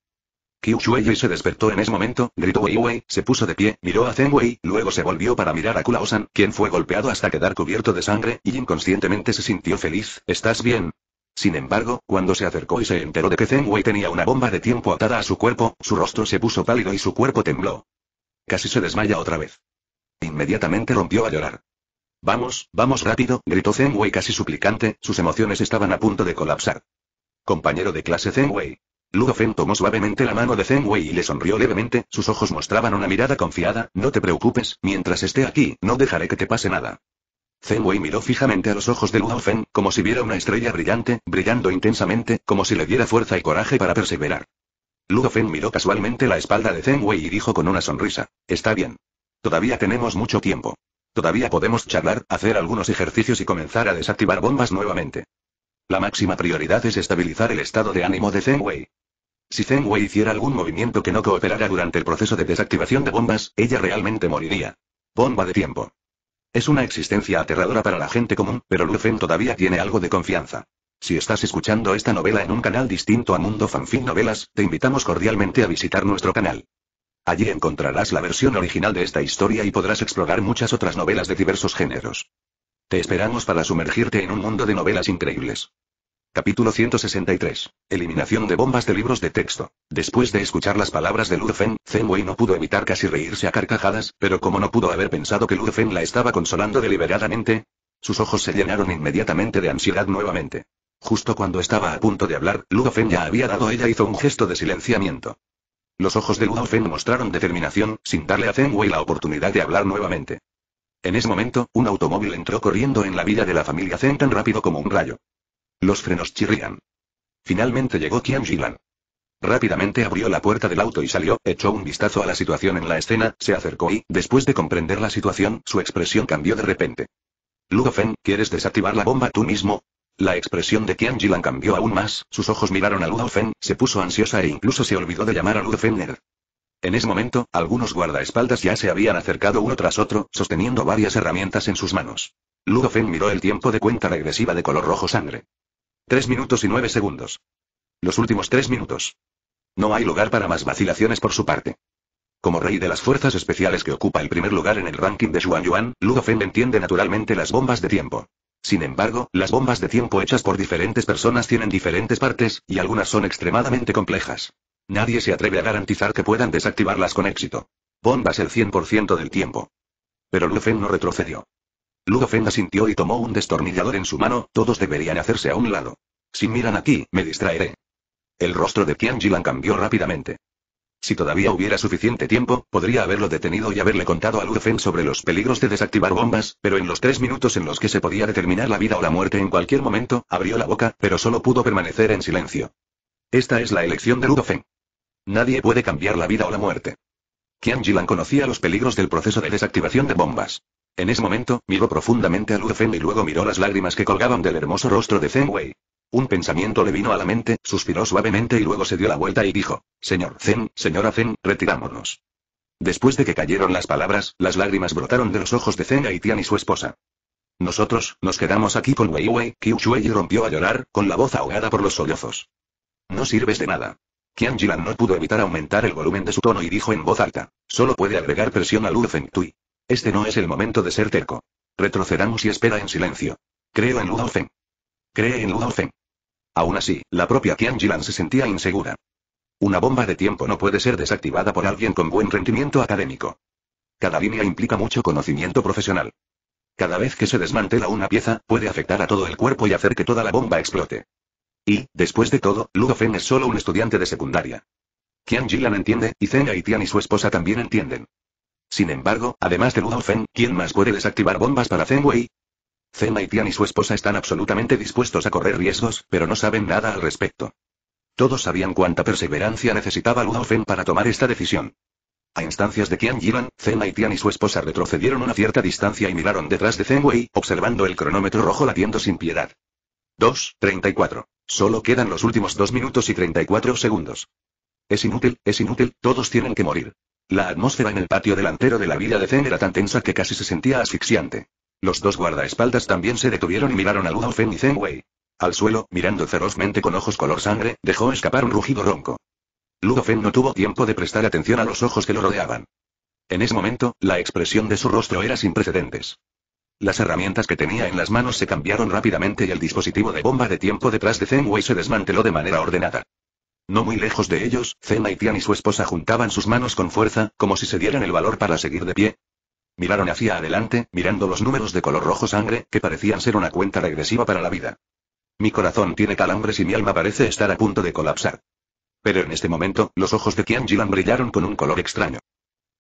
A: Qiu se despertó en ese momento, gritó Wei se puso de pie, miró a zengwei luego se volvió para mirar a Kulaosan, quien fue golpeado hasta quedar cubierto de sangre, y inconscientemente se sintió feliz, ¿estás bien? Sin embargo, cuando se acercó y se enteró de que zengwei tenía una bomba de tiempo atada a su cuerpo, su rostro se puso pálido y su cuerpo tembló. Casi se desmaya otra vez. Inmediatamente rompió a llorar. Vamos, vamos rápido, gritó zengwei casi suplicante, sus emociones estaban a punto de colapsar. Compañero de clase Zen Ludofen tomó suavemente la mano de Wei y le sonrió levemente, sus ojos mostraban una mirada confiada, no te preocupes, mientras esté aquí, no dejaré que te pase nada. Wei miró fijamente a los ojos de Ludofen, como si viera una estrella brillante, brillando intensamente, como si le diera fuerza y coraje para perseverar. Ludofen miró casualmente la espalda de Wei y dijo con una sonrisa, está bien. Todavía tenemos mucho tiempo. Todavía podemos charlar, hacer algunos ejercicios y comenzar a desactivar bombas nuevamente. La máxima prioridad es estabilizar el estado de ánimo de Zeng Wei. Si Zeng Wei hiciera algún movimiento que no cooperara durante el proceso de desactivación de bombas, ella realmente moriría. Bomba de tiempo. Es una existencia aterradora para la gente común, pero Feng todavía tiene algo de confianza. Si estás escuchando esta novela en un canal distinto a Mundo Fanfic Novelas, te invitamos cordialmente a visitar nuestro canal. Allí encontrarás la versión original de esta historia y podrás explorar muchas otras novelas de diversos géneros. Te esperamos para sumergirte en un mundo de novelas increíbles. Capítulo 163. Eliminación de bombas de libros de texto. Después de escuchar las palabras de Ludofen, Zeng Wei no pudo evitar casi reírse a carcajadas, pero como no pudo haber pensado que Ludofen la estaba consolando deliberadamente, sus ojos se llenaron inmediatamente de ansiedad nuevamente. Justo cuando estaba a punto de hablar, Ludofen ya había dado ella hizo un gesto de silenciamiento. Los ojos de Ludofen mostraron determinación, sin darle a Zenwei la oportunidad de hablar nuevamente. En ese momento, un automóvil entró corriendo en la vida de la familia Zen tan rápido como un rayo. Los frenos chirrían. Finalmente llegó Qian Jilan. Rápidamente abrió la puerta del auto y salió, echó un vistazo a la situación en la escena, se acercó y, después de comprender la situación, su expresión cambió de repente. Ludofen, ¿quieres desactivar la bomba tú mismo? La expresión de Qian Jilan cambió aún más, sus ojos miraron a Ludofen, se puso ansiosa e incluso se olvidó de llamar a Ludofen Nerd. En ese momento, algunos guardaespaldas ya se habían acercado uno tras otro, sosteniendo varias herramientas en sus manos. Ludofen miró el tiempo de cuenta regresiva de color rojo sangre. Tres minutos y nueve segundos. Los últimos tres minutos. No hay lugar para más vacilaciones por su parte. Como rey de las fuerzas especiales que ocupa el primer lugar en el ranking de Xuan Yuan, Ludofen entiende naturalmente las bombas de tiempo. Sin embargo, las bombas de tiempo hechas por diferentes personas tienen diferentes partes, y algunas son extremadamente complejas. Nadie se atreve a garantizar que puedan desactivarlas con éxito. Bombas el 100% del tiempo. Pero Lufen no retrocedió. Lufen asintió y tomó un destornillador en su mano, todos deberían hacerse a un lado. Si miran aquí, me distraeré. El rostro de Kian Jilan cambió rápidamente. Si todavía hubiera suficiente tiempo, podría haberlo detenido y haberle contado a Feng sobre los peligros de desactivar bombas, pero en los tres minutos en los que se podía determinar la vida o la muerte en cualquier momento, abrió la boca, pero solo pudo permanecer en silencio. Esta es la elección de Feng. Nadie puede cambiar la vida o la muerte. Qian Jilan conocía los peligros del proceso de desactivación de bombas. En ese momento, miró profundamente a Feng y luego miró las lágrimas que colgaban del hermoso rostro de Feng Wei. Un pensamiento le vino a la mente, suspiró suavemente y luego se dio la vuelta y dijo, Señor Zen, señora Zen, retirámonos. Después de que cayeron las palabras, las lágrimas brotaron de los ojos de Zen Haitian y su esposa. Nosotros, nos quedamos aquí con Weiwei», Wei, y rompió a llorar, con la voz ahogada por los sollozos. No sirves de nada. Qian Jilan no pudo evitar aumentar el volumen de su tono y dijo en voz alta. Solo puede agregar presión al Urfen Tui. Este no es el momento de ser terco. Retrocedamos y espera en silencio. Creo en Ludo Feng. Cree en Feng. Aún así, la propia Qian Jilan se sentía insegura. Una bomba de tiempo no puede ser desactivada por alguien con buen rendimiento académico. Cada línea implica mucho conocimiento profesional. Cada vez que se desmantela una pieza, puede afectar a todo el cuerpo y hacer que toda la bomba explote. Y, después de todo, Ludofen es solo un estudiante de secundaria. Qian Jilan entiende, y Zeng y Tian y su esposa también entienden. Sin embargo, además de Ludofen, ¿quién más puede desactivar bombas para Zen Wei? Zen y Tian y su esposa están absolutamente dispuestos a correr riesgos, pero no saben nada al respecto. Todos sabían cuánta perseverancia necesitaba Luo Fen para tomar esta decisión. A instancias de Qian Yilan, Zen Tian y su esposa retrocedieron una cierta distancia y miraron detrás de Zen Wei, observando el cronómetro rojo latiendo sin piedad. 34. Solo quedan los últimos 2 minutos y 34 segundos. Es inútil, es inútil, todos tienen que morir. La atmósfera en el patio delantero de la villa de Zen era tan tensa que casi se sentía asfixiante. Los dos guardaespaldas también se detuvieron y miraron a Ludofen y Zenwei. Al suelo, mirando ferozmente con ojos color sangre, dejó escapar un rugido ronco. Ludofen no tuvo tiempo de prestar atención a los ojos que lo rodeaban. En ese momento, la expresión de su rostro era sin precedentes. Las herramientas que tenía en las manos se cambiaron rápidamente y el dispositivo de bomba de tiempo detrás de Zenwei se desmanteló de manera ordenada. No muy lejos de ellos, Zen Haitian y su esposa juntaban sus manos con fuerza, como si se dieran el valor para seguir de pie, Miraron hacia adelante, mirando los números de color rojo sangre, que parecían ser una cuenta regresiva para la vida. Mi corazón tiene calambres y mi alma parece estar a punto de colapsar. Pero en este momento, los ojos de Qian Jilan brillaron con un color extraño.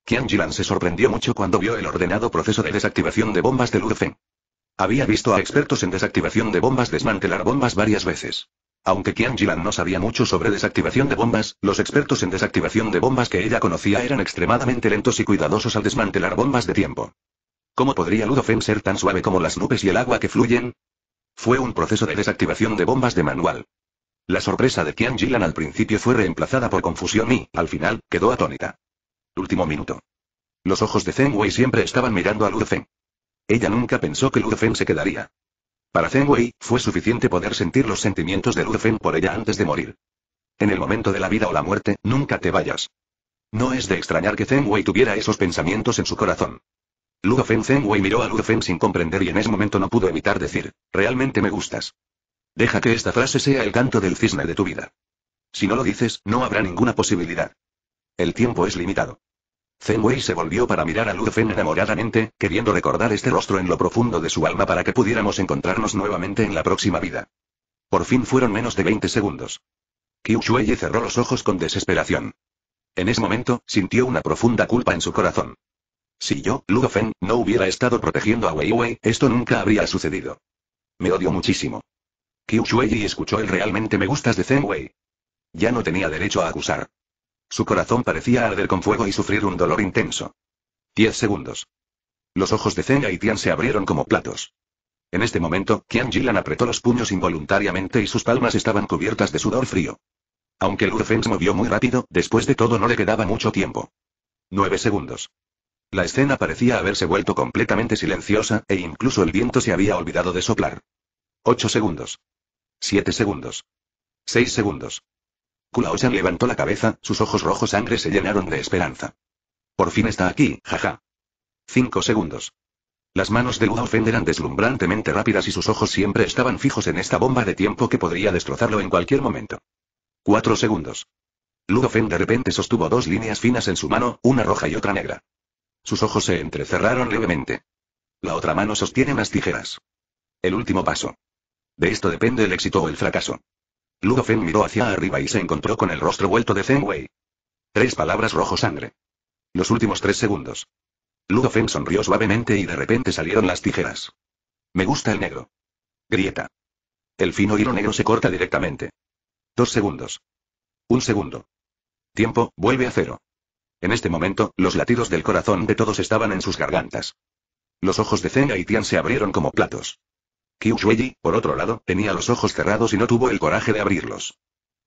A: Qian Jilan se sorprendió mucho cuando vio el ordenado proceso de desactivación de bombas de Lurfen. Había visto a expertos en desactivación de bombas desmantelar bombas varias veces. Aunque Qian Jilan no sabía mucho sobre desactivación de bombas, los expertos en desactivación de bombas que ella conocía eran extremadamente lentos y cuidadosos al desmantelar bombas de tiempo. ¿Cómo podría Ludofen ser tan suave como las nubes y el agua que fluyen? Fue un proceso de desactivación de bombas de manual. La sorpresa de Qian Jilan al principio fue reemplazada por confusión y, al final, quedó atónita. Último minuto. Los ojos de Zeng Wei siempre estaban mirando a Ludofen. Ella nunca pensó que Ludofen se quedaría. Para Zeng Wei, fue suficiente poder sentir los sentimientos de Lu por ella antes de morir. En el momento de la vida o la muerte, nunca te vayas. No es de extrañar que Zenwei Wei tuviera esos pensamientos en su corazón. Lu Fen Wei miró a Lu sin comprender y en ese momento no pudo evitar decir, realmente me gustas. Deja que esta frase sea el canto del cisne de tu vida. Si no lo dices, no habrá ninguna posibilidad. El tiempo es limitado. Wei se volvió para mirar a Fen enamoradamente, queriendo recordar este rostro en lo profundo de su alma para que pudiéramos encontrarnos nuevamente en la próxima vida. Por fin fueron menos de 20 segundos. Qiu cerró los ojos con desesperación. En ese momento, sintió una profunda culpa en su corazón. Si yo, Fen, no hubiera estado protegiendo a Wei Wei, esto nunca habría sucedido. Me odio muchísimo. Qiu escuchó el realmente me gustas de Zen Wei. Ya no tenía derecho a acusar. Su corazón parecía arder con fuego y sufrir un dolor intenso. Diez segundos. Los ojos de Zeng y Tian se abrieron como platos. En este momento, Qian Jilan apretó los puños involuntariamente y sus palmas estaban cubiertas de sudor frío. Aunque el se movió muy rápido, después de todo no le quedaba mucho tiempo. Nueve segundos. La escena parecía haberse vuelto completamente silenciosa, e incluso el viento se había olvidado de soplar. Ocho segundos. Siete segundos. Seis segundos. Kulaosan levantó la cabeza, sus ojos rojos sangre se llenaron de esperanza. Por fin está aquí, jaja. Cinco segundos. Las manos de Ludofend eran deslumbrantemente rápidas y sus ojos siempre estaban fijos en esta bomba de tiempo que podría destrozarlo en cualquier momento. Cuatro segundos. Ludofend de repente sostuvo dos líneas finas en su mano, una roja y otra negra. Sus ojos se entrecerraron levemente. La otra mano sostiene las tijeras. El último paso. De esto depende el éxito o el fracaso. Ludofen miró hacia arriba y se encontró con el rostro vuelto de Zen Wei. Tres palabras rojo sangre. Los últimos tres segundos. Ludofen sonrió suavemente y de repente salieron las tijeras. Me gusta el negro. Grieta. El fino hilo negro se corta directamente. Dos segundos. Un segundo. Tiempo, vuelve a cero. En este momento, los latidos del corazón de todos estaban en sus gargantas. Los ojos de Zen Tian se abrieron como platos. Kyushueji, por otro lado, tenía los ojos cerrados y no tuvo el coraje de abrirlos.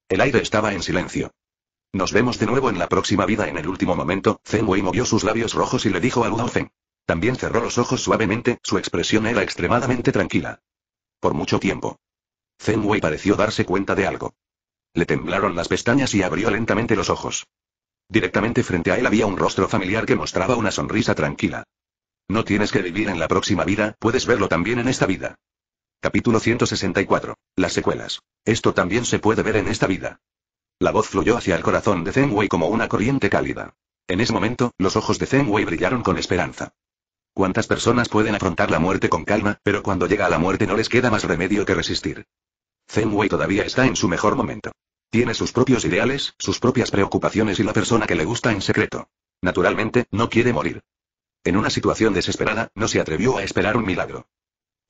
A: El aire estaba en silencio. Nos vemos de nuevo en la próxima vida. En el último momento, Zen Wei movió sus labios rojos y le dijo a Luo Feng. También cerró los ojos suavemente, su expresión era extremadamente tranquila. Por mucho tiempo. Zen Wei pareció darse cuenta de algo. Le temblaron las pestañas y abrió lentamente los ojos. Directamente frente a él había un rostro familiar que mostraba una sonrisa tranquila. No tienes que vivir en la próxima vida, puedes verlo también en esta vida. Capítulo 164. Las secuelas. Esto también se puede ver en esta vida. La voz fluyó hacia el corazón de Zenway como una corriente cálida. En ese momento, los ojos de Zenway brillaron con esperanza. Cuántas personas pueden afrontar la muerte con calma, pero cuando llega a la muerte no les queda más remedio que resistir. Zenway todavía está en su mejor momento. Tiene sus propios ideales, sus propias preocupaciones y la persona que le gusta en secreto. Naturalmente, no quiere morir. En una situación desesperada, no se atrevió a esperar un milagro.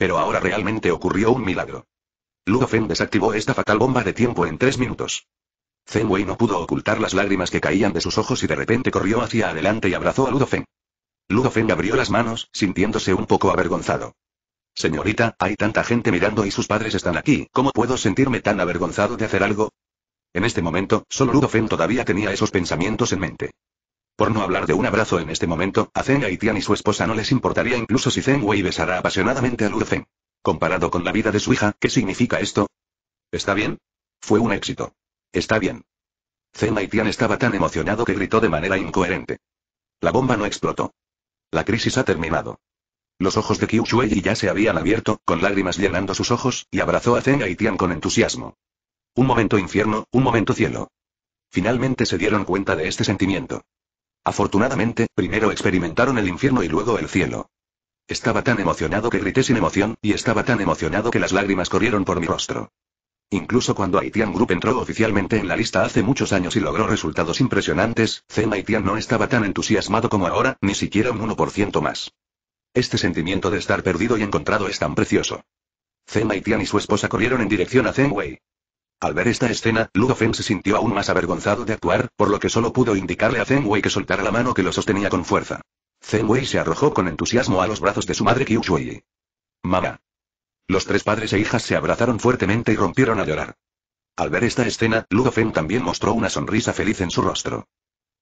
A: Pero ahora realmente ocurrió un milagro. Ludofen desactivó esta fatal bomba de tiempo en tres minutos. Zenwei no pudo ocultar las lágrimas que caían de sus ojos y de repente corrió hacia adelante y abrazó a Ludofen. Ludofen abrió las manos, sintiéndose un poco avergonzado. Señorita, hay tanta gente mirando y sus padres están aquí, ¿cómo puedo sentirme tan avergonzado de hacer algo? En este momento, solo Ludofen todavía tenía esos pensamientos en mente. Por no hablar de un abrazo en este momento, a Zeng Haitian y su esposa no les importaría incluso si Zeng Wei besara apasionadamente a Lu Zen. Comparado con la vida de su hija, ¿qué significa esto? ¿Está bien? Fue un éxito. Está bien. Zeng Haitian estaba tan emocionado que gritó de manera incoherente. La bomba no explotó. La crisis ha terminado. Los ojos de Qiu Shui ya se habían abierto, con lágrimas llenando sus ojos, y abrazó a Zeng Haitian con entusiasmo. Un momento infierno, un momento cielo. Finalmente se dieron cuenta de este sentimiento. Afortunadamente, primero experimentaron el infierno y luego el cielo. Estaba tan emocionado que grité sin emoción, y estaba tan emocionado que las lágrimas corrieron por mi rostro. Incluso cuando Haitian Group entró oficialmente en la lista hace muchos años y logró resultados impresionantes, Zen Haitian no estaba tan entusiasmado como ahora, ni siquiera un 1% más. Este sentimiento de estar perdido y encontrado es tan precioso. Zen Haitian y su esposa corrieron en dirección a Zenway. Al ver esta escena, Feng se sintió aún más avergonzado de actuar, por lo que solo pudo indicarle a Wei que soltara la mano que lo sostenía con fuerza. Wei se arrojó con entusiasmo a los brazos de su madre Kyushui. Mamá. Los tres padres e hijas se abrazaron fuertemente y rompieron a llorar. Al ver esta escena, Ludofen también mostró una sonrisa feliz en su rostro.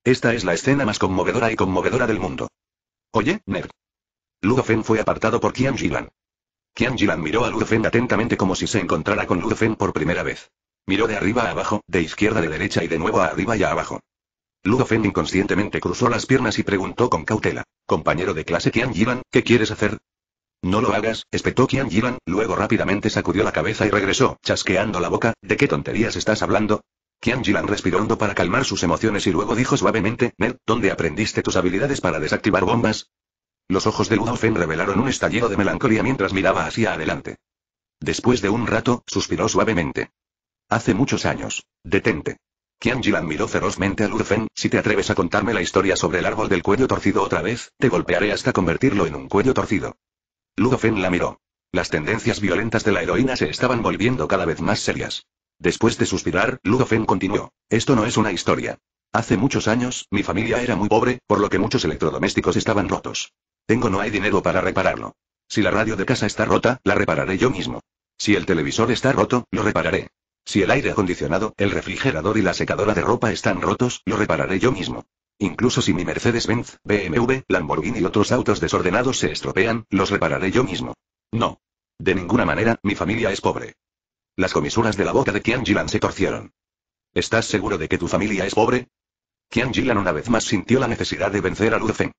A: Esta es la escena más conmovedora y conmovedora del mundo. Oye, Nerd. Ludofen fue apartado por Qian Jilan. Qian Jilan miró a Feng atentamente como si se encontrara con Feng por primera vez. Miró de arriba a abajo, de izquierda a derecha y de nuevo a arriba y a abajo. Ludofen inconscientemente cruzó las piernas y preguntó con cautela. Compañero de clase Qian Jilan, ¿qué quieres hacer? No lo hagas, espetó Qian luego rápidamente sacudió la cabeza y regresó, chasqueando la boca, ¿de qué tonterías estás hablando? Qian Jilan respiró hondo para calmar sus emociones y luego dijo suavemente, "Ned, ¿dónde aprendiste tus habilidades para desactivar bombas? Los ojos de Ludofen revelaron un estallido de melancolía mientras miraba hacia adelante. Después de un rato, suspiró suavemente. Hace muchos años. Detente. Qian Jilan miró ferozmente a Ludofen, si te atreves a contarme la historia sobre el árbol del cuello torcido otra vez, te golpearé hasta convertirlo en un cuello torcido. Ludofen la miró. Las tendencias violentas de la heroína se estaban volviendo cada vez más serias. Después de suspirar, Ludofen continuó. Esto no es una historia. Hace muchos años, mi familia era muy pobre, por lo que muchos electrodomésticos estaban rotos. Tengo no hay dinero para repararlo. Si la radio de casa está rota, la repararé yo mismo. Si el televisor está roto, lo repararé. Si el aire acondicionado, el refrigerador y la secadora de ropa están rotos, lo repararé yo mismo. Incluso si mi Mercedes-Benz, BMW, Lamborghini y otros autos desordenados se estropean, los repararé yo mismo. No. De ninguna manera, mi familia es pobre. Las comisuras de la boca de Qian Jilan se torcieron. ¿Estás seguro de que tu familia es pobre? Qian Jilan una vez más sintió la necesidad de vencer a Lufen.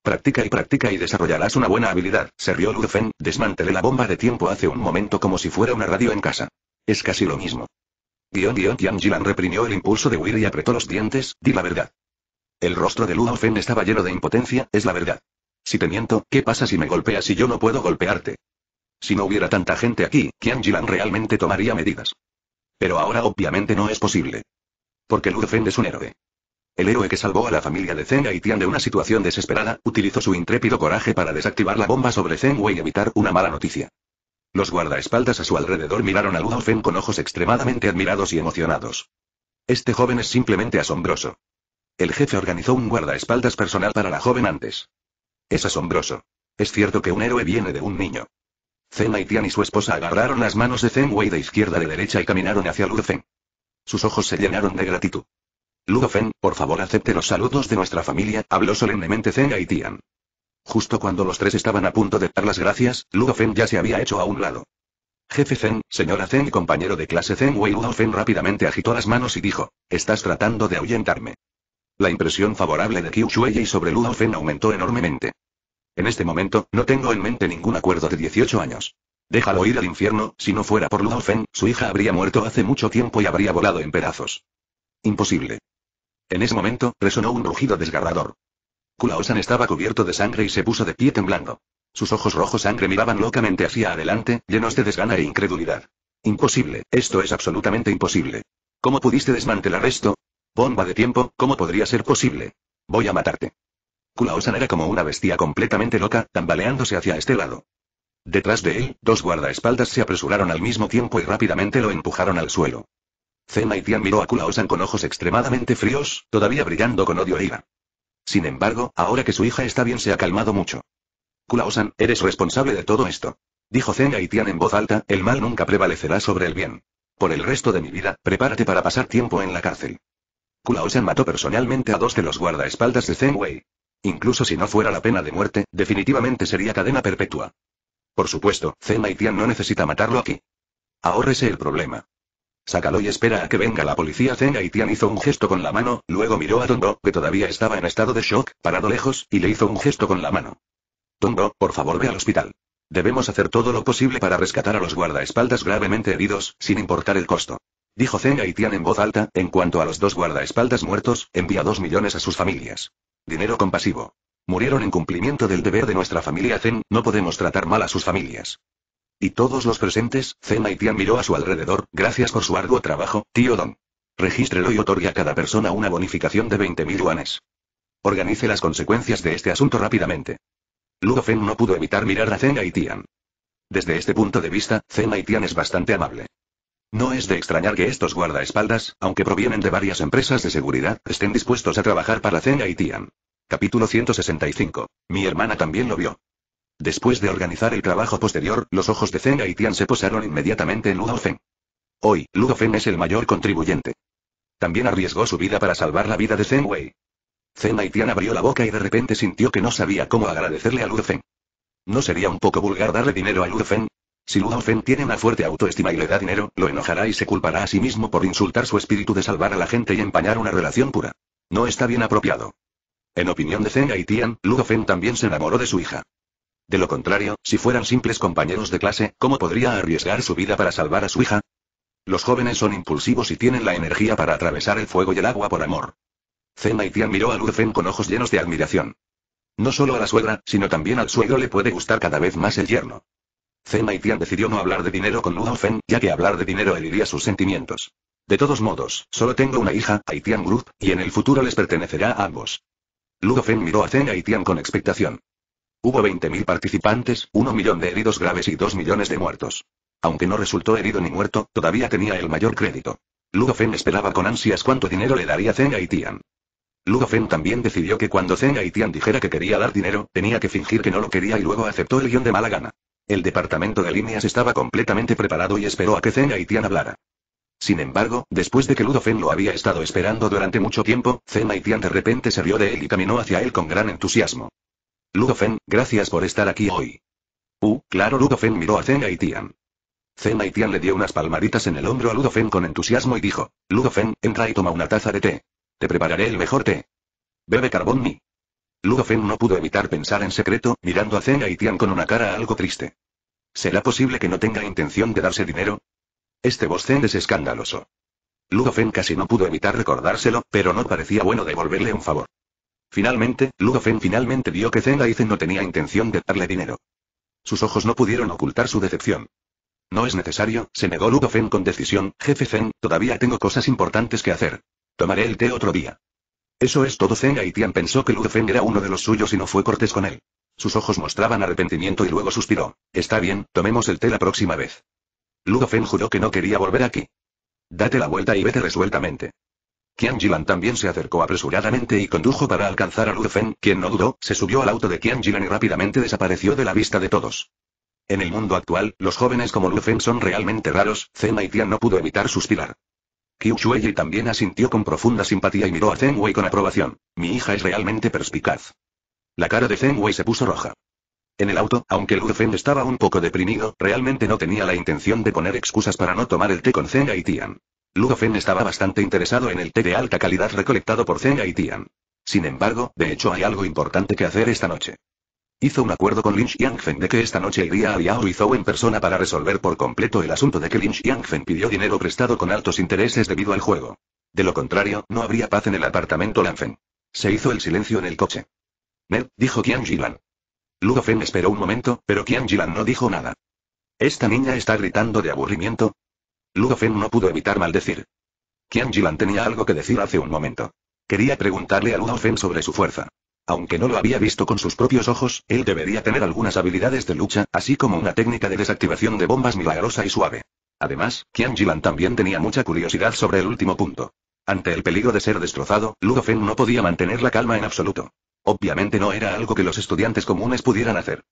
A: Practica y practica y desarrollarás una buena habilidad, se rió Feng, desmantelé la bomba de tiempo hace un momento como si fuera una radio en casa. Es casi lo mismo. Guión guión Jilan reprimió el impulso de huir y apretó los dientes, di la verdad. El rostro de Luo Fen estaba lleno de impotencia, es la verdad. Si te miento, ¿qué pasa si me golpeas y yo no puedo golpearte? Si no hubiera tanta gente aquí, Qian Jilan realmente tomaría medidas. Pero ahora obviamente no es posible. Porque Luo Fen es un héroe. El héroe que salvó a la familia de Zeng Tian de una situación desesperada, utilizó su intrépido coraje para desactivar la bomba sobre Zeng Wei y evitar una mala noticia. Los guardaespaldas a su alrededor miraron a Ludofen con ojos extremadamente admirados y emocionados. Este joven es simplemente asombroso. El jefe organizó un guardaespaldas personal para la joven antes. Es asombroso. Es cierto que un héroe viene de un niño. Zen Haitian y su esposa agarraron las manos de Zen Wei de izquierda de derecha y caminaron hacia Ludofen. Sus ojos se llenaron de gratitud. Ludofen, por favor acepte los saludos de nuestra familia, habló solemnemente Zen Haitian. Justo cuando los tres estaban a punto de dar las gracias, Ludo Fen ya se había hecho a un lado. Jefe Zen, señora Zen y compañero de clase Zen Wei Ludo Fen rápidamente agitó las manos y dijo, estás tratando de ahuyentarme. La impresión favorable de Qiu y sobre Ludo Fen aumentó enormemente. En este momento, no tengo en mente ningún acuerdo de 18 años. Déjalo ir al infierno, si no fuera por Luo Fen, su hija habría muerto hace mucho tiempo y habría volado en pedazos. Imposible. En ese momento, resonó un rugido desgarrador. Kulaosan estaba cubierto de sangre y se puso de pie temblando. Sus ojos rojos sangre miraban locamente hacia adelante, llenos de desgana e incredulidad. Imposible, esto es absolutamente imposible. ¿Cómo pudiste desmantelar esto? Bomba de tiempo, ¿cómo podría ser posible? Voy a matarte. Kulaosan era como una bestia completamente loca, tambaleándose hacia este lado. Detrás de él, dos guardaespaldas se apresuraron al mismo tiempo y rápidamente lo empujaron al suelo. Zema y Tian miró a Kulaosan con ojos extremadamente fríos, todavía brillando con odio e ira. Sin embargo, ahora que su hija está bien se ha calmado mucho. Kulaosan, eres responsable de todo esto. Dijo Zen Haitian en voz alta, el mal nunca prevalecerá sobre el bien. Por el resto de mi vida, prepárate para pasar tiempo en la cárcel. Kulaosan mató personalmente a dos de los guardaespaldas de Zen Wei. Incluso si no fuera la pena de muerte, definitivamente sería cadena perpetua. Por supuesto, Zen Haitian no necesita matarlo aquí. Ahórrese el problema. Sácalo y espera a que venga la policía. Zeng Haitian hizo un gesto con la mano, luego miró a Tongo, que todavía estaba en estado de shock, parado lejos, y le hizo un gesto con la mano. Tongo, por favor ve al hospital. Debemos hacer todo lo posible para rescatar a los guardaespaldas gravemente heridos, sin importar el costo. Dijo Zeng Haitian en voz alta, en cuanto a los dos guardaespaldas muertos, envía dos millones a sus familias. Dinero compasivo. Murieron en cumplimiento del deber de nuestra familia Zen, no podemos tratar mal a sus familias. Y todos los presentes, Zena Haitian Tian miró a su alrededor, gracias por su arduo trabajo, tío Don. Regístrelo y otorgue a cada persona una bonificación de 20.000 yuanes. Organice las consecuencias de este asunto rápidamente. Ludo Fen no pudo evitar mirar a Zena y Tian. Desde este punto de vista, Zena Haitian Tian es bastante amable. No es de extrañar que estos guardaespaldas, aunque provienen de varias empresas de seguridad, estén dispuestos a trabajar para Zena Haitian. Tian. Capítulo 165. Mi hermana también lo vio. Después de organizar el trabajo posterior, los ojos de Zeng Haitian se posaron inmediatamente en Ludo Hoy, Ludo es el mayor contribuyente. También arriesgó su vida para salvar la vida de Zeng Wei. Zeng Haitian abrió la boca y de repente sintió que no sabía cómo agradecerle a Ludo ¿No sería un poco vulgar darle dinero a Ludo Si Ludo tiene una fuerte autoestima y le da dinero, lo enojará y se culpará a sí mismo por insultar su espíritu de salvar a la gente y empañar una relación pura. No está bien apropiado. En opinión de Zeng Haitian, Ludo también se enamoró de su hija. De lo contrario, si fueran simples compañeros de clase, ¿cómo podría arriesgar su vida para salvar a su hija? Los jóvenes son impulsivos y tienen la energía para atravesar el fuego y el agua por amor. Zen y miró a Feng con ojos llenos de admiración. No solo a la suegra, sino también al suegro le puede gustar cada vez más el yerno. Zen Haitian decidió no hablar de dinero con Feng, ya que hablar de dinero heriría sus sentimientos. De todos modos, solo tengo una hija, Haitian Group, y en el futuro les pertenecerá a ambos. Ludofen miró a Zen Haitian con expectación. Hubo 20.000 participantes, 1 millón de heridos graves y 2 millones de muertos. Aunque no resultó herido ni muerto, todavía tenía el mayor crédito. Ludofen esperaba con ansias cuánto dinero le daría Zeng y Tian. Ludofen también decidió que cuando Zeng y dijera que quería dar dinero, tenía que fingir que no lo quería y luego aceptó el guión de mala gana. El departamento de líneas estaba completamente preparado y esperó a que Zeng Haitian hablara. Sin embargo, después de que Ludofen lo había estado esperando durante mucho tiempo, Zeng Haitian de repente se rió de él y caminó hacia él con gran entusiasmo. Ludofen, gracias por estar aquí hoy. Uh, claro, Ludofen miró a Zen y Tian. Aitian le dio unas palmaritas en el hombro a Ludofen con entusiasmo y dijo, Ludofen, entra y toma una taza de té. Te prepararé el mejor té. Bebe carbón mi. Ludofen no pudo evitar pensar en secreto, mirando a Zen y con una cara algo triste. ¿Será posible que no tenga intención de darse dinero? Este Zen es escandaloso. Ludofen casi no pudo evitar recordárselo, pero no parecía bueno devolverle un favor. Finalmente, Ludofen finalmente vio que Zen no tenía intención de darle dinero. Sus ojos no pudieron ocultar su decepción. No es necesario, se negó Ludofen con decisión, jefe Zen, todavía tengo cosas importantes que hacer. Tomaré el té otro día. Eso es todo Zen Tian pensó que Ludofen era uno de los suyos y no fue cortés con él. Sus ojos mostraban arrepentimiento y luego suspiró. Está bien, tomemos el té la próxima vez. Ludofen juró que no quería volver aquí. Date la vuelta y vete resueltamente. Qian Jilan también se acercó apresuradamente y condujo para alcanzar a Lu Feng, quien no dudó, se subió al auto de Qian Jilan y rápidamente desapareció de la vista de todos. En el mundo actual, los jóvenes como Lu Feng son realmente raros, Zen y no pudo evitar suspirar. Qiu Shueyi también asintió con profunda simpatía y miró a Zen Wei con aprobación. Mi hija es realmente perspicaz. La cara de Zen Wei se puso roja. En el auto, aunque Lu Feng estaba un poco deprimido, realmente no tenía la intención de poner excusas para no tomar el té con Zen y Fen estaba bastante interesado en el té de alta calidad recolectado por Zeng y Tian. Sin embargo, de hecho hay algo importante que hacer esta noche. Hizo un acuerdo con Lin Xiangfen de que esta noche iría a Yao y Zhou en persona para resolver por completo el asunto de que Lin Xiangfen pidió dinero prestado con altos intereses debido al juego. De lo contrario, no habría paz en el apartamento Lanfen. Se hizo el silencio en el coche. Ned, dijo Qian Jilan. Fen esperó un momento, pero Qian Jilan no dijo nada. Esta niña está gritando de aburrimiento, Ludofen no pudo evitar maldecir. Qian Jilan tenía algo que decir hace un momento. Quería preguntarle a Ludofen sobre su fuerza. Aunque no lo había visto con sus propios ojos, él debería tener algunas habilidades de lucha, así como una técnica de desactivación de bombas milagrosa y suave. Además, Qian Jilan también tenía mucha curiosidad sobre el último punto. Ante el peligro de ser destrozado, Ludofen no podía mantener la calma en absoluto. Obviamente no era algo que los estudiantes comunes pudieran hacer.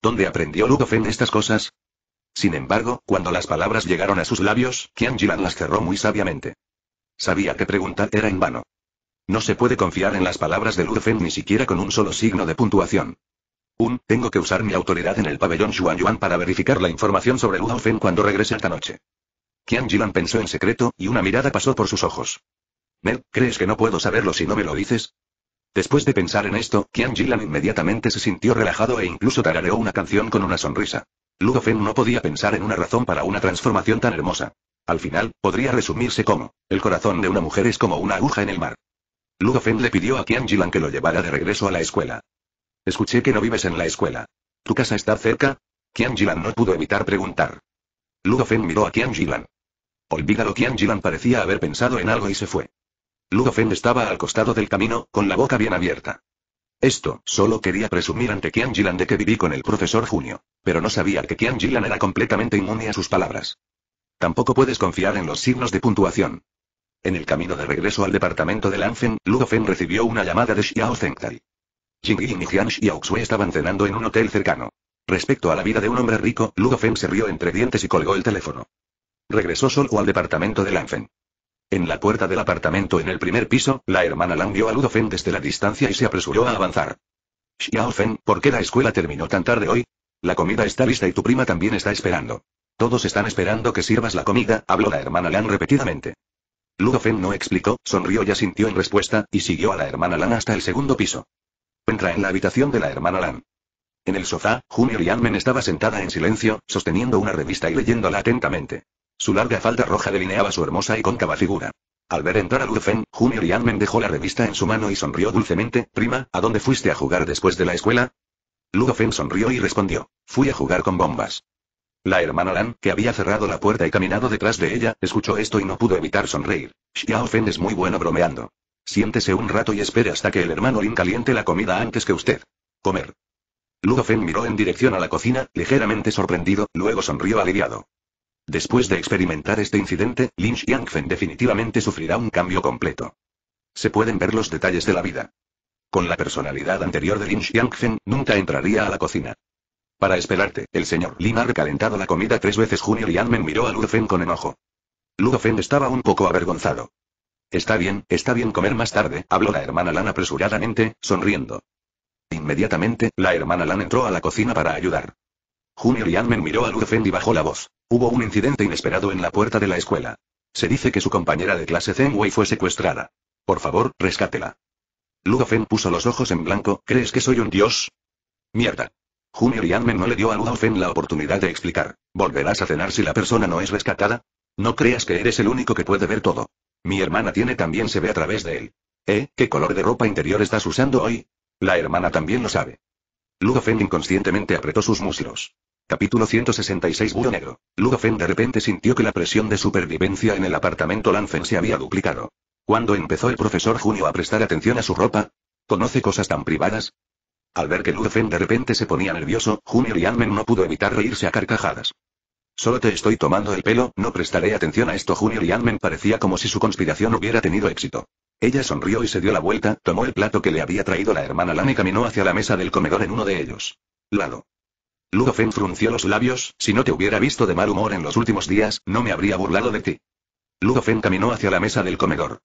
A: ¿Dónde aprendió Ludofen estas cosas? Sin embargo, cuando las palabras llegaron a sus labios, Qian Jilan las cerró muy sabiamente. Sabía que preguntar era en vano. No se puede confiar en las palabras de Feng ni siquiera con un solo signo de puntuación. Un, tengo que usar mi autoridad en el pabellón Xuan Yuan para verificar la información sobre Fen cuando regrese esta noche. Qian Jilan pensó en secreto, y una mirada pasó por sus ojos. Mel, ¿crees que no puedo saberlo si no me lo dices? Después de pensar en esto, Qian Jilan inmediatamente se sintió relajado e incluso tarareó una canción con una sonrisa. Ludo no podía pensar en una razón para una transformación tan hermosa. Al final, podría resumirse como, el corazón de una mujer es como una aguja en el mar. Ludo le pidió a Qian Jilan que lo llevara de regreso a la escuela. Escuché que no vives en la escuela. ¿Tu casa está cerca? Qian Jilan no pudo evitar preguntar. Ludo miró a Qian Jilan. Olvídalo Qian Jilan parecía haber pensado en algo y se fue. Ludo estaba al costado del camino, con la boca bien abierta. Esto, solo quería presumir ante Qian Jilan de que viví con el profesor Junio. Pero no sabía que Qian Jilan era completamente inmune a sus palabras. Tampoco puedes confiar en los signos de puntuación. En el camino de regreso al departamento de Lanfen, Luo recibió una llamada de Xiao Zengtai. Jing Yin y Jian estaban cenando en un hotel cercano. Respecto a la vida de un hombre rico, Luo se rió entre dientes y colgó el teléfono. Regresó solo al departamento de Lanfen. En la puerta del apartamento en el primer piso, la hermana Lan vio a Ludofen desde la distancia y se apresuró a avanzar. Xiaofen, ¿por qué la escuela terminó tan tarde hoy? La comida está lista y tu prima también está esperando. Todos están esperando que sirvas la comida, habló la hermana Lan repetidamente. Ludofen no explicó, sonrió y asintió en respuesta, y siguió a la hermana Lan hasta el segundo piso. Entra en la habitación de la hermana Lan. En el sofá, Junior Yanmen estaba sentada en silencio, sosteniendo una revista y leyéndola atentamente. Su larga falda roja delineaba su hermosa y cóncava figura. Al ver entrar a Ludofen, Junior y dejó la revista en su mano y sonrió dulcemente, prima, ¿a dónde fuiste a jugar después de la escuela? Ludofen sonrió y respondió, fui a jugar con bombas. La hermana Lan, que había cerrado la puerta y caminado detrás de ella, escuchó esto y no pudo evitar sonreír. Xiaofen es muy bueno bromeando. Siéntese un rato y espere hasta que el hermano Lin caliente la comida antes que usted. Comer. Ludofen miró en dirección a la cocina, ligeramente sorprendido, luego sonrió aliviado. Después de experimentar este incidente, Lin Xiangfen definitivamente sufrirá un cambio completo. Se pueden ver los detalles de la vida. Con la personalidad anterior de Lin Xiangfen, nunca entraría a la cocina. Para esperarte, el señor Lin ha recalentado la comida tres veces. Junior Yanmen miró a Ludfen con enojo. Ludofen estaba un poco avergonzado. Está bien, está bien comer más tarde, habló la hermana Lan apresuradamente, sonriendo. Inmediatamente, la hermana Lan entró a la cocina para ayudar. Junior Yanmen miró a Ludofen y bajó la voz. Hubo un incidente inesperado en la puerta de la escuela. Se dice que su compañera de clase Zenwei fue secuestrada. Por favor, rescátela. Ludofen puso los ojos en blanco, ¿crees que soy un dios? Mierda. Junior Yanmen no le dio a Ludofen la oportunidad de explicar. ¿Volverás a cenar si la persona no es rescatada? No creas que eres el único que puede ver todo. Mi hermana tiene también se ve a través de él. ¿Eh? ¿Qué color de ropa interior estás usando hoy? La hermana también lo sabe. Ludofen inconscientemente apretó sus muslos. Capítulo 166 Buro Negro. Ludofen de repente sintió que la presión de supervivencia en el apartamento Lanfen se había duplicado. Cuando empezó el profesor Junio a prestar atención a su ropa? ¿Conoce cosas tan privadas? Al ver que Ludofen de repente se ponía nervioso, Junior y Anmen no pudo evitar reírse a carcajadas. Solo te estoy tomando el pelo, no prestaré atención a esto. Junior y Anmen parecía como si su conspiración hubiera tenido éxito. Ella sonrió y se dio la vuelta, tomó el plato que le había traído la hermana Lan y caminó hacia la mesa del comedor en uno de ellos. Lalo. Ludofen frunció los labios, si no te hubiera visto de mal humor en los últimos días, no me habría burlado de ti. Ludofen Fen caminó hacia la mesa del comedor.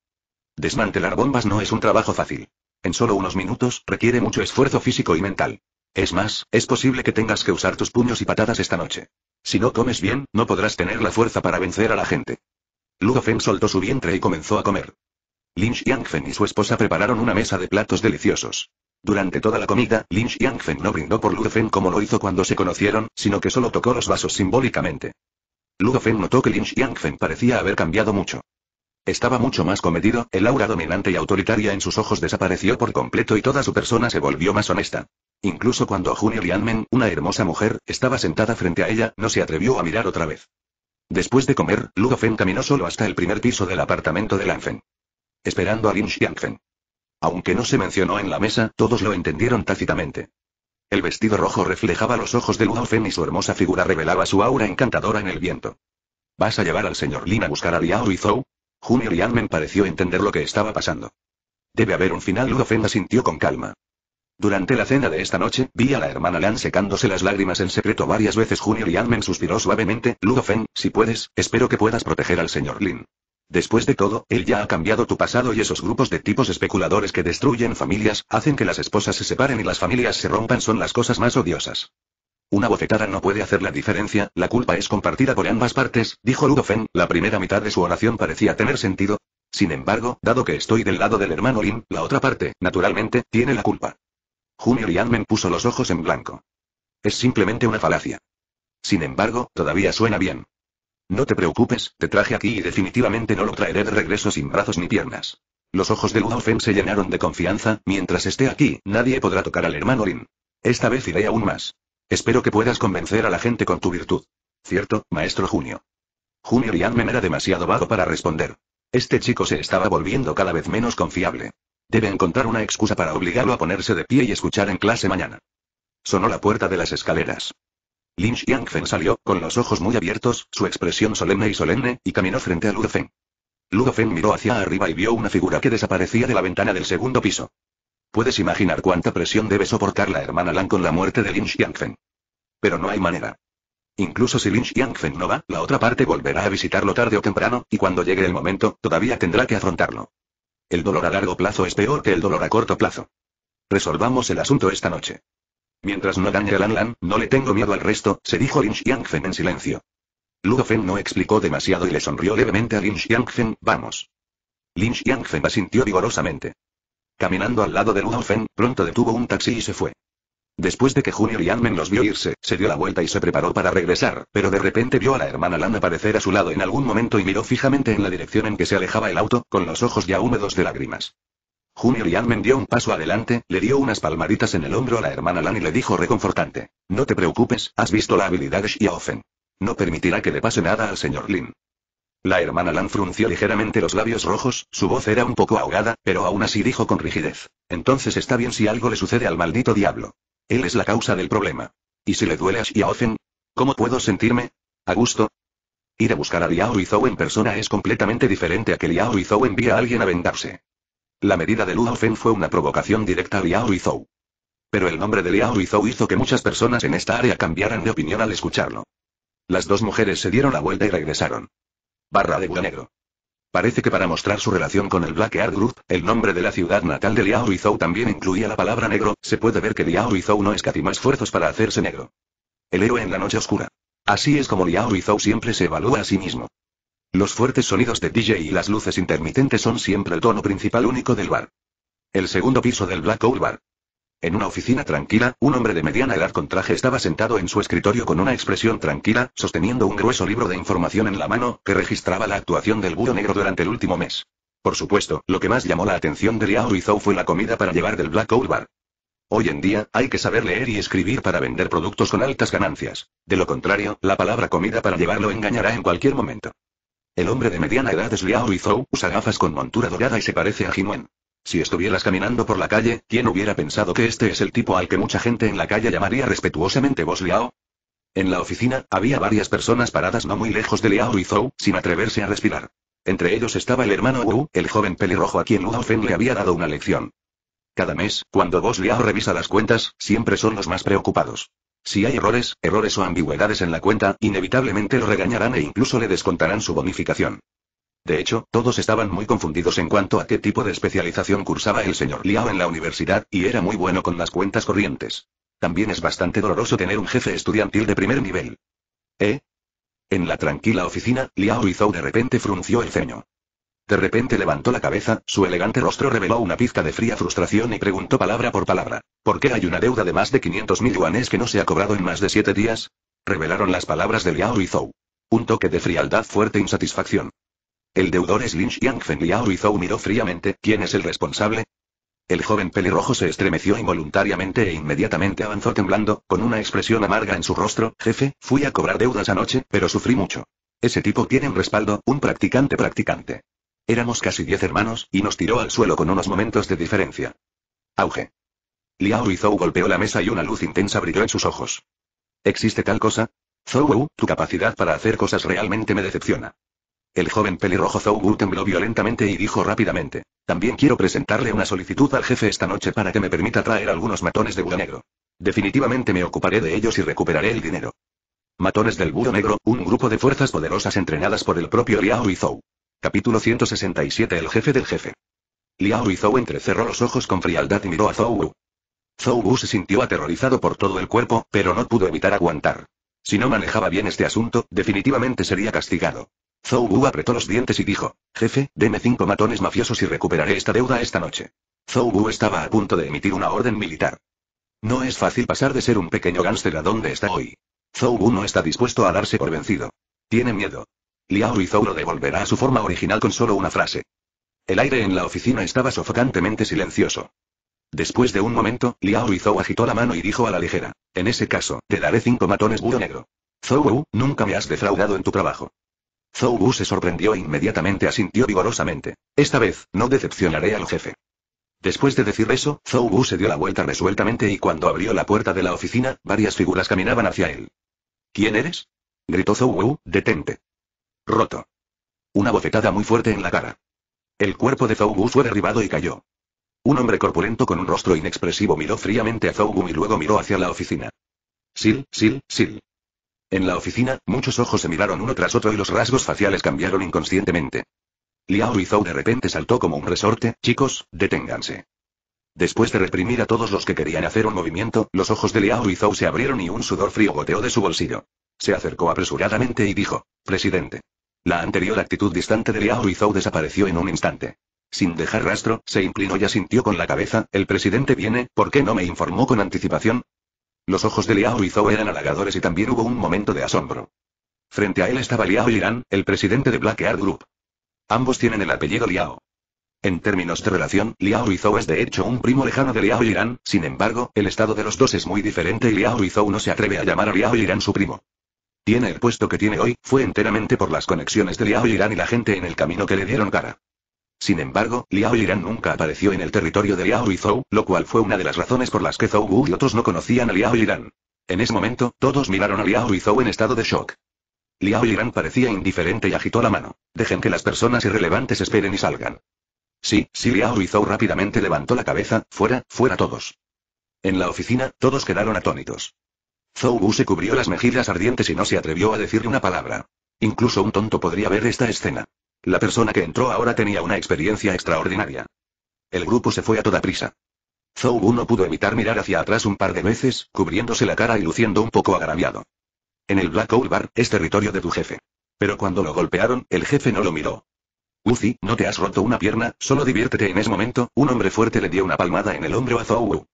A: Desmantelar bombas no es un trabajo fácil. En solo unos minutos, requiere mucho esfuerzo físico y mental. Es más, es posible que tengas que usar tus puños y patadas esta noche. Si no comes bien, no podrás tener la fuerza para vencer a la gente. Luo soltó su vientre y comenzó a comer. Lin Xiangfen y su esposa prepararon una mesa de platos deliciosos. Durante toda la comida, Lin Xiangfen no brindó por Luo como lo hizo cuando se conocieron, sino que solo tocó los vasos simbólicamente. Luo notó que Lin Xiangfen parecía haber cambiado mucho. Estaba mucho más comedido, el aura dominante y autoritaria en sus ojos desapareció por completo y toda su persona se volvió más honesta. Incluso cuando Junio Lianmen, una hermosa mujer, estaba sentada frente a ella, no se atrevió a mirar otra vez. Después de comer, Fen caminó solo hasta el primer piso del apartamento de Lanfen. Esperando a Lin Xiangfen. Aunque no se mencionó en la mesa, todos lo entendieron tácitamente. El vestido rojo reflejaba los ojos de Fen y su hermosa figura revelaba su aura encantadora en el viento. ¿Vas a llevar al señor Lin a buscar a Liao y Zhou? Junio Lianmen pareció entender lo que estaba pasando. Debe haber un final. la asintió con calma. Durante la cena de esta noche, vi a la hermana Lan secándose las lágrimas en secreto varias veces. Junior Anmen suspiró suavemente, Ludofen, si puedes, espero que puedas proteger al señor Lin. Después de todo, él ya ha cambiado tu pasado y esos grupos de tipos especuladores que destruyen familias, hacen que las esposas se separen y las familias se rompan son las cosas más odiosas. Una bofetada no puede hacer la diferencia, la culpa es compartida por ambas partes, dijo Ludofen, la primera mitad de su oración parecía tener sentido. Sin embargo, dado que estoy del lado del hermano Lin, la otra parte, naturalmente, tiene la culpa. Junior Yanmen puso los ojos en blanco. Es simplemente una falacia. Sin embargo, todavía suena bien. No te preocupes, te traje aquí y definitivamente no lo traeré de regreso sin brazos ni piernas. Los ojos de Ludofen se llenaron de confianza, mientras esté aquí, nadie podrá tocar al hermano Lin. Esta vez iré aún más. Espero que puedas convencer a la gente con tu virtud. ¿Cierto, maestro Junio? Junior Yanmen era demasiado vago para responder. Este chico se estaba volviendo cada vez menos confiable. Debe encontrar una excusa para obligarlo a ponerse de pie y escuchar en clase mañana. Sonó la puerta de las escaleras. Lin Xiangfen salió, con los ojos muy abiertos, su expresión solemne y solemne, y caminó frente a Ludo Ludofen miró hacia arriba y vio una figura que desaparecía de la ventana del segundo piso. Puedes imaginar cuánta presión debe soportar la hermana Lan con la muerte de Lin Xiangfen. Pero no hay manera. Incluso si Lin Xiangfen no va, la otra parte volverá a visitarlo tarde o temprano, y cuando llegue el momento, todavía tendrá que afrontarlo. El dolor a largo plazo es peor que el dolor a corto plazo. Resolvamos el asunto esta noche. Mientras no dañe a Lan Lan, no le tengo miedo al resto, se dijo Lin Xiangfen en silencio. Feng no explicó demasiado y le sonrió levemente a Lin Xiangfen, vamos. Lin Xiangfen asintió vigorosamente. Caminando al lado de Fen, pronto detuvo un taxi y se fue. Después de que Junior y Anmen los vio irse, se dio la vuelta y se preparó para regresar, pero de repente vio a la hermana Lan aparecer a su lado en algún momento y miró fijamente en la dirección en que se alejaba el auto, con los ojos ya húmedos de lágrimas. Junior y Anmen dio un paso adelante, le dio unas palmaditas en el hombro a la hermana Lan y le dijo reconfortante. No te preocupes, has visto la habilidad de Xiaofen. No permitirá que le pase nada al señor Lin. La hermana Lan frunció ligeramente los labios rojos, su voz era un poco ahogada, pero aún así dijo con rigidez. Entonces está bien si algo le sucede al maldito diablo. Él es la causa del problema. ¿Y si le duele a Xiaofen? ¿Cómo puedo sentirme? ¿A gusto? Ir a buscar a Liao y en persona es completamente diferente a que Liao y Zhou envía a alguien a vendarse. La medida de Luo fue una provocación directa a Liao y Pero el nombre de Liao y hizo que muchas personas en esta área cambiaran de opinión al escucharlo. Las dos mujeres se dieron la vuelta y regresaron. Barra de negro. Parece que para mostrar su relación con el Black Art Group, el nombre de la ciudad natal de Liao Zhou también incluía la palabra negro, se puede ver que Liao Yizhou no escatima esfuerzos para hacerse negro. El héroe en la noche oscura. Así es como Liao Zhou siempre se evalúa a sí mismo. Los fuertes sonidos de DJ y las luces intermitentes son siempre el tono principal único del bar. El segundo piso del Black Owl Bar. En una oficina tranquila, un hombre de mediana edad con traje estaba sentado en su escritorio con una expresión tranquila, sosteniendo un grueso libro de información en la mano, que registraba la actuación del búho negro durante el último mes. Por supuesto, lo que más llamó la atención de Liao Zhou fue la comida para llevar del Black Owl Bar. Hoy en día, hay que saber leer y escribir para vender productos con altas ganancias. De lo contrario, la palabra comida para llevarlo engañará en cualquier momento. El hombre de mediana edad es Liao usa gafas con montura dorada y se parece a Jinwen. Si estuvieras caminando por la calle, ¿quién hubiera pensado que este es el tipo al que mucha gente en la calle llamaría respetuosamente Bos Liao? En la oficina, había varias personas paradas no muy lejos de Liao y Zhou, sin atreverse a respirar. Entre ellos estaba el hermano Wu, el joven pelirrojo a quien Luo Fen le había dado una lección. Cada mes, cuando Vos Liao revisa las cuentas, siempre son los más preocupados. Si hay errores, errores o ambigüedades en la cuenta, inevitablemente lo regañarán e incluso le descontarán su bonificación. De hecho, todos estaban muy confundidos en cuanto a qué tipo de especialización cursaba el señor Liao en la universidad, y era muy bueno con las cuentas corrientes. También es bastante doloroso tener un jefe estudiantil de primer nivel. ¿Eh? En la tranquila oficina, Liao Yizhou de repente frunció el ceño. De repente levantó la cabeza, su elegante rostro reveló una pizca de fría frustración y preguntó palabra por palabra. ¿Por qué hay una deuda de más de 500.000 yuanes que no se ha cobrado en más de siete días? Revelaron las palabras de Liao Yizhou. Un toque de frialdad fuerte insatisfacción. El deudor es Lin Xiangfen Liao y Zhou miró fríamente, ¿quién es el responsable? El joven pelirrojo se estremeció involuntariamente e inmediatamente avanzó temblando, con una expresión amarga en su rostro, jefe, fui a cobrar deudas anoche, pero sufrí mucho. Ese tipo tiene un respaldo, un practicante practicante. Éramos casi diez hermanos, y nos tiró al suelo con unos momentos de diferencia. Auge. Liao y Zhou golpeó la mesa y una luz intensa brilló en sus ojos. ¿Existe tal cosa? Zhou, Wu, tu capacidad para hacer cosas realmente me decepciona. El joven pelirrojo Wu tembló violentamente y dijo rápidamente. También quiero presentarle una solicitud al jefe esta noche para que me permita traer algunos matones de burro Negro. Definitivamente me ocuparé de ellos y recuperaré el dinero. Matones del búho Negro, un grupo de fuerzas poderosas entrenadas por el propio Liao zou Capítulo 167 El jefe del jefe. Liao Zou entrecerró los ojos con frialdad y miró a Zougu. Wu se sintió aterrorizado por todo el cuerpo, pero no pudo evitar aguantar. Si no manejaba bien este asunto, definitivamente sería castigado. Zhou Wu apretó los dientes y dijo, jefe, deme cinco matones mafiosos y recuperaré esta deuda esta noche. Zhou Wu estaba a punto de emitir una orden militar. No es fácil pasar de ser un pequeño gánster a donde está hoy. Zhou Wu no está dispuesto a darse por vencido. Tiene miedo. Liao y Zhou lo devolverá a su forma original con solo una frase. El aire en la oficina estaba sofocantemente silencioso. Después de un momento, Liao y Zhou agitó la mano y dijo a la ligera, en ese caso, te daré cinco matones buro negro. Zhou Wu, nunca me has defraudado en tu trabajo. Zou Wu se sorprendió e inmediatamente asintió vigorosamente. Esta vez, no decepcionaré al jefe. Después de decir eso, Zou Wu se dio la vuelta resueltamente y cuando abrió la puerta de la oficina, varias figuras caminaban hacia él. ¿Quién eres? gritó Zou Wu, detente. Roto. Una bofetada muy fuerte en la cara. El cuerpo de Zou Wu fue derribado y cayó. Un hombre corpulento con un rostro inexpresivo miró fríamente a Zou Wu y luego miró hacia la oficina. Sil, Sil, Sil. En la oficina, muchos ojos se miraron uno tras otro y los rasgos faciales cambiaron inconscientemente. Liao y de repente saltó como un resorte, chicos, deténganse. Después de reprimir a todos los que querían hacer un movimiento, los ojos de Liao y se abrieron y un sudor frío goteó de su bolsillo. Se acercó apresuradamente y dijo, presidente. La anterior actitud distante de Liao y desapareció en un instante. Sin dejar rastro, se inclinó y asintió con la cabeza, el presidente viene, ¿por qué no me informó con anticipación? Los ojos de Liao y Zhou eran halagadores y también hubo un momento de asombro. Frente a él estaba Liao Yiran, el presidente de Black Air Group. Ambos tienen el apellido Liao. En términos de relación, Liao Zhou es de hecho un primo lejano de Liao Yiran, sin embargo, el estado de los dos es muy diferente y Liao Zhou no se atreve a llamar a Liao Yiran su primo. Tiene el puesto que tiene hoy, fue enteramente por las conexiones de Liao Yiran y la gente en el camino que le dieron cara. Sin embargo, Liao Irán nunca apareció en el territorio de Liao Zhou, lo cual fue una de las razones por las que Zhou Wu y otros no conocían a Liao Irán. En ese momento, todos miraron a Liao Zhou en estado de shock. Liao Irán parecía indiferente y agitó la mano. Dejen que las personas irrelevantes esperen y salgan. Sí, si Liao Zhou rápidamente levantó la cabeza, fuera, fuera todos. En la oficina, todos quedaron atónitos. Zhou Wu se cubrió las mejillas ardientes y no se atrevió a decir una palabra. Incluso un tonto podría ver esta escena. La persona que entró ahora tenía una experiencia extraordinaria. El grupo se fue a toda prisa. Zou no pudo evitar mirar hacia atrás un par de veces, cubriéndose la cara y luciendo un poco agraviado. En el Black Hole Bar, es territorio de tu jefe. Pero cuando lo golpearon, el jefe no lo miró. Uzi, no te has roto una pierna, solo diviértete en ese momento, un hombre fuerte le dio una palmada en el hombro a Zou.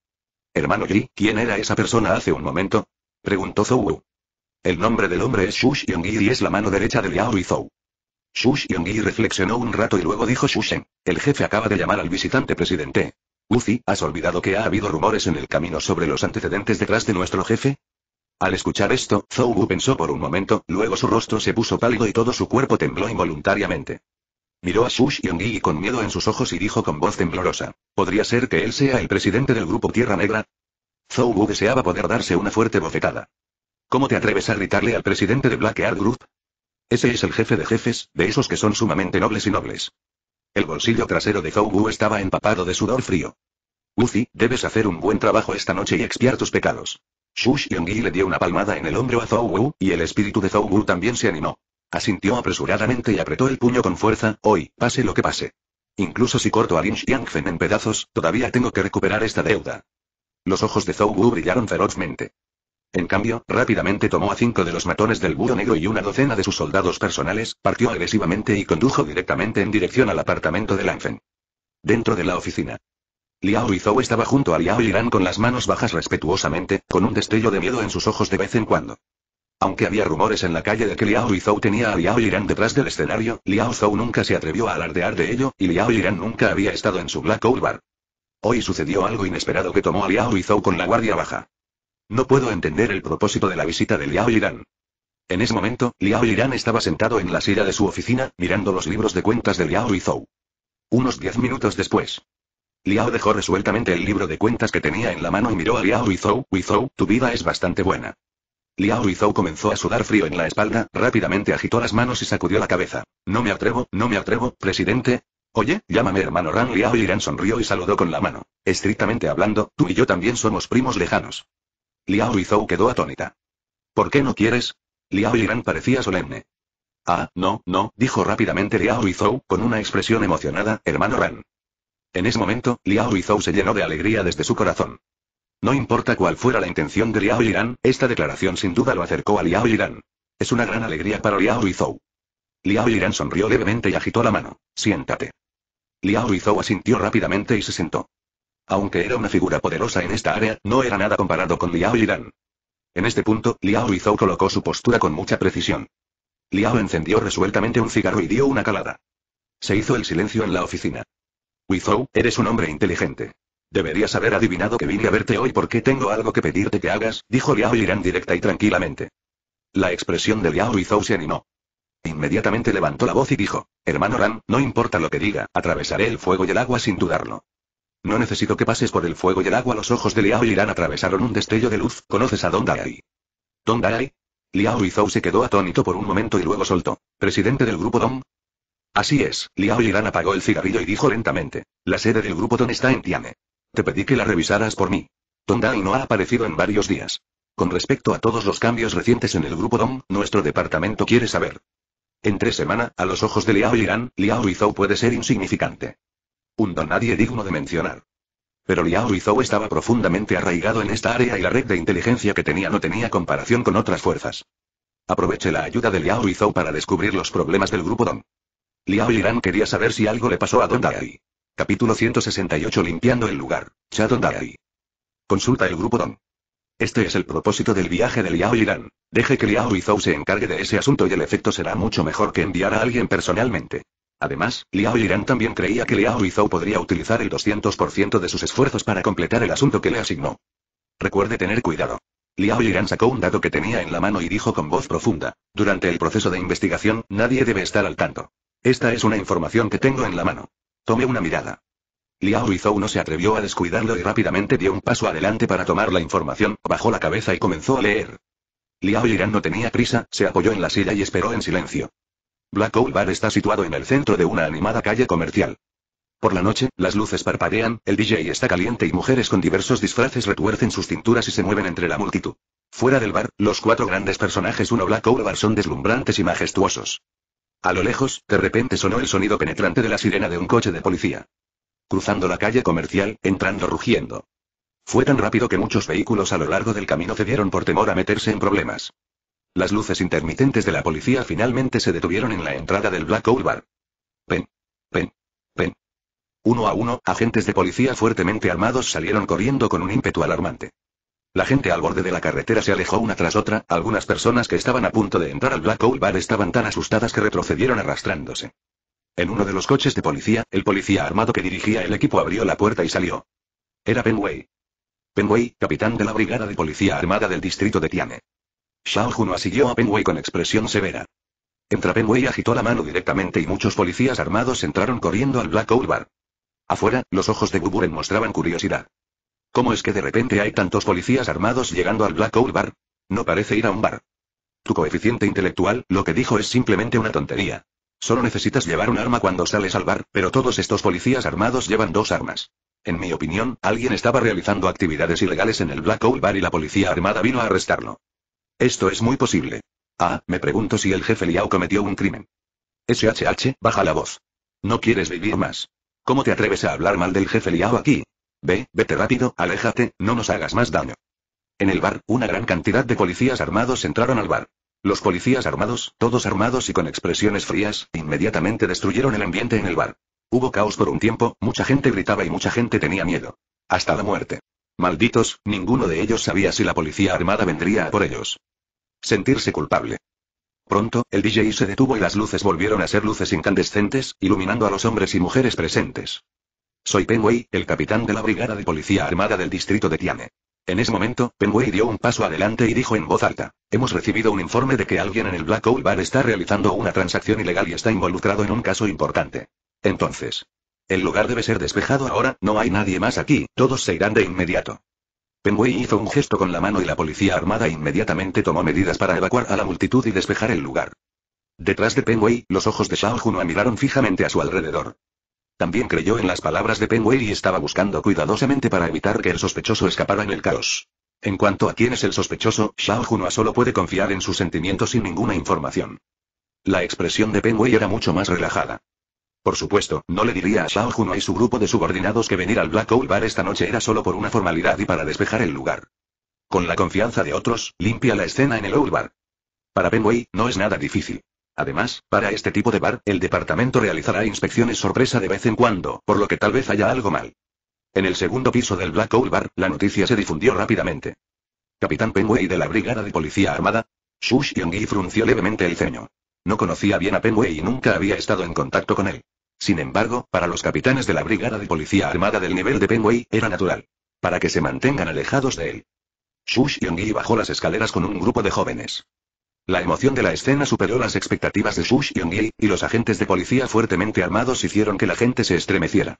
A: Hermano Yi, ¿quién era esa persona hace un momento? Preguntó Zou. El nombre del hombre es Shush Yong y es la mano derecha de Liao y Zou. Shush y reflexionó un rato y luego dijo Shushen. El jefe acaba de llamar al visitante presidente. Uzi, ¿has olvidado que ha habido rumores en el camino sobre los antecedentes detrás de nuestro jefe? Al escuchar esto, Wu pensó por un momento, luego su rostro se puso pálido y todo su cuerpo tembló involuntariamente. Miró a Shush con miedo en sus ojos y dijo con voz temblorosa. ¿Podría ser que él sea el presidente del grupo Tierra Negra? Wu deseaba poder darse una fuerte bofetada. ¿Cómo te atreves a gritarle al presidente de Black Art Group? Ese es el jefe de jefes, de esos que son sumamente nobles y nobles. El bolsillo trasero de Zhou Wu estaba empapado de sudor frío. Uzi, debes hacer un buen trabajo esta noche y expiar tus pecados. Shu y le dio una palmada en el hombro a Zhou Wu y el espíritu de Zhou Wu también se animó. Asintió apresuradamente y apretó el puño con fuerza, hoy, pase lo que pase. Incluso si corto a Lin Xiangfen en pedazos, todavía tengo que recuperar esta deuda. Los ojos de Zhou Wu brillaron ferozmente. En cambio, rápidamente tomó a cinco de los matones del búho negro y una docena de sus soldados personales, partió agresivamente y condujo directamente en dirección al apartamento de Lanfen. Dentro de la oficina. Liao Zhou estaba junto a Liao Irán con las manos bajas respetuosamente, con un destello de miedo en sus ojos de vez en cuando. Aunque había rumores en la calle de que Liao zhou tenía a Liao Irán detrás del escenario, Liao Zhou nunca se atrevió a alardear de ello, y Liao Irán nunca había estado en su Black Old Bar. Hoy sucedió algo inesperado que tomó a Liao Zhou con la guardia baja. No puedo entender el propósito de la visita de Liao Yiran. En ese momento, Liao Yiran estaba sentado en la silla de su oficina, mirando los libros de cuentas de Liao Yizhou. Unos diez minutos después. Liao dejó resueltamente el libro de cuentas que tenía en la mano y miró a Liao Yizhou. Yizhou, tu vida es bastante buena. Liao Yizhou comenzó a sudar frío en la espalda, rápidamente agitó las manos y sacudió la cabeza. No me atrevo, no me atrevo, presidente, Oye, llámame hermano Ran Liao Irán sonrió y saludó con la mano. Estrictamente hablando, tú y yo también somos primos lejanos. Liao y quedó atónita. ¿Por qué no quieres? Liao Yiran parecía solemne. Ah, no, no, dijo rápidamente Liao y con una expresión emocionada, hermano Ran. En ese momento, Liao y se llenó de alegría desde su corazón. No importa cuál fuera la intención de Liao Yiran, esta declaración sin duda lo acercó a Liao Yiran. Es una gran alegría para Liao y Liao Yiran sonrió levemente y agitó la mano. Siéntate. Liao Yizhou asintió rápidamente y se sentó. Aunque era una figura poderosa en esta área, no era nada comparado con Liao y En este punto, Liao Yizhou colocó su postura con mucha precisión. Liao encendió resueltamente un cigarro y dio una calada. Se hizo el silencio en la oficina. Yizhou, eres un hombre inteligente. Deberías haber adivinado que vine a verte hoy porque tengo algo que pedirte que hagas, dijo Liao Irán directa y tranquilamente. La expresión de Liao Yizhou se animó. Inmediatamente levantó la voz y dijo, hermano Ran, no importa lo que diga, atravesaré el fuego y el agua sin dudarlo. No necesito que pases por el fuego y el agua. Los ojos de Liao y Irán atravesaron un destello de luz. ¿Conoces a Don Dai? ¿Don Dai? Liao Zhou se quedó atónito por un momento y luego soltó. ¿Presidente del grupo DOM. Así es, Liao Irán apagó el cigarrillo y dijo lentamente. La sede del grupo DOM está en Tiame. Te pedí que la revisaras por mí. Dai no ha aparecido en varios días. Con respecto a todos los cambios recientes en el grupo DOM, nuestro departamento quiere saber. Entre semanas, a los ojos de Liao Irán, Liao Zhou puede ser insignificante. Un don nadie digno de mencionar. Pero Liao Zhou estaba profundamente arraigado en esta área y la red de inteligencia que tenía no tenía comparación con otras fuerzas. Aproveché la ayuda de Liao Zhou para descubrir los problemas del grupo Don. Liao Irán quería saber si algo le pasó a Don Dai. Capítulo 168 Limpiando el lugar. Cha Don Dai. Consulta el grupo Don. Este es el propósito del viaje de Liao Irán. Deje que Liao Zhou se encargue de ese asunto y el efecto será mucho mejor que enviar a alguien personalmente. Además, Liao Yiran también creía que Liao Yizhou podría utilizar el 200% de sus esfuerzos para completar el asunto que le asignó. Recuerde tener cuidado. Liao Yiran sacó un dado que tenía en la mano y dijo con voz profunda, durante el proceso de investigación, nadie debe estar al tanto. Esta es una información que tengo en la mano. Tome una mirada. Liao Yizhou no se atrevió a descuidarlo y rápidamente dio un paso adelante para tomar la información, bajó la cabeza y comenzó a leer. Liao Yiran no tenía prisa, se apoyó en la silla y esperó en silencio. Black Owl Bar está situado en el centro de una animada calle comercial. Por la noche, las luces parpadean, el DJ está caliente y mujeres con diversos disfraces retuercen sus cinturas y se mueven entre la multitud. Fuera del bar, los cuatro grandes personajes Uno Black Owl Bar son deslumbrantes y majestuosos. A lo lejos, de repente sonó el sonido penetrante de la sirena de un coche de policía. Cruzando la calle comercial, entrando rugiendo. Fue tan rápido que muchos vehículos a lo largo del camino cedieron por temor a meterse en problemas. Las luces intermitentes de la policía finalmente se detuvieron en la entrada del Black Owl Bar. Pen. Pen. Pen. Uno a uno, agentes de policía fuertemente armados salieron corriendo con un ímpetu alarmante. La gente al borde de la carretera se alejó una tras otra, algunas personas que estaban a punto de entrar al Black Owl Bar estaban tan asustadas que retrocedieron arrastrándose. En uno de los coches de policía, el policía armado que dirigía el equipo abrió la puerta y salió. Era Penway. Penway, capitán de la brigada de policía armada del distrito de Tiane. Shao Juno asiguió a Penway con expresión severa. Entra Penway agitó la mano directamente y muchos policías armados entraron corriendo al Black Owl Bar. Afuera, los ojos de Buburen mostraban curiosidad. ¿Cómo es que de repente hay tantos policías armados llegando al Black Owl Bar? No parece ir a un bar. Tu coeficiente intelectual, lo que dijo es simplemente una tontería. Solo necesitas llevar un arma cuando sales al bar, pero todos estos policías armados llevan dos armas. En mi opinión, alguien estaba realizando actividades ilegales en el Black Owl Bar y la policía armada vino a arrestarlo. Esto es muy posible. Ah, me pregunto si el jefe Liao cometió un crimen. SHH, baja la voz. No quieres vivir más. ¿Cómo te atreves a hablar mal del jefe Liao aquí? Ve, vete rápido, aléjate, no nos hagas más daño. En el bar, una gran cantidad de policías armados entraron al bar. Los policías armados, todos armados y con expresiones frías, inmediatamente destruyeron el ambiente en el bar. Hubo caos por un tiempo, mucha gente gritaba y mucha gente tenía miedo. Hasta la muerte. Malditos, ninguno de ellos sabía si la policía armada vendría a por ellos. Sentirse culpable. Pronto, el DJ se detuvo y las luces volvieron a ser luces incandescentes, iluminando a los hombres y mujeres presentes. Soy Penway, el capitán de la Brigada de Policía Armada del distrito de Tiane. En ese momento, Penway dio un paso adelante y dijo en voz alta, hemos recibido un informe de que alguien en el Black Hole Bar está realizando una transacción ilegal y está involucrado en un caso importante. Entonces, el lugar debe ser despejado ahora, no hay nadie más aquí, todos se irán de inmediato. Penway hizo un gesto con la mano y la policía armada inmediatamente tomó medidas para evacuar a la multitud y despejar el lugar. Detrás de Penway, los ojos de Shao Junua miraron fijamente a su alrededor. También creyó en las palabras de Penway y estaba buscando cuidadosamente para evitar que el sospechoso escapara en el caos. En cuanto a quién es el sospechoso, Shao Junua solo puede confiar en sus sentimientos sin ninguna información. La expresión de Penway era mucho más relajada. Por supuesto, no le diría a Shao Juno y su grupo de subordinados que venir al Black Owl Bar esta noche era solo por una formalidad y para despejar el lugar. Con la confianza de otros, limpia la escena en el Owl Bar. Para Penway, no es nada difícil. Además, para este tipo de bar, el departamento realizará inspecciones sorpresa de vez en cuando, por lo que tal vez haya algo mal. En el segundo piso del Black Owl Bar, la noticia se difundió rápidamente. Capitán Penway de la Brigada de Policía Armada. Shush Yi frunció levemente el ceño. No conocía bien a Penway y nunca había estado en contacto con él. Sin embargo, para los capitanes de la Brigada de Policía Armada del nivel de Penway, era natural. Para que se mantengan alejados de él. y Yi bajó las escaleras con un grupo de jóvenes. La emoción de la escena superó las expectativas de y Yi y los agentes de policía fuertemente armados hicieron que la gente se estremeciera.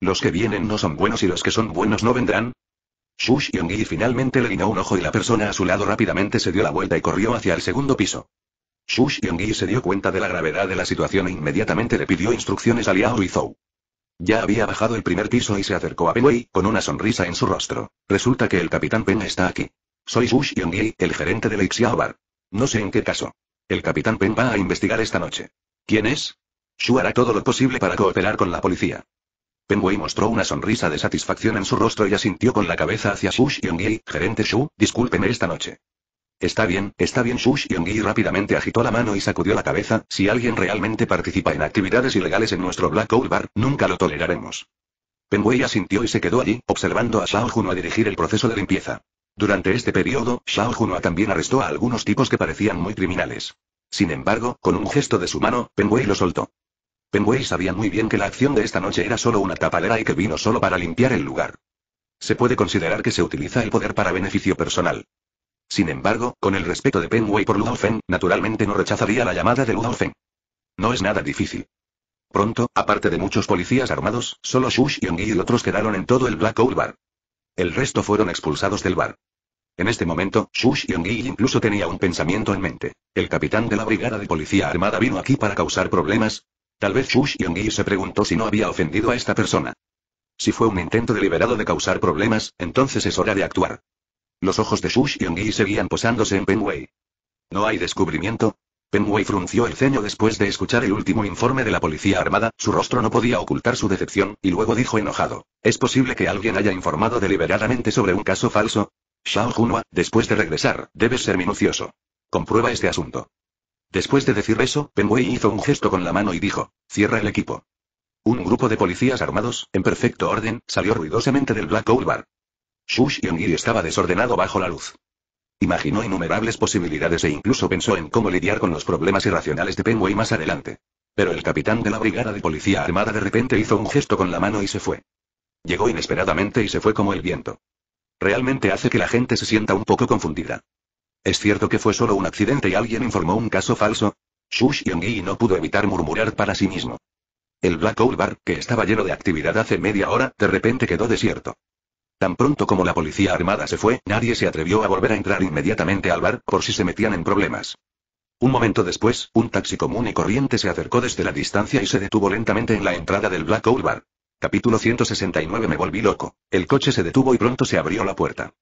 A: Los que vienen no son buenos y los que son buenos no vendrán, y Yi finalmente le guiñó un ojo y la persona a su lado rápidamente se dio la vuelta y corrió hacia el segundo piso. Xu Xiongyi se dio cuenta de la gravedad de la situación e inmediatamente le pidió instrucciones a Liao Yizhou. Ya había bajado el primer piso y se acercó a Penwei, con una sonrisa en su rostro. Resulta que el capitán Pen está aquí. Soy Xu Xiongyi, el gerente del Xiao Bar. No sé en qué caso. El capitán Pen va a investigar esta noche. ¿Quién es? Xu hará todo lo posible para cooperar con la policía. Penwei mostró una sonrisa de satisfacción en su rostro y asintió con la cabeza hacia Xu Xiongyi, gerente Xu, discúlpeme esta noche. Está bien, está bien. Shush rápidamente agitó la mano y sacudió la cabeza. Si alguien realmente participa en actividades ilegales en nuestro Black Hole Bar, nunca lo toleraremos. Penwei asintió y se quedó allí, observando a Shao Juno a dirigir el proceso de limpieza. Durante este periodo, Shao Juno también arrestó a algunos tipos que parecían muy criminales. Sin embargo, con un gesto de su mano, Penwei lo soltó. Penwei sabía muy bien que la acción de esta noche era solo una tapadera y que vino solo para limpiar el lugar. Se puede considerar que se utiliza el poder para beneficio personal. Sin embargo, con el respeto de Penway por Ludolfen, naturalmente no rechazaría la llamada de Ludolfen. No es nada difícil. Pronto, aparte de muchos policías armados, solo Shush y y otros quedaron en todo el Black Owl Bar. El resto fueron expulsados del bar. En este momento, Shush Ongi incluso tenía un pensamiento en mente. ¿El capitán de la brigada de policía armada vino aquí para causar problemas? Tal vez Shush Ongi se preguntó si no había ofendido a esta persona. Si fue un intento deliberado de causar problemas, entonces es hora de actuar. Los ojos de Xu y seguían posándose en Penway. ¿No hay descubrimiento? Penway frunció el ceño después de escuchar el último informe de la policía armada, su rostro no podía ocultar su decepción, y luego dijo enojado. ¿Es posible que alguien haya informado deliberadamente sobre un caso falso? Xiao Junhua, después de regresar, debes ser minucioso. Comprueba este asunto. Después de decir eso, Penway hizo un gesto con la mano y dijo, cierra el equipo. Un grupo de policías armados, en perfecto orden, salió ruidosamente del Black Owl Bar. Shush estaba desordenado bajo la luz. Imaginó innumerables posibilidades e incluso pensó en cómo lidiar con los problemas irracionales de Penway más adelante. Pero el capitán de la brigada de policía armada de repente hizo un gesto con la mano y se fue. Llegó inesperadamente y se fue como el viento. Realmente hace que la gente se sienta un poco confundida. ¿Es cierto que fue solo un accidente y alguien informó un caso falso? Shush y no pudo evitar murmurar para sí mismo. El Black Hole Bar, que estaba lleno de actividad hace media hora, de repente quedó desierto. Tan pronto como la policía armada se fue, nadie se atrevió a volver a entrar inmediatamente al bar, por si se metían en problemas. Un momento después, un taxi común y corriente se acercó desde la distancia y se detuvo lentamente en la entrada del Black Owl Bar. Capítulo 169 Me volví loco. El coche se detuvo y pronto se abrió la puerta.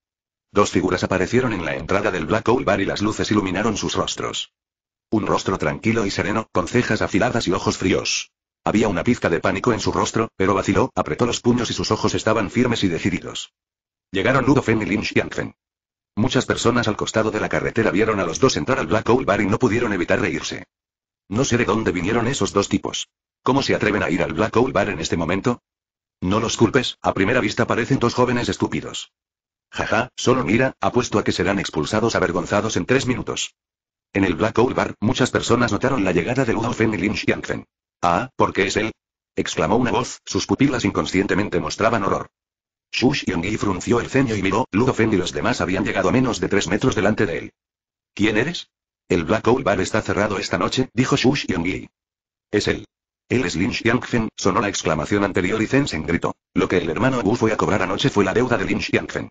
A: Dos figuras aparecieron en la entrada del Black Owl Bar y las luces iluminaron sus rostros. Un rostro tranquilo y sereno, con cejas afiladas y ojos fríos. Había una pizca de pánico en su rostro, pero vaciló, apretó los puños y sus ojos estaban firmes y decididos. Llegaron Ludo y Lin Xiangfen. Muchas personas al costado de la carretera vieron a los dos entrar al Black Owl Bar y no pudieron evitar reírse. No sé de dónde vinieron esos dos tipos. ¿Cómo se atreven a ir al Black Owl Bar en este momento? No los culpes, a primera vista parecen dos jóvenes estúpidos. Jaja, solo mira, apuesto a que serán expulsados avergonzados en tres minutos. En el Black Owl Bar, muchas personas notaron la llegada de Ludo y Lin Xiangfen. Ah, ¿por qué es él. exclamó una voz, sus pupilas inconscientemente mostraban horror. Shush y frunció el ceño y miró, Ludofen y los demás habían llegado a menos de tres metros delante de él. ¿Quién eres? El Black Hole Bar está cerrado esta noche, dijo Shush y Es él. Él es Lin Xiangfen, sonó la exclamación anterior y se gritó. Lo que el hermano Wu fue a cobrar anoche fue la deuda de Lin Xiangfen.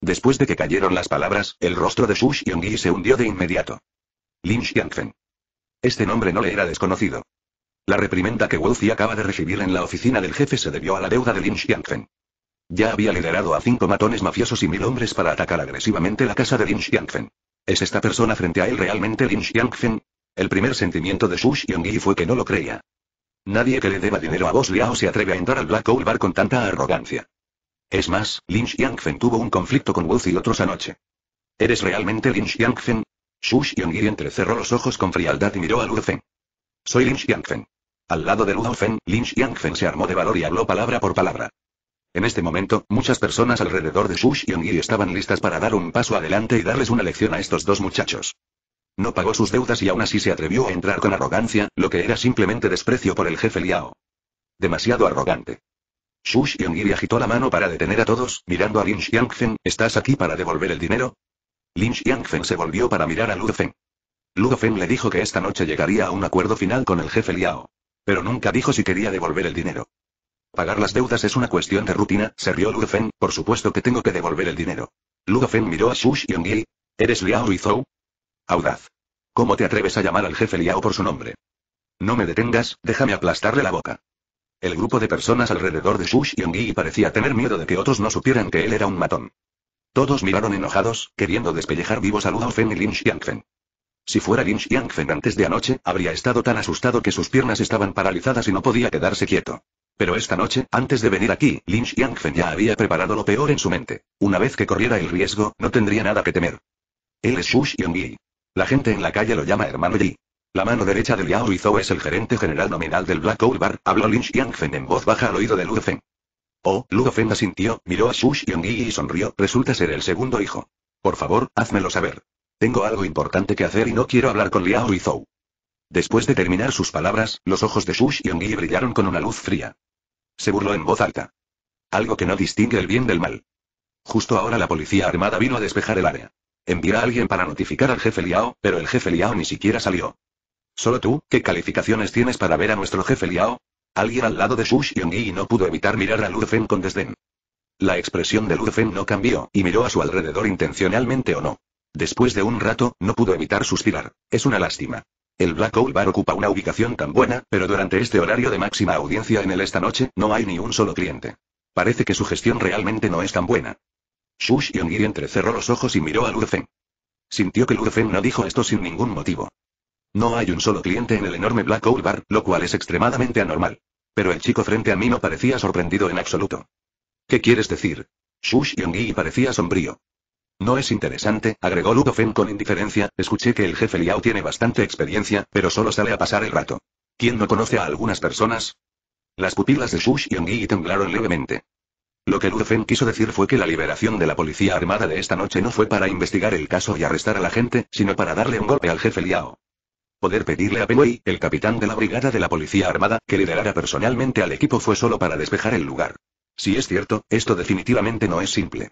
A: Después de que cayeron las palabras, el rostro de Shush y se hundió de inmediato. Lin Xiangfen. Este nombre no le era desconocido. La reprimenda que Wolfie acaba de recibir en la oficina del jefe se debió a la deuda de Lin Xiangfen. Ya había liderado a cinco matones mafiosos y mil hombres para atacar agresivamente la casa de Lin Xiangfen. ¿Es esta persona frente a él realmente Lin Xiangfen? El primer sentimiento de Xu Xiongyi fue que no lo creía. Nadie que le deba dinero a Boss Liao se atreve a entrar al Black Hole Bar con tanta arrogancia. Es más, Lin Xiangfen tuvo un conflicto con Wolf y otros anoche. ¿Eres realmente Lin Xiangfen? Xu Xiongyi entrecerró los ojos con frialdad y miró a Feng. Soy Lin Xiangfen. Al lado de Luo Fen, Lin se armó de valor y habló palabra por palabra. En este momento, muchas personas alrededor de Xu Yi estaban listas para dar un paso adelante y darles una lección a estos dos muchachos. No pagó sus deudas y aún así se atrevió a entrar con arrogancia, lo que era simplemente desprecio por el jefe Liao. Demasiado arrogante. Xu Yi agitó la mano para detener a todos, mirando a Lin Fen, ¿estás aquí para devolver el dinero? Lin Fen se volvió para mirar a Ludofen. Ludofen le dijo que esta noche llegaría a un acuerdo final con el jefe Liao. Pero nunca dijo si quería devolver el dinero. Pagar las deudas es una cuestión de rutina, se rió Ludofen, por supuesto que tengo que devolver el dinero. Ludofen miró a Shush gui. ¿Eres Liao Zhou? Audaz. ¿Cómo te atreves a llamar al jefe Liao por su nombre? No me detengas, déjame aplastarle la boca. El grupo de personas alrededor de Shush Yongyi parecía tener miedo de que otros no supieran que él era un matón. Todos miraron enojados, queriendo despellejar vivos a Ludofen y Lin Xiangfen. Si fuera Lin Yangfen antes de anoche, habría estado tan asustado que sus piernas estaban paralizadas y no podía quedarse quieto. Pero esta noche, antes de venir aquí, Lin Xiangfen ya había preparado lo peor en su mente. Una vez que corriera el riesgo, no tendría nada que temer. Él es Xu La gente en la calle lo llama hermano Yi. La mano derecha de Liao Yizhou es el gerente general nominal del Black Hole Bar, habló Lin Yangfen en voz baja al oído de Lu Feng. Oh, Luo Feng asintió, miró a Xu Xiongyi y sonrió, resulta ser el segundo hijo. Por favor, házmelo saber. Tengo algo importante que hacer y no quiero hablar con Liao y Zhou. Después de terminar sus palabras, los ojos de Xu y brillaron con una luz fría. Se burló en voz alta. Algo que no distingue el bien del mal. Justo ahora la policía armada vino a despejar el área. Envía a alguien para notificar al jefe Liao, pero el jefe Liao ni siquiera salió. Solo tú, ¿qué calificaciones tienes para ver a nuestro jefe Liao? Alguien al lado de Xu y no pudo evitar mirar a Lu Feng con desdén. La expresión de Lu Feng no cambió, y miró a su alrededor intencionalmente o no. Después de un rato, no pudo evitar suspirar. Es una lástima. El Black Hole Bar ocupa una ubicación tan buena, pero durante este horario de máxima audiencia en el esta noche, no hay ni un solo cliente. Parece que su gestión realmente no es tan buena. Shush entre entrecerró los ojos y miró a Lurfen. Sintió que Lurfen no dijo esto sin ningún motivo. No hay un solo cliente en el enorme Black Hole Bar, lo cual es extremadamente anormal. Pero el chico frente a mí no parecía sorprendido en absoluto. ¿Qué quieres decir? Shush y parecía sombrío. No es interesante, agregó Ludofen con indiferencia, escuché que el jefe Liao tiene bastante experiencia, pero solo sale a pasar el rato. ¿Quién no conoce a algunas personas? Las pupilas de Shush y temblaron levemente. Lo que Ludofen quiso decir fue que la liberación de la policía armada de esta noche no fue para investigar el caso y arrestar a la gente, sino para darle un golpe al jefe Liao. Poder pedirle a Penwei, el capitán de la brigada de la policía armada, que liderara personalmente al equipo fue solo para despejar el lugar. Si es cierto, esto definitivamente no es simple.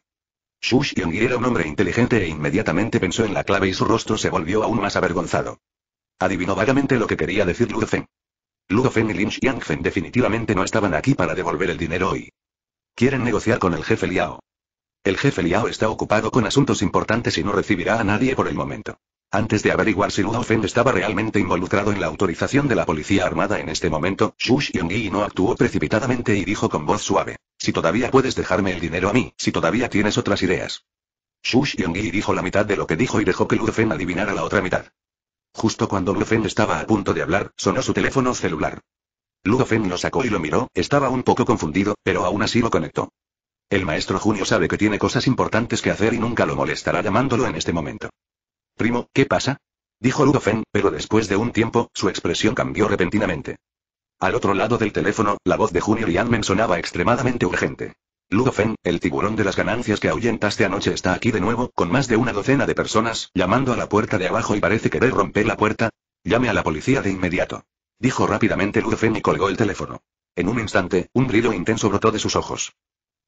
A: Xu Yi era un hombre inteligente e inmediatamente pensó en la clave y su rostro se volvió aún más avergonzado. Adivinó vagamente lo que quería decir Ludo Feng y Lin Feng definitivamente no estaban aquí para devolver el dinero hoy. Quieren negociar con el jefe Liao. El jefe Liao está ocupado con asuntos importantes y no recibirá a nadie por el momento. Antes de averiguar si Feng estaba realmente involucrado en la autorización de la policía armada en este momento, Xu Yi no actuó precipitadamente y dijo con voz suave. Si todavía puedes dejarme el dinero a mí, si todavía tienes otras ideas. Shush dijo la mitad de lo que dijo y dejó que Ludofen adivinara la otra mitad. Justo cuando Ludofen estaba a punto de hablar, sonó su teléfono celular. Ludofen lo sacó y lo miró, estaba un poco confundido, pero aún así lo conectó. El maestro Junio sabe que tiene cosas importantes que hacer y nunca lo molestará llamándolo en este momento. Primo, ¿qué pasa? Dijo Ludofen, pero después de un tiempo, su expresión cambió repentinamente. Al otro lado del teléfono, la voz de Junior Yanmen sonaba extremadamente urgente. Ludofen, el tiburón de las ganancias que ahuyentaste anoche está aquí de nuevo, con más de una docena de personas, llamando a la puerta de abajo y parece querer romper la puerta. Llame a la policía de inmediato. Dijo rápidamente Ludofen y colgó el teléfono. En un instante, un brillo intenso brotó de sus ojos.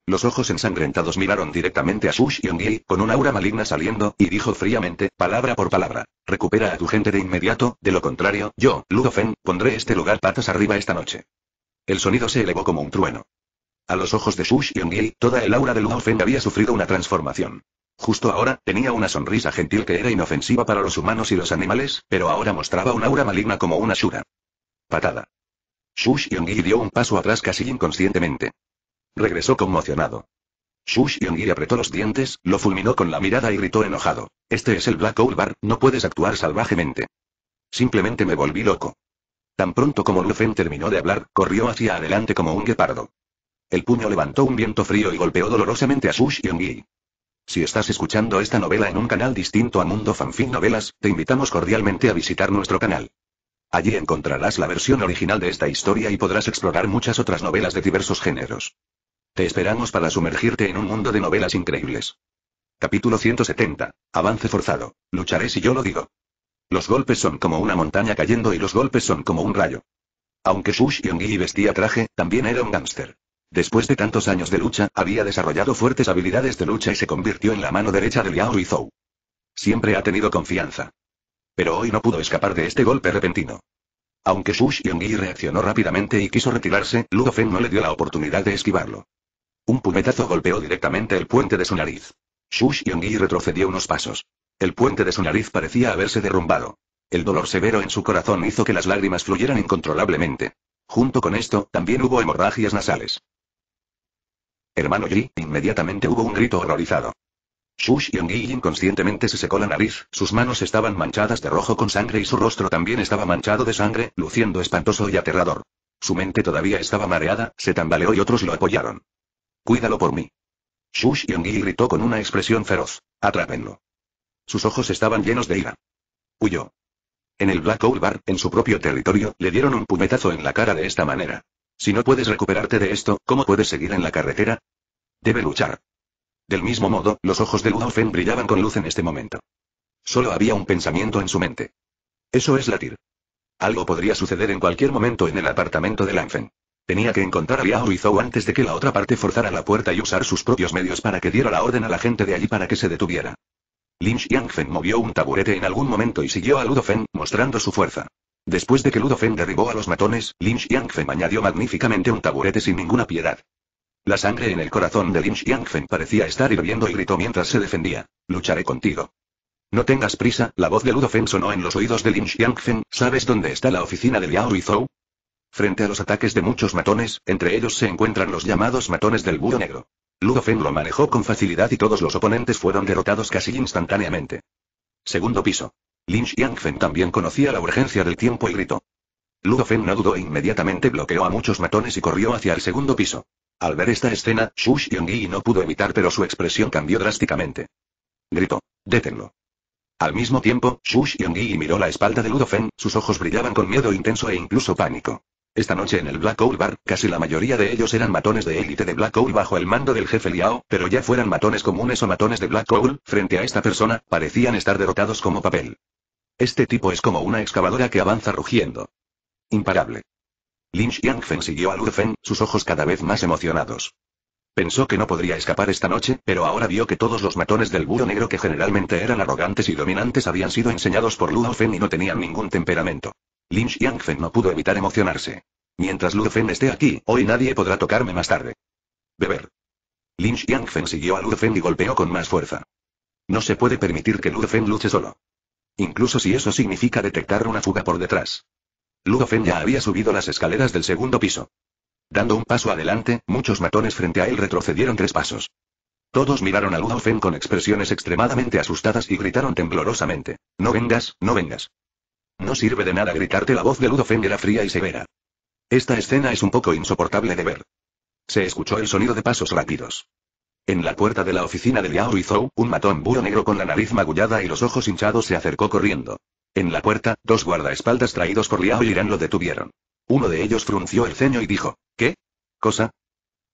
A: Los ojos ensangrentados miraron directamente a Sush Yongyi, con una aura maligna saliendo, y dijo fríamente, palabra por palabra. Recupera a tu gente de inmediato, de lo contrario, yo, Ludofen, pondré este lugar patas arriba esta noche. El sonido se elevó como un trueno. A los ojos de Sush Yongyi, toda el aura de Feng había sufrido una transformación. Justo ahora, tenía una sonrisa gentil que era inofensiva para los humanos y los animales, pero ahora mostraba un aura maligna como una shura. Patada. Sush Yongyi dio un paso atrás casi inconscientemente. Regresó conmocionado. Shush apretó los dientes, lo fulminó con la mirada y gritó enojado. Este es el Black Owl Bar, no puedes actuar salvajemente. Simplemente me volví loco. Tan pronto como Lufen terminó de hablar, corrió hacia adelante como un guepardo. El puño levantó un viento frío y golpeó dolorosamente a Shush Si estás escuchando esta novela en un canal distinto a Mundo Fanfic Novelas, te invitamos cordialmente a visitar nuestro canal. Allí encontrarás la versión original de esta historia y podrás explorar muchas otras novelas de diversos géneros. Te esperamos para sumergirte en un mundo de novelas increíbles. Capítulo 170. Avance forzado. Lucharé si yo lo digo. Los golpes son como una montaña cayendo y los golpes son como un rayo. Aunque Shush y vestía traje, también era un gángster. Después de tantos años de lucha, había desarrollado fuertes habilidades de lucha y se convirtió en la mano derecha de Liao Zhou. Siempre ha tenido confianza. Pero hoy no pudo escapar de este golpe repentino. Aunque Shush y reaccionó rápidamente y quiso retirarse, Luo Feng no le dio la oportunidad de esquivarlo. Un puñetazo golpeó directamente el puente de su nariz. Shush y retrocedió unos pasos. El puente de su nariz parecía haberse derrumbado. El dolor severo en su corazón hizo que las lágrimas fluyeran incontrolablemente. Junto con esto, también hubo hemorragias nasales. Hermano Yi, inmediatamente hubo un grito horrorizado. Shush gi inconscientemente se secó la nariz, sus manos estaban manchadas de rojo con sangre y su rostro también estaba manchado de sangre, luciendo espantoso y aterrador. Su mente todavía estaba mareada, se tambaleó y otros lo apoyaron. Cuídalo por mí. Shush gritó con una expresión feroz. Atrápenlo. Sus ojos estaban llenos de ira. Huyó. En el Black Owl Bar, en su propio territorio, le dieron un puñetazo en la cara de esta manera. Si no puedes recuperarte de esto, ¿cómo puedes seguir en la carretera? Debe luchar. Del mismo modo, los ojos de Luo brillaban con luz en este momento. Solo había un pensamiento en su mente. Eso es latir. Algo podría suceder en cualquier momento en el apartamento de Lanfen. Tenía que encontrar a Liao y antes de que la otra parte forzara la puerta y usar sus propios medios para que diera la orden a la gente de allí para que se detuviera. Lin Xiangfen movió un taburete en algún momento y siguió a Ludofen, mostrando su fuerza. Después de que Ludofen derribó a los matones, Lin Xiangfen añadió magníficamente un taburete sin ninguna piedad. La sangre en el corazón de Lin Xiangfen parecía estar hirviendo y gritó mientras se defendía. Lucharé contigo. No tengas prisa, la voz de Ludofen sonó en los oídos de Lin Xiangfen, ¿sabes dónde está la oficina de Liao y Frente a los ataques de muchos matones, entre ellos se encuentran los llamados matones del búho negro. Ludofen lo manejó con facilidad y todos los oponentes fueron derrotados casi instantáneamente. Segundo piso. Lynch Yangfen también conocía la urgencia del tiempo y gritó. Ludofen no dudó e inmediatamente bloqueó a muchos matones y corrió hacia el segundo piso. Al ver esta escena, Xiong Yi no pudo evitar pero su expresión cambió drásticamente. Gritó. Détenlo. Al mismo tiempo, Xiong Yi miró la espalda de Ludofen, sus ojos brillaban con miedo intenso e incluso pánico. Esta noche en el Black Hole Bar, casi la mayoría de ellos eran matones de élite de Black Hole bajo el mando del jefe Liao, pero ya fueran matones comunes o matones de Black Hole, frente a esta persona, parecían estar derrotados como papel. Este tipo es como una excavadora que avanza rugiendo. Imparable. Lin Feng siguió a Feng, sus ojos cada vez más emocionados. Pensó que no podría escapar esta noche, pero ahora vio que todos los matones del búho negro que generalmente eran arrogantes y dominantes habían sido enseñados por Feng y no tenían ningún temperamento. Lin Xiangfen no pudo evitar emocionarse. Mientras Ludofen esté aquí, hoy nadie podrá tocarme más tarde. Beber. Lin Xiangfen siguió a Ludofen y golpeó con más fuerza. No se puede permitir que Ludofen luche solo. Incluso si eso significa detectar una fuga por detrás. Ludofen ya había subido las escaleras del segundo piso. Dando un paso adelante, muchos matones frente a él retrocedieron tres pasos. Todos miraron a Ludofen con expresiones extremadamente asustadas y gritaron temblorosamente. No vengas, no vengas. No sirve de nada gritarte la voz de Ludofeng era fría y severa. Esta escena es un poco insoportable de ver. Se escuchó el sonido de pasos rápidos. En la puerta de la oficina de Liao Zhou, un matón buro negro con la nariz magullada y los ojos hinchados se acercó corriendo. En la puerta, dos guardaespaldas traídos por Liao y Irán lo detuvieron. Uno de ellos frunció el ceño y dijo, ¿qué? ¿Cosa?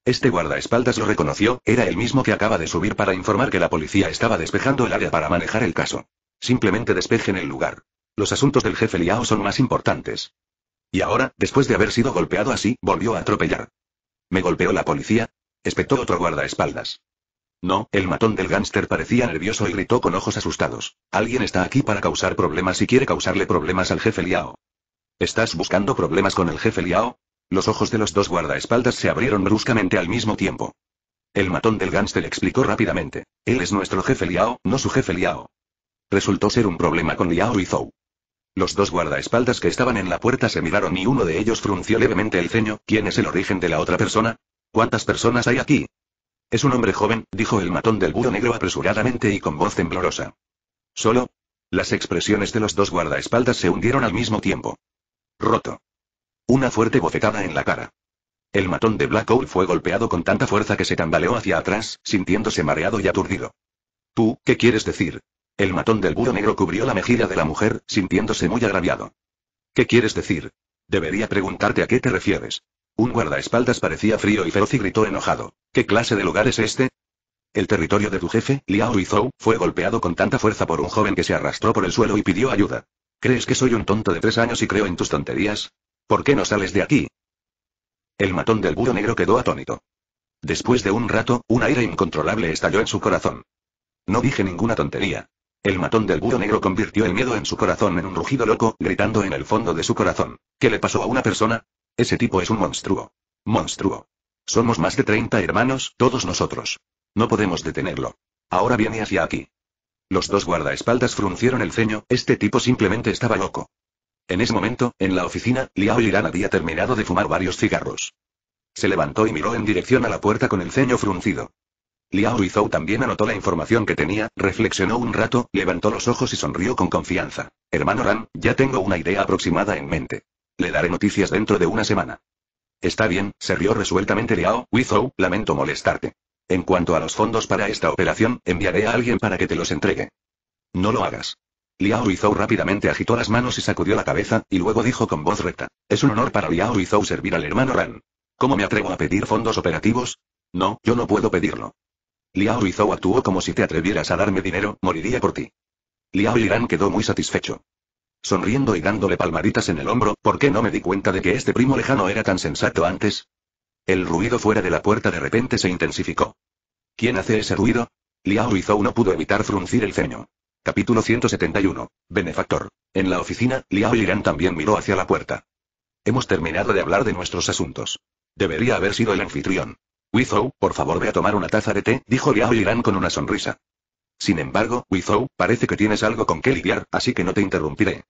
A: Este guardaespaldas lo reconoció, era el mismo que acaba de subir para informar que la policía estaba despejando el área para manejar el caso. Simplemente despejen el lugar. Los asuntos del jefe Liao son más importantes. Y ahora, después de haber sido golpeado así, volvió a atropellar. ¿Me golpeó la policía? Espetó otro guardaespaldas. No, el matón del gánster parecía nervioso y gritó con ojos asustados. Alguien está aquí para causar problemas y quiere causarle problemas al jefe Liao. ¿Estás buscando problemas con el jefe Liao? Los ojos de los dos guardaespaldas se abrieron bruscamente al mismo tiempo. El matón del gánster explicó rápidamente. Él es nuestro jefe Liao, no su jefe Liao. Resultó ser un problema con Liao y Zhou. Los dos guardaespaldas que estaban en la puerta se miraron y uno de ellos frunció levemente el ceño. ¿Quién es el origen de la otra persona? ¿Cuántas personas hay aquí? Es un hombre joven, dijo el matón del búho negro apresuradamente y con voz temblorosa. Solo. Las expresiones de los dos guardaespaldas se hundieron al mismo tiempo. Roto. Una fuerte bofetada en la cara. El matón de Black Owl fue golpeado con tanta fuerza que se tambaleó hacia atrás, sintiéndose mareado y aturdido. ¿Tú, qué quieres decir? El matón del búho negro cubrió la mejilla de la mujer, sintiéndose muy agraviado. ¿Qué quieres decir? Debería preguntarte a qué te refieres. Un guardaespaldas parecía frío y feroz y gritó enojado. ¿Qué clase de lugar es este? El territorio de tu jefe, Liao Zhou, fue golpeado con tanta fuerza por un joven que se arrastró por el suelo y pidió ayuda. ¿Crees que soy un tonto de tres años y creo en tus tonterías? ¿Por qué no sales de aquí? El matón del buro negro quedó atónito. Después de un rato, un aire incontrolable estalló en su corazón. No dije ninguna tontería. El matón del búho negro convirtió el miedo en su corazón en un rugido loco, gritando en el fondo de su corazón. ¿Qué le pasó a una persona? Ese tipo es un monstruo. Monstruo. Somos más de 30 hermanos, todos nosotros. No podemos detenerlo. Ahora viene hacia aquí. Los dos guardaespaldas fruncieron el ceño, este tipo simplemente estaba loco. En ese momento, en la oficina, Liao Yiran había terminado de fumar varios cigarros. Se levantó y miró en dirección a la puerta con el ceño fruncido. Liao Zou también anotó la información que tenía, reflexionó un rato, levantó los ojos y sonrió con confianza. Hermano Ran, ya tengo una idea aproximada en mente. Le daré noticias dentro de una semana. Está bien, se rió resueltamente Liao, Yizhou, lamento molestarte. En cuanto a los fondos para esta operación, enviaré a alguien para que te los entregue. No lo hagas. Liao Zhou rápidamente agitó las manos y sacudió la cabeza, y luego dijo con voz recta. Es un honor para Liao Zou servir al hermano Ran. ¿Cómo me atrevo a pedir fondos operativos? No, yo no puedo pedirlo. Liao Ruizou actuó como si te atrevieras a darme dinero, moriría por ti. Liao Irán quedó muy satisfecho. Sonriendo y dándole palmaditas en el hombro, ¿por qué no me di cuenta de que este primo lejano era tan sensato antes? El ruido fuera de la puerta de repente se intensificó. ¿Quién hace ese ruido? Liao Ruizou no pudo evitar fruncir el ceño. Capítulo 171. Benefactor. En la oficina, Liao Yiran también miró hacia la puerta. Hemos terminado de hablar de nuestros asuntos. Debería haber sido el anfitrión. Wizhou, por favor ve a tomar una taza de té, dijo Liao Irán con una sonrisa. Sin embargo, Wizhou, parece que tienes algo con que lidiar, así que no te interrumpiré.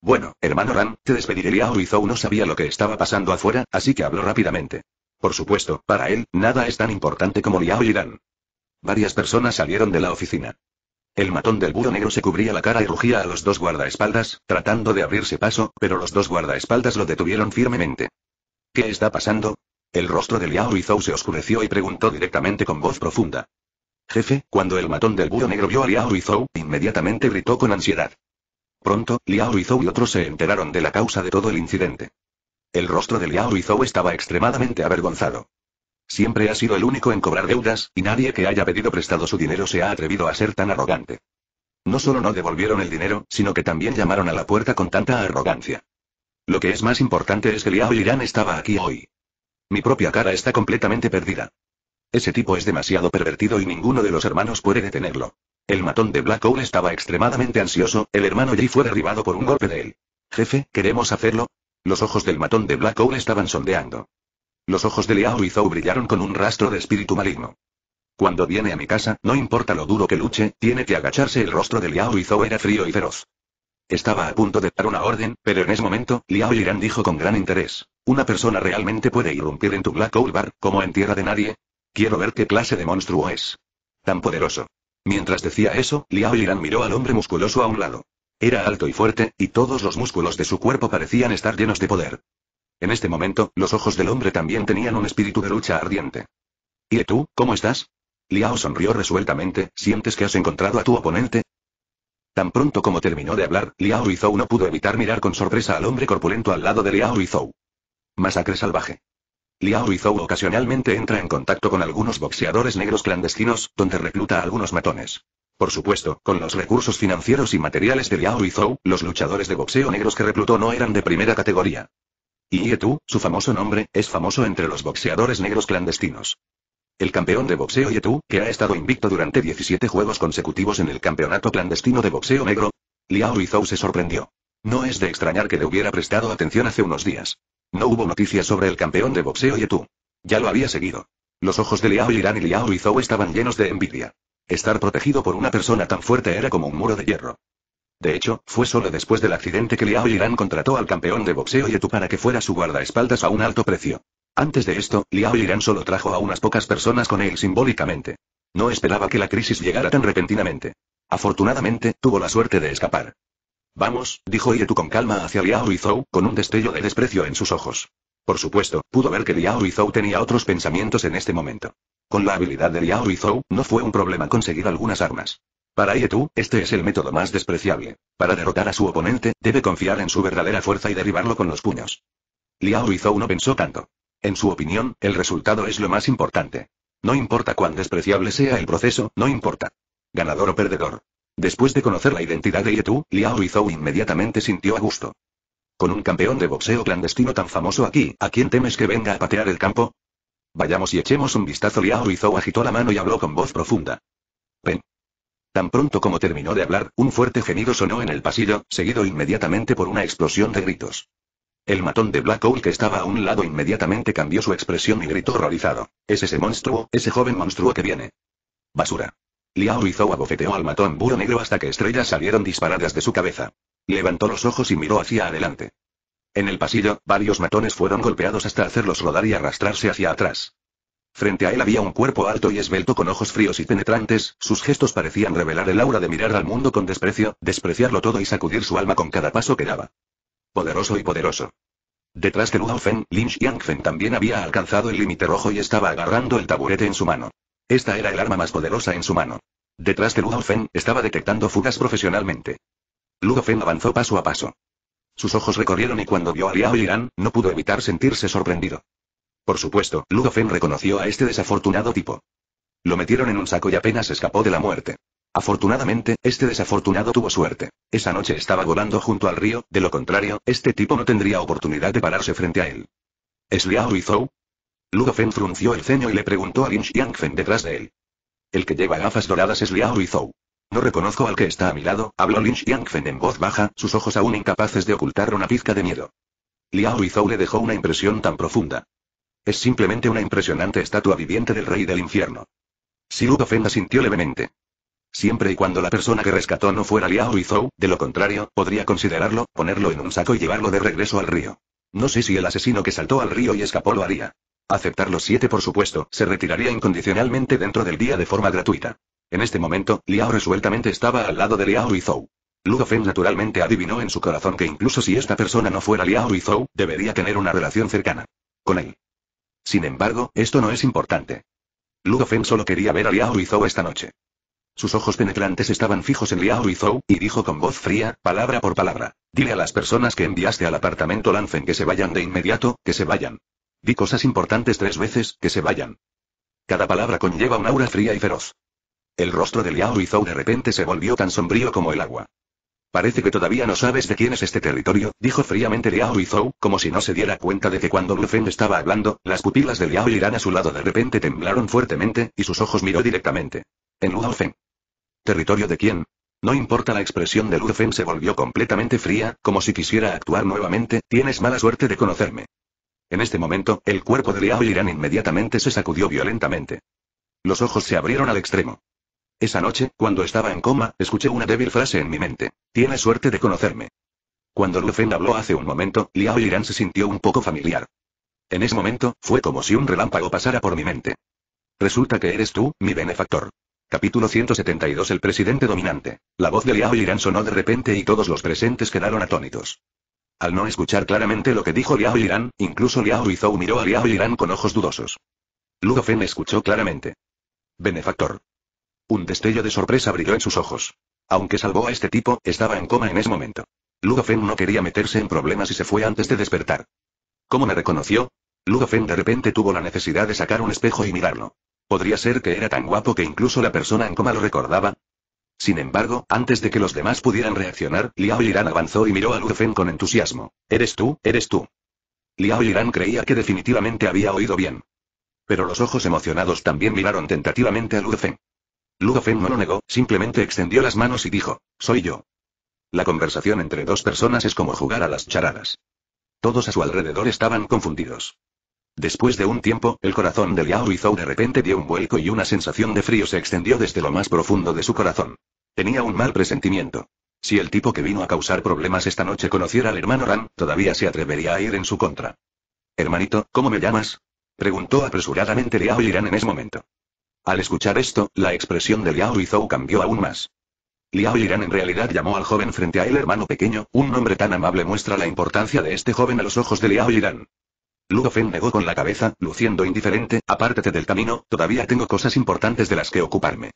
A: Bueno, hermano Ran, te despediré. Liao Wizou no sabía lo que estaba pasando afuera, así que habló rápidamente. Por supuesto, para él, nada es tan importante como Liao Irán. Varias personas salieron de la oficina. El matón del burro negro se cubría la cara y rugía a los dos guardaespaldas, tratando de abrirse paso, pero los dos guardaespaldas lo detuvieron firmemente. ¿Qué está pasando? El rostro de Liao Yizhou se oscureció y preguntó directamente con voz profunda. Jefe, cuando el matón del búho negro vio a Liao Yizhou, inmediatamente gritó con ansiedad. Pronto, Liao Yizhou y otros se enteraron de la causa de todo el incidente. El rostro de Liao Yizhou estaba extremadamente avergonzado. Siempre ha sido el único en cobrar deudas, y nadie que haya pedido prestado su dinero se ha atrevido a ser tan arrogante. No solo no devolvieron el dinero, sino que también llamaron a la puerta con tanta arrogancia. Lo que es más importante es que Liao Yiran estaba aquí hoy. Mi propia cara está completamente perdida. Ese tipo es demasiado pervertido y ninguno de los hermanos puede detenerlo. El matón de Black Owl estaba extremadamente ansioso, el hermano Jay fue derribado por un golpe de él. Jefe, ¿queremos hacerlo? Los ojos del matón de Black Owl estaban sondeando. Los ojos de Liao y Zhou brillaron con un rastro de espíritu maligno. Cuando viene a mi casa, no importa lo duro que luche, tiene que agacharse el rostro de Liao y Zhou era frío y feroz. Estaba a punto de dar una orden, pero en ese momento, Liao Yiran dijo con gran interés. Una persona realmente puede irrumpir en tu Black Hole Bar, como en tierra de nadie. Quiero ver qué clase de monstruo es. Tan poderoso. Mientras decía eso, Liao Yiran miró al hombre musculoso a un lado. Era alto y fuerte, y todos los músculos de su cuerpo parecían estar llenos de poder. En este momento, los ojos del hombre también tenían un espíritu de lucha ardiente. ¿Y tú, cómo estás? Liao sonrió resueltamente, ¿sientes que has encontrado a tu oponente? Tan pronto como terminó de hablar, Liao Zhou no pudo evitar mirar con sorpresa al hombre corpulento al lado de Liao Zhou. Masacre salvaje. Liao zou ocasionalmente entra en contacto con algunos boxeadores negros clandestinos, donde recluta a algunos matones. Por supuesto, con los recursos financieros y materiales de Liao zou los luchadores de boxeo negros que reclutó no eran de primera categoría. Y Yetu, su famoso nombre, es famoso entre los boxeadores negros clandestinos. El campeón de boxeo Yetu, que ha estado invicto durante 17 juegos consecutivos en el campeonato clandestino de boxeo negro, Liao zou se sorprendió. No es de extrañar que le hubiera prestado atención hace unos días. No hubo noticias sobre el campeón de boxeo Yetu. Ya lo había seguido. Los ojos de Liao Irán y Liao estaban llenos de envidia. Estar protegido por una persona tan fuerte era como un muro de hierro. De hecho, fue solo después del accidente que Liao Irán contrató al campeón de boxeo Yetu para que fuera su guardaespaldas a un alto precio. Antes de esto, Liao Irán solo trajo a unas pocas personas con él simbólicamente. No esperaba que la crisis llegara tan repentinamente. Afortunadamente, tuvo la suerte de escapar. Vamos, dijo Ietu con calma hacia Liao Zhou, con un destello de desprecio en sus ojos. Por supuesto, pudo ver que Liao Zhou tenía otros pensamientos en este momento. Con la habilidad de Liao Zhou, no fue un problema conseguir algunas armas. Para Yetu, este es el método más despreciable. Para derrotar a su oponente, debe confiar en su verdadera fuerza y derribarlo con los puños. Liao Zhou no pensó tanto. En su opinión, el resultado es lo más importante. No importa cuán despreciable sea el proceso, no importa. Ganador o perdedor. Después de conocer la identidad de Yetu, Liao Zhou inmediatamente sintió a gusto. Con un campeón de boxeo clandestino tan famoso aquí, ¿a quién temes que venga a patear el campo? Vayamos y echemos un vistazo. Liao zhou agitó la mano y habló con voz profunda. Pen. Tan pronto como terminó de hablar, un fuerte gemido sonó en el pasillo, seguido inmediatamente por una explosión de gritos. El matón de Black Hole que estaba a un lado inmediatamente cambió su expresión y gritó horrorizado. Es ese monstruo, ese joven monstruo que viene. Basura. Liao Zhou abofeteó al matón burro negro hasta que estrellas salieron disparadas de su cabeza. Levantó los ojos y miró hacia adelante. En el pasillo, varios matones fueron golpeados hasta hacerlos rodar y arrastrarse hacia atrás. Frente a él había un cuerpo alto y esbelto con ojos fríos y penetrantes, sus gestos parecían revelar el aura de mirar al mundo con desprecio, despreciarlo todo y sacudir su alma con cada paso que daba. Poderoso y poderoso. Detrás de Luo Fen, Lin Feng también había alcanzado el límite rojo y estaba agarrando el taburete en su mano. Esta era el arma más poderosa en su mano. Detrás de Feng, estaba detectando fugas profesionalmente. Feng avanzó paso a paso. Sus ojos recorrieron y cuando vio a Liao Irán, no pudo evitar sentirse sorprendido. Por supuesto, Ludofen reconoció a este desafortunado tipo. Lo metieron en un saco y apenas escapó de la muerte. Afortunadamente, este desafortunado tuvo suerte. Esa noche estaba volando junto al río, de lo contrario, este tipo no tendría oportunidad de pararse frente a él. ¿Es Liao Zhou. Ludo frunció el ceño y le preguntó a Lin Xiangfeng detrás de él. El que lleva gafas doradas es Liao Zhou. No reconozco al que está a mi lado, habló Lin Xiangfeng en voz baja, sus ojos aún incapaces de ocultar una pizca de miedo. Liao Zhou le dejó una impresión tan profunda. Es simplemente una impresionante estatua viviente del rey del infierno. Si Ludo asintió levemente. Siempre y cuando la persona que rescató no fuera Liao Zhou, de lo contrario, podría considerarlo, ponerlo en un saco y llevarlo de regreso al río. No sé si el asesino que saltó al río y escapó lo haría. Aceptar los siete por supuesto, se retiraría incondicionalmente dentro del día de forma gratuita. En este momento, Liao resueltamente estaba al lado de Liao y Ludo Ludofen naturalmente adivinó en su corazón que incluso si esta persona no fuera Liao y Zhou, debería tener una relación cercana. Con él. Sin embargo, esto no es importante. Ludofen solo quería ver a Liao y Zhou esta noche. Sus ojos penetrantes estaban fijos en Liao y Zhou y dijo con voz fría, palabra por palabra. Dile a las personas que enviaste al apartamento Lanfen que se vayan de inmediato, que se vayan. Di cosas importantes tres veces, que se vayan. Cada palabra conlleva un aura fría y feroz. El rostro de Liao Zhou de repente se volvió tan sombrío como el agua. Parece que todavía no sabes de quién es este territorio, dijo fríamente Liao Zhou, como si no se diera cuenta de que cuando Feng estaba hablando, las pupilas de Liao Irán a su lado de repente temblaron fuertemente, y sus ojos miró directamente. En Feng. ¿Territorio de quién? No importa la expresión de Feng se volvió completamente fría, como si quisiera actuar nuevamente, tienes mala suerte de conocerme. En este momento, el cuerpo de Liao Irán inmediatamente se sacudió violentamente. Los ojos se abrieron al extremo. Esa noche, cuando estaba en coma, escuché una débil frase en mi mente. Tienes suerte de conocerme. Cuando Lufen habló hace un momento, Liao Irán se sintió un poco familiar. En ese momento, fue como si un relámpago pasara por mi mente. Resulta que eres tú, mi benefactor. Capítulo 172 El presidente dominante. La voz de Liao Irán sonó de repente y todos los presentes quedaron atónitos. Al no escuchar claramente lo que dijo Liao Yiran, incluso Liao Yizhou miró a Liao Yiran con ojos dudosos. Ludofen Fen escuchó claramente. Benefactor. Un destello de sorpresa brilló en sus ojos. Aunque salvó a este tipo, estaba en coma en ese momento. Ludofen no quería meterse en problemas y se fue antes de despertar. ¿Cómo me reconoció? Ludofen de repente tuvo la necesidad de sacar un espejo y mirarlo. Podría ser que era tan guapo que incluso la persona en coma lo recordaba, sin embargo, antes de que los demás pudieran reaccionar, Liao Yiran avanzó y miró a Lufen con entusiasmo. ¿Eres tú? ¿Eres tú? Liao Yiran creía que definitivamente había oído bien. Pero los ojos emocionados también miraron tentativamente a Lufen. Lufen no lo negó, simplemente extendió las manos y dijo, soy yo. La conversación entre dos personas es como jugar a las charadas. Todos a su alrededor estaban confundidos. Después de un tiempo, el corazón de Liao Yizhou de repente dio un vuelco y una sensación de frío se extendió desde lo más profundo de su corazón. Tenía un mal presentimiento. Si el tipo que vino a causar problemas esta noche conociera al hermano Ran, todavía se atrevería a ir en su contra. Hermanito, ¿cómo me llamas? Preguntó apresuradamente Liao Yiran en ese momento. Al escuchar esto, la expresión de Liao Yizhou cambió aún más. Liao Yiran en realidad llamó al joven frente a él hermano pequeño, un nombre tan amable muestra la importancia de este joven a los ojos de Liao Yiran. Ludofen negó con la cabeza, luciendo indiferente, apártate del camino, todavía tengo cosas importantes de las que ocuparme.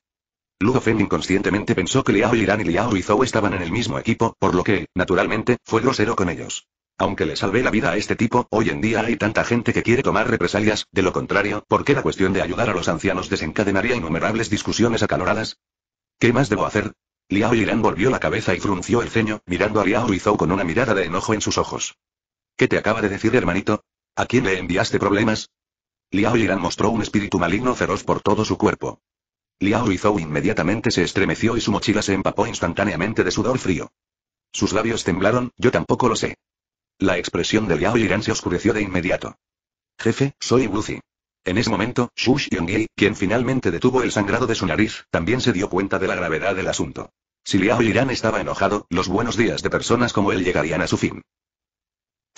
A: Ludofen inconscientemente pensó que Liao Yiran y Liao Zhou estaban en el mismo equipo, por lo que, naturalmente, fue grosero con ellos. Aunque le salvé la vida a este tipo, hoy en día hay tanta gente que quiere tomar represalias, de lo contrario, ¿por qué la cuestión de ayudar a los ancianos desencadenaría innumerables discusiones acaloradas? ¿Qué más debo hacer? Liao Yiran volvió la cabeza y frunció el ceño, mirando a Liao Zhou con una mirada de enojo en sus ojos. ¿Qué te acaba de decir, hermanito? ¿A quién le enviaste problemas? Liao Yiran mostró un espíritu maligno feroz por todo su cuerpo. Liao Zou inmediatamente se estremeció y su mochila se empapó instantáneamente de sudor frío. Sus labios temblaron, yo tampoco lo sé. La expresión de Liao Yiran se oscureció de inmediato. Jefe, soy Lucy. En ese momento, Xu Yongyi, quien finalmente detuvo el sangrado de su nariz, también se dio cuenta de la gravedad del asunto. Si Liao Yiran estaba enojado, los buenos días de personas como él llegarían a su fin.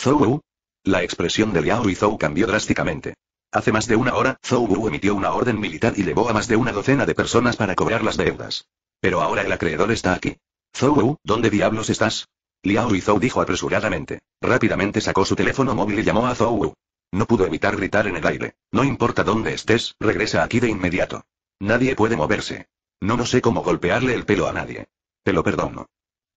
A: Zhou la expresión de Liao y Zhou cambió drásticamente. Hace más de una hora, Zhou Wu emitió una orden militar y llevó a más de una docena de personas para cobrar las deudas. Pero ahora el acreedor está aquí. Zhou Wu, ¿dónde diablos estás? Liao y Zhou dijo apresuradamente. Rápidamente sacó su teléfono móvil y llamó a Zhou Wu. No pudo evitar gritar en el aire. No importa dónde estés, regresa aquí de inmediato. Nadie puede moverse. No no sé cómo golpearle el pelo a nadie. Te lo perdono.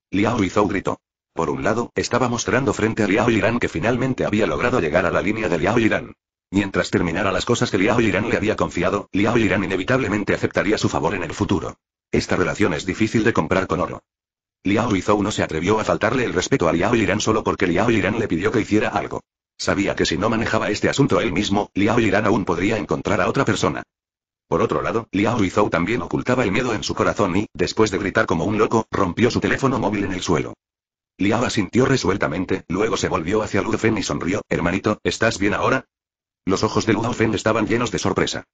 A: Liao y Zhou gritó. Por un lado, estaba mostrando frente a Liao Yiran que finalmente había logrado llegar a la línea de Liao Yiran. Mientras terminara las cosas que Liao Yiran le había confiado, Liao Yiran inevitablemente aceptaría su favor en el futuro. Esta relación es difícil de comprar con oro. Liao Yizhou no se atrevió a faltarle el respeto a Liao Yiran solo porque Liao Yiran le pidió que hiciera algo. Sabía que si no manejaba este asunto él mismo, Liao Yiran aún podría encontrar a otra persona. Por otro lado, Liao Yizhou también ocultaba el miedo en su corazón y, después de gritar como un loco, rompió su teléfono móvil en el suelo. Liao asintió resueltamente, luego se volvió hacia Ludofen y sonrió, hermanito, ¿estás bien ahora? Los ojos de Ludofen estaban llenos de sorpresa.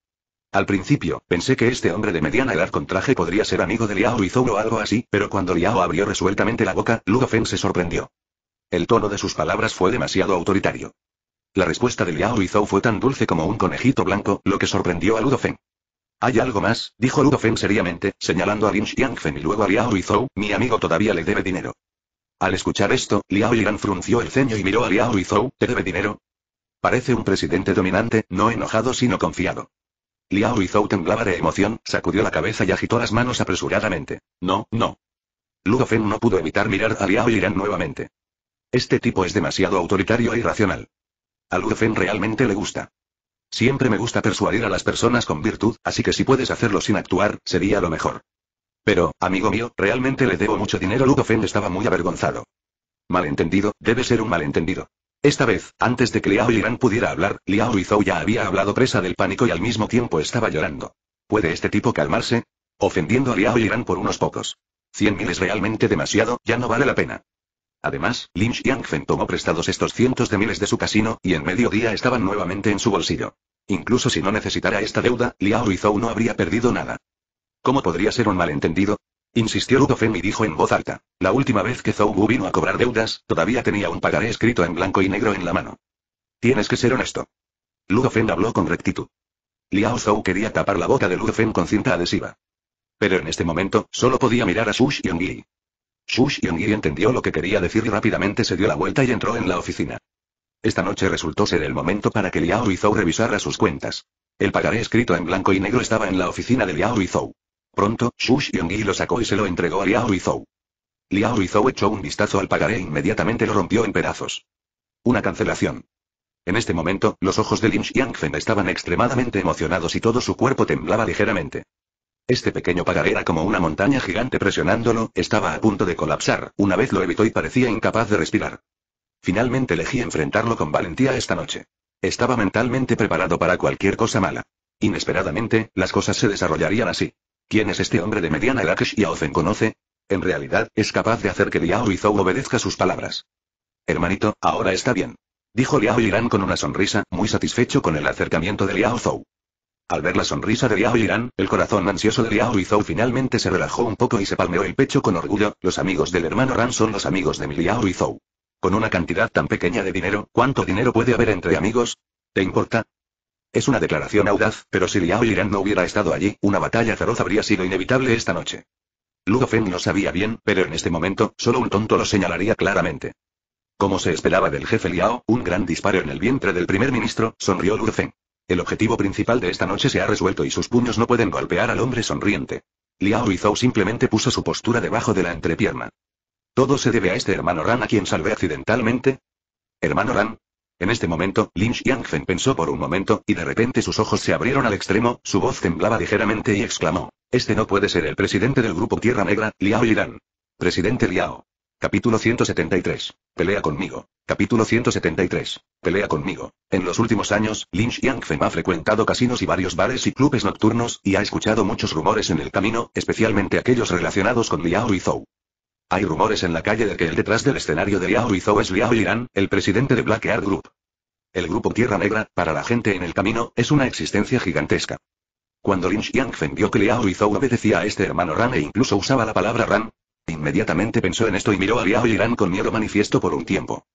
A: Al principio, pensé que este hombre de mediana edad con traje podría ser amigo de Liao Zhou o algo así, pero cuando Liao abrió resueltamente la boca, Ludofen se sorprendió. El tono de sus palabras fue demasiado autoritario. La respuesta de Liao Zhou fue tan dulce como un conejito blanco, lo que sorprendió a Ludofen. ¿Hay algo más? dijo Ludofen seriamente, señalando a Lin Xiangfen y luego a Liao Zhou. mi amigo todavía le debe dinero. Al escuchar esto, Liao Yiran frunció el ceño y miró a Liao Zhou. ¿te debe dinero? Parece un presidente dominante, no enojado sino confiado. Liao Zhou temblaba de emoción, sacudió la cabeza y agitó las manos apresuradamente. No, no. Luo no pudo evitar mirar a Liao Yiran nuevamente. Este tipo es demasiado autoritario e irracional. A Luo realmente le gusta. Siempre me gusta persuadir a las personas con virtud, así que si puedes hacerlo sin actuar, sería lo mejor. Pero, amigo mío, realmente le debo mucho dinero. Ludofen estaba muy avergonzado. Malentendido, debe ser un malentendido. Esta vez, antes de que Liao Yiran pudiera hablar, Liao Zhou ya había hablado presa del pánico y al mismo tiempo estaba llorando. ¿Puede este tipo calmarse? Ofendiendo a Liao Yiran por unos pocos. Cien mil es realmente demasiado, ya no vale la pena. Además, Lin Xiangfen tomó prestados estos cientos de miles de su casino, y en mediodía estaban nuevamente en su bolsillo. Incluso si no necesitara esta deuda, Liao Zhou no habría perdido nada. ¿Cómo podría ser un malentendido? Insistió Ludofen y dijo en voz alta. La última vez que Wu vino a cobrar deudas, todavía tenía un pagaré escrito en blanco y negro en la mano. Tienes que ser honesto. Ludofen habló con rectitud. Liao Zhou quería tapar la boca de Ludofen con cinta adhesiva. Pero en este momento, solo podía mirar a Sush Xu Sush Yi entendió lo que quería decir y rápidamente se dio la vuelta y entró en la oficina. Esta noche resultó ser el momento para que Liao y Zhou revisara sus cuentas. El pagaré escrito en blanco y negro estaba en la oficina de Liao y Zhou. Pronto, Xu Xiongyi lo sacó y se lo entregó a Liao Zhou. Liao Zhou echó un vistazo al pagaré e inmediatamente lo rompió en pedazos. Una cancelación. En este momento, los ojos de Lin Xiangfen estaban extremadamente emocionados y todo su cuerpo temblaba ligeramente. Este pequeño pagaré era como una montaña gigante presionándolo, estaba a punto de colapsar, una vez lo evitó y parecía incapaz de respirar. Finalmente elegí enfrentarlo con valentía esta noche. Estaba mentalmente preparado para cualquier cosa mala. Inesperadamente, las cosas se desarrollarían así. ¿Quién es este hombre de mediana edad que Xiaofen conoce? En realidad, es capaz de hacer que Liao Zhou obedezca sus palabras. Hermanito, ahora está bien. Dijo Liao Yiran con una sonrisa, muy satisfecho con el acercamiento de Liao Zou. Al ver la sonrisa de Liao Yiran, el corazón ansioso de Liao Zhou finalmente se relajó un poco y se palmeó el pecho con orgullo, los amigos del hermano Ran son los amigos de mi Liao Zhou. Con una cantidad tan pequeña de dinero, ¿cuánto dinero puede haber entre amigos? ¿Te importa? Es una declaración audaz, pero si Liao y Ran no hubiera estado allí, una batalla feroz habría sido inevitable esta noche. Ludo Feng lo sabía bien, pero en este momento, solo un tonto lo señalaría claramente. Como se esperaba del jefe Liao, un gran disparo en el vientre del primer ministro, sonrió Ludo Feng. El objetivo principal de esta noche se ha resuelto y sus puños no pueden golpear al hombre sonriente. Liao Zhou simplemente puso su postura debajo de la entrepierna. Todo se debe a este hermano Ran a quien salvé accidentalmente, Hermano Ran, en este momento, Lin Xiangfen pensó por un momento, y de repente sus ojos se abrieron al extremo, su voz temblaba ligeramente y exclamó. Este no puede ser el presidente del grupo Tierra Negra, Liao Yiran. Presidente Liao. Capítulo 173. Pelea conmigo. Capítulo 173. Pelea conmigo. En los últimos años, Lin Xiangfen ha frecuentado casinos y varios bares y clubes nocturnos, y ha escuchado muchos rumores en el camino, especialmente aquellos relacionados con Liao y Zhou. Hay rumores en la calle de que el detrás del escenario de Liao Yizhou es Liao Yiran, el presidente de Black Heart Group. El grupo Tierra Negra, para la gente en el camino, es una existencia gigantesca. Cuando Lin Xiangfen vio que Liao Yizhou obedecía a este hermano Ran e incluso usaba la palabra Ran, inmediatamente pensó en esto y miró a Liao Yiran con miedo manifiesto por un tiempo.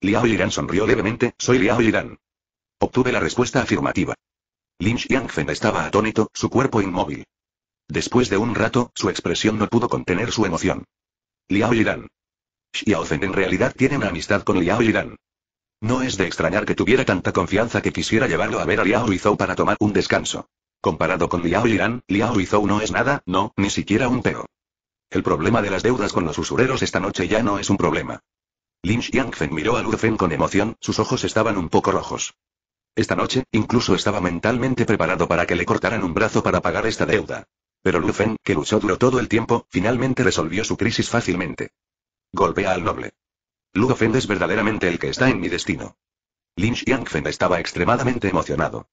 A: Liao Yiran sonrió levemente, soy Liao Yiran. Obtuve la respuesta afirmativa. Lin Xiangfen estaba atónito, su cuerpo inmóvil. Después de un rato, su expresión no pudo contener su emoción. Liao Yiran. Xiao en realidad tiene una amistad con Liao Yiran. No es de extrañar que tuviera tanta confianza que quisiera llevarlo a ver a Liao Yizhou para tomar un descanso. Comparado con Liao Yiran, Liao Yizhou no es nada, no, ni siquiera un peo. El problema de las deudas con los usureros esta noche ya no es un problema. Lin Xiangfen miró a Feng con emoción, sus ojos estaban un poco rojos. Esta noche, incluso estaba mentalmente preparado para que le cortaran un brazo para pagar esta deuda. Pero Lu Feng, que luchó duro todo el tiempo, finalmente resolvió su crisis fácilmente. Golpea al noble. Feng es verdaderamente el que está en mi destino. Lin Xiangfeng estaba extremadamente emocionado.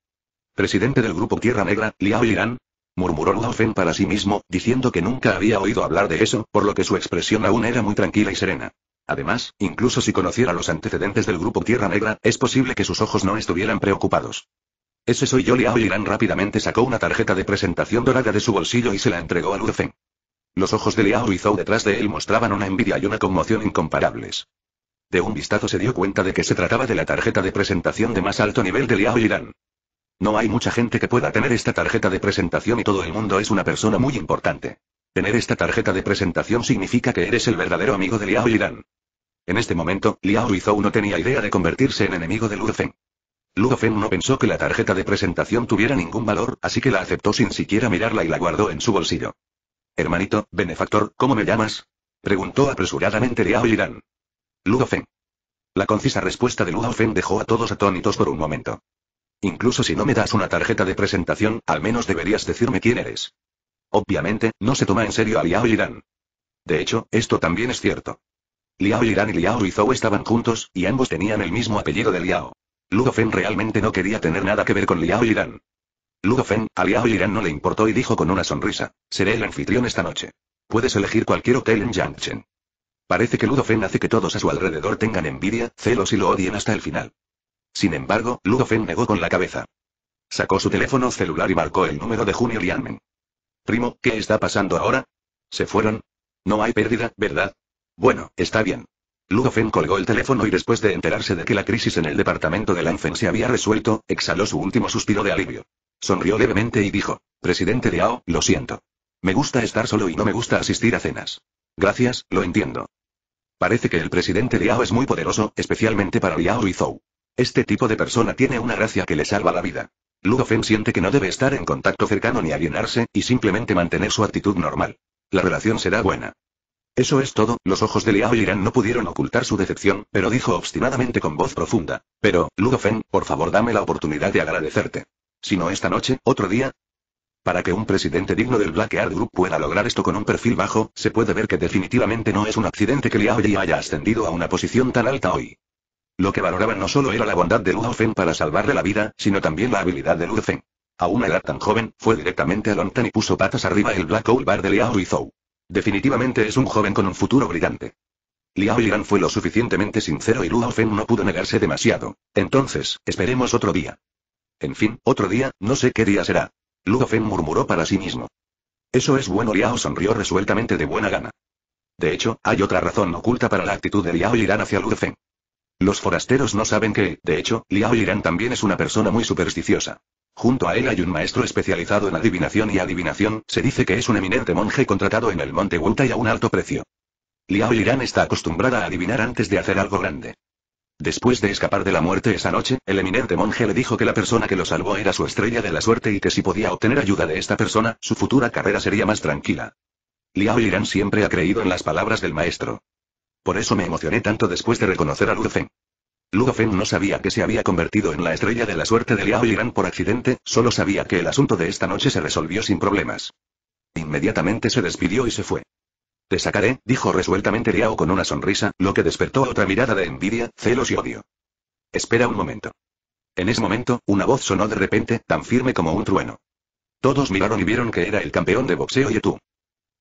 A: Presidente del grupo Tierra Negra, Liao Yiran, murmuró Feng para sí mismo, diciendo que nunca había oído hablar de eso, por lo que su expresión aún era muy tranquila y serena. Además, incluso si conociera los antecedentes del grupo Tierra Negra, es posible que sus ojos no estuvieran preocupados. Ese soy yo Liao Irán rápidamente sacó una tarjeta de presentación dorada de su bolsillo y se la entregó a Feng. Los ojos de Liao Zhou detrás de él mostraban una envidia y una conmoción incomparables. De un vistazo se dio cuenta de que se trataba de la tarjeta de presentación de más alto nivel de Liao Irán. No hay mucha gente que pueda tener esta tarjeta de presentación y todo el mundo es una persona muy importante. Tener esta tarjeta de presentación significa que eres el verdadero amigo de Liao Irán. En este momento, Liao Zhou no tenía idea de convertirse en enemigo de Feng. Feng no pensó que la tarjeta de presentación tuviera ningún valor, así que la aceptó sin siquiera mirarla y la guardó en su bolsillo. Hermanito, benefactor, ¿cómo me llamas? Preguntó apresuradamente Liao Yiran. Feng. La concisa respuesta de Feng dejó a todos atónitos por un momento. Incluso si no me das una tarjeta de presentación, al menos deberías decirme quién eres. Obviamente, no se toma en serio a Liao Yiran. De hecho, esto también es cierto. Liao Yiran y Liao Izou estaban juntos, y ambos tenían el mismo apellido de Liao. Ludofen realmente no quería tener nada que ver con Liao Irán. Ludofen, a Liao Irán no le importó y dijo con una sonrisa, seré el anfitrión esta noche. Puedes elegir cualquier hotel en Yangchen. Parece que Ludofen hace que todos a su alrededor tengan envidia, celos y lo odien hasta el final. Sin embargo, Ludofen negó con la cabeza. Sacó su teléfono celular y marcó el número de Junior Yanmen. Primo, ¿qué está pasando ahora? ¿Se fueron? No hay pérdida, ¿verdad? Bueno, está bien. Feng colgó el teléfono y después de enterarse de que la crisis en el departamento de Lanfen se había resuelto, exhaló su último suspiro de alivio. Sonrió levemente y dijo, Presidente Liao, lo siento. Me gusta estar solo y no me gusta asistir a cenas. Gracias, lo entiendo. Parece que el presidente Liao es muy poderoso, especialmente para Liao Zhou. Este tipo de persona tiene una gracia que le salva la vida. Feng siente que no debe estar en contacto cercano ni alienarse, y simplemente mantener su actitud normal. La relación será buena. Eso es todo, los ojos de Liao Irán no pudieron ocultar su decepción, pero dijo obstinadamente con voz profunda. Pero, Ludo Feng, por favor dame la oportunidad de agradecerte. Si no esta noche, otro día, para que un presidente digno del Black Art Group pueda lograr esto con un perfil bajo, se puede ver que definitivamente no es un accidente que Liao Yi haya ascendido a una posición tan alta hoy. Lo que valoraban no solo era la bondad de Ludo Feng para salvarle la vida, sino también la habilidad de Ludo Fen. A una edad tan joven, fue directamente a Lontan y puso patas arriba el Black Hole Bar de Liao Zhou." Definitivamente es un joven con un futuro brillante. Liao Yiran fue lo suficientemente sincero y Luo no pudo negarse demasiado. Entonces, esperemos otro día. En fin, otro día, no sé qué día será. Luo Feng murmuró para sí mismo. Eso es bueno, Liao sonrió resueltamente de buena gana. De hecho, hay otra razón oculta para la actitud de Liao Yiran hacia Luo Los forasteros no saben que, de hecho, Liao Yiran también es una persona muy supersticiosa. Junto a él hay un maestro especializado en adivinación y adivinación, se dice que es un eminente monje contratado en el monte Wuta y a un alto precio. Liao Irán está acostumbrada a adivinar antes de hacer algo grande. Después de escapar de la muerte esa noche, el eminente monje le dijo que la persona que lo salvó era su estrella de la suerte y que si podía obtener ayuda de esta persona, su futura carrera sería más tranquila. Liao Irán siempre ha creído en las palabras del maestro. Por eso me emocioné tanto después de reconocer a Feng. Ludofen no sabía que se había convertido en la estrella de la suerte de Liao Yiran por accidente, solo sabía que el asunto de esta noche se resolvió sin problemas. Inmediatamente se despidió y se fue. Te sacaré, dijo resueltamente Liao con una sonrisa, lo que despertó otra mirada de envidia, celos y odio. Espera un momento. En ese momento, una voz sonó de repente, tan firme como un trueno. Todos miraron y vieron que era el campeón de boxeo Yetu.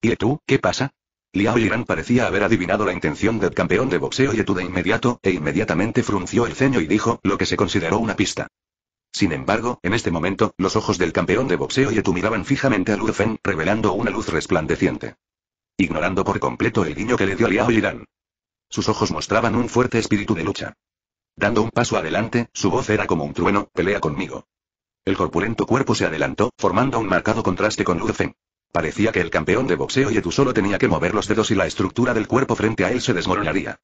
A: ¿Y qué pasa? Liao Irán parecía haber adivinado la intención del campeón de boxeo Yetu de inmediato, e inmediatamente frunció el ceño y dijo lo que se consideró una pista. Sin embargo, en este momento, los ojos del campeón de boxeo Yetu miraban fijamente a Lurfen, revelando una luz resplandeciente. Ignorando por completo el guiño que le dio Liao Irán. Sus ojos mostraban un fuerte espíritu de lucha. Dando un paso adelante, su voz era como un trueno, pelea conmigo. El corpulento cuerpo se adelantó, formando un marcado contraste con Lurfen. Parecía que el campeón de boxeo Yetu solo tenía que mover los dedos y la estructura del cuerpo frente a él se desmoronaría.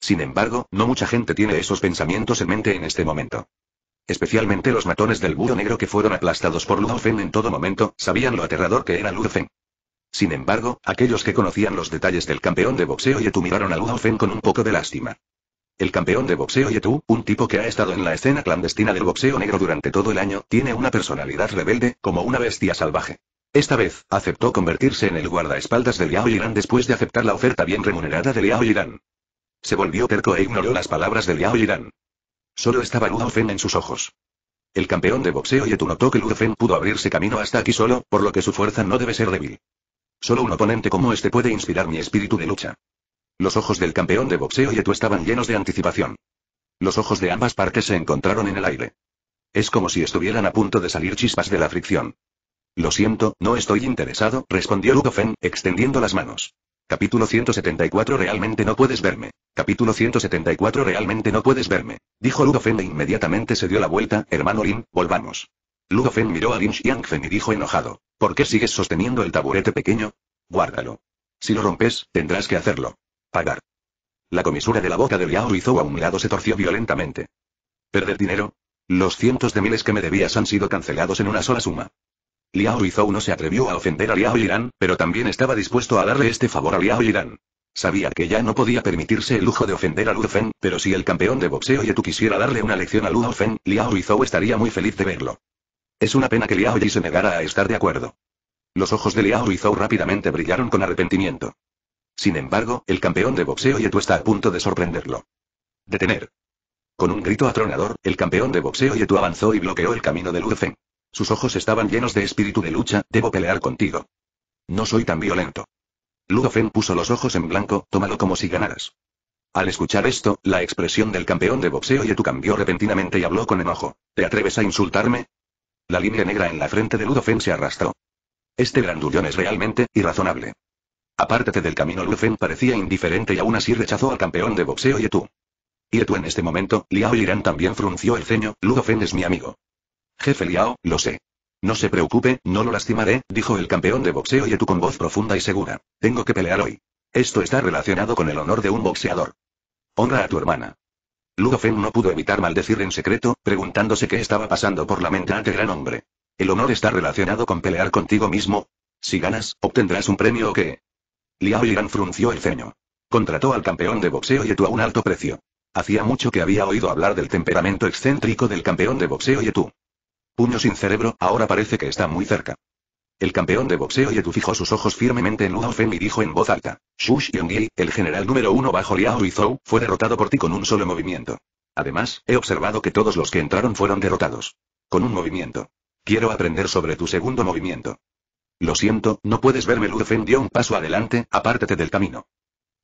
A: Sin embargo, no mucha gente tiene esos pensamientos en mente en este momento. Especialmente los matones del Budo negro que fueron aplastados por Luo en todo momento, sabían lo aterrador que era Luo Sin embargo, aquellos que conocían los detalles del campeón de boxeo Yetu miraron a Luo con un poco de lástima. El campeón de boxeo Yetu, un tipo que ha estado en la escena clandestina del boxeo negro durante todo el año, tiene una personalidad rebelde, como una bestia salvaje. Esta vez, aceptó convertirse en el guardaespaldas de Liao Yiran después de aceptar la oferta bien remunerada de Liao Yiran. Se volvió terco e ignoró las palabras de Liao Yiran. Solo estaba Ludo Fen en sus ojos. El campeón de boxeo Yetu notó que Ludo Fen pudo abrirse camino hasta aquí solo, por lo que su fuerza no debe ser débil. Solo un oponente como este puede inspirar mi espíritu de lucha. Los ojos del campeón de boxeo Yetu estaban llenos de anticipación. Los ojos de ambas partes se encontraron en el aire. Es como si estuvieran a punto de salir chispas de la fricción. Lo siento, no estoy interesado, respondió Ludofen, extendiendo las manos. Capítulo 174 Realmente no puedes verme. Capítulo 174 Realmente no puedes verme. Dijo Ludofen e inmediatamente se dio la vuelta, hermano Lin, volvamos. Ludofen miró a Lin Xiangfen y dijo enojado. ¿Por qué sigues sosteniendo el taburete pequeño? Guárdalo. Si lo rompes, tendrás que hacerlo. Pagar. La comisura de la boca de Liao hizo a un lado se torció violentamente. ¿Perder dinero? Los cientos de miles que me debías han sido cancelados en una sola suma. Liao Zhou no se atrevió a ofender a Liao Irán, pero también estaba dispuesto a darle este favor a Liao Irán. Sabía que ya no podía permitirse el lujo de ofender a Lu pero si el campeón de boxeo Yetu quisiera darle una lección a Lu Feng, Liao Zhou estaría muy feliz de verlo. Es una pena que Liao Yi se negara a estar de acuerdo. Los ojos de Liao Zhou rápidamente brillaron con arrepentimiento. Sin embargo, el campeón de boxeo Yetu está a punto de sorprenderlo. Detener. Con un grito atronador, el campeón de boxeo Yetu avanzó y bloqueó el camino de Lu sus ojos estaban llenos de espíritu de lucha, debo pelear contigo. No soy tan violento. Ludofen puso los ojos en blanco, tómalo como si ganaras. Al escuchar esto, la expresión del campeón de boxeo Yetu cambió repentinamente y habló con enojo. ¿Te atreves a insultarme? La línea negra en la frente de Ludofen se arrastró. Este grandullón es realmente irrazonable. Apártate del camino Ludofen parecía indiferente y aún así rechazó al campeón de boxeo Yetu. Yetu en este momento, Liao Irán también frunció el ceño, Ludofen es mi amigo. Jefe Liao, lo sé. No se preocupe, no lo lastimaré, dijo el campeón de boxeo Yetu con voz profunda y segura. Tengo que pelear hoy. Esto está relacionado con el honor de un boxeador. Honra a tu hermana. Ludo Feng no pudo evitar maldecir en secreto, preguntándose qué estaba pasando por la mente a gran hombre. El honor está relacionado con pelear contigo mismo. Si ganas, obtendrás un premio o qué. Liao Yiran frunció el ceño. Contrató al campeón de boxeo Yetu a un alto precio. Hacía mucho que había oído hablar del temperamento excéntrico del campeón de boxeo Yetu. Puño sin cerebro, ahora parece que está muy cerca. El campeón de boxeo Yetu fijó sus ojos firmemente en Luo Feng y dijo en voz alta. Shu Yongi, el general número uno bajo Liao Yizhou, fue derrotado por ti con un solo movimiento. Además, he observado que todos los que entraron fueron derrotados. Con un movimiento. Quiero aprender sobre tu segundo movimiento. Lo siento, no puedes verme. Ludo Feng dio un paso adelante, apártate del camino.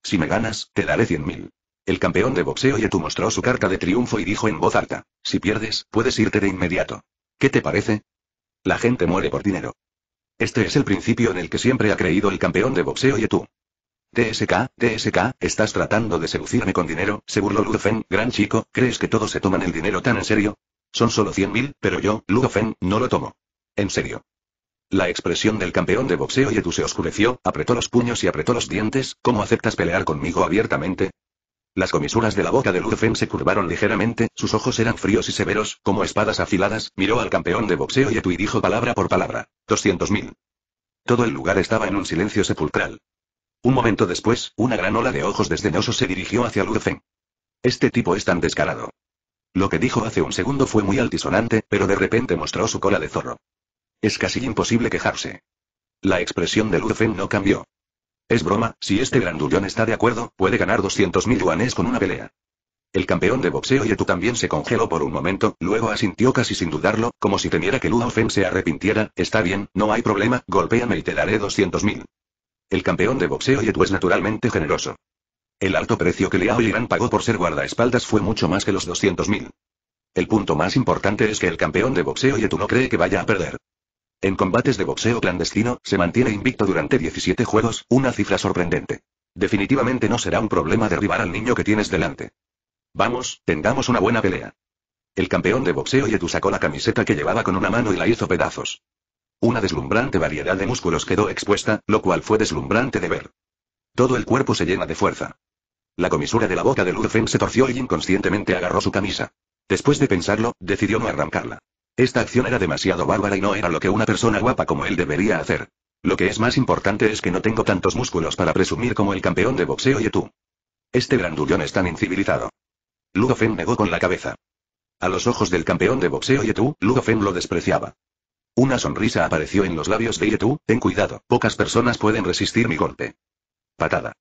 A: Si me ganas, te daré cien mil. El campeón de boxeo Yetu mostró su carta de triunfo y dijo en voz alta. Si pierdes, puedes irte de inmediato. ¿Qué te parece? La gente muere por dinero. Este es el principio en el que siempre ha creído el campeón de boxeo y tú. TSK, TSK, estás tratando de seducirme con dinero, se burló Ludofen, gran chico, ¿crees que todos se toman el dinero tan en serio? Son solo 100.000, pero yo, Ludofen, no lo tomo. En serio. La expresión del campeón de boxeo Yetu se oscureció, apretó los puños y apretó los dientes, ¿cómo aceptas pelear conmigo abiertamente? Las comisuras de la boca de Lurfen se curvaron ligeramente, sus ojos eran fríos y severos, como espadas afiladas, miró al campeón de boxeo Yetu y dijo palabra por palabra. 200.000. Todo el lugar estaba en un silencio sepulcral. Un momento después, una gran ola de ojos desdeñosos se dirigió hacia Lurfen. Este tipo es tan descarado. Lo que dijo hace un segundo fue muy altisonante, pero de repente mostró su cola de zorro. Es casi imposible quejarse. La expresión de Lurfen no cambió. Es broma, si este grandullón está de acuerdo, puede ganar 200.000 yuanes con una pelea. El campeón de boxeo Yetu también se congeló por un momento, luego asintió casi sin dudarlo, como si temiera que Luo se arrepintiera, está bien, no hay problema, golpéame y te daré 200.000. El campeón de boxeo Yetu es naturalmente generoso. El alto precio que Liao Irán pagó por ser guardaespaldas fue mucho más que los 200.000. El punto más importante es que el campeón de boxeo Yetu no cree que vaya a perder. En combates de boxeo clandestino, se mantiene invicto durante 17 juegos, una cifra sorprendente. Definitivamente no será un problema derribar al niño que tienes delante. Vamos, tengamos una buena pelea. El campeón de boxeo Yetu sacó la camiseta que llevaba con una mano y la hizo pedazos. Una deslumbrante variedad de músculos quedó expuesta, lo cual fue deslumbrante de ver. Todo el cuerpo se llena de fuerza. La comisura de la boca de Lurfen se torció y inconscientemente agarró su camisa. Después de pensarlo, decidió no arrancarla. Esta acción era demasiado bárbara y no era lo que una persona guapa como él debería hacer. Lo que es más importante es que no tengo tantos músculos para presumir como el campeón de boxeo y Este grandullón es tan incivilizado. Lugofen negó con la cabeza. A los ojos del campeón de boxeo Yetu, Lugofen lo despreciaba. Una sonrisa apareció en los labios de Yetu, ten cuidado, pocas personas pueden resistir mi golpe. Patada.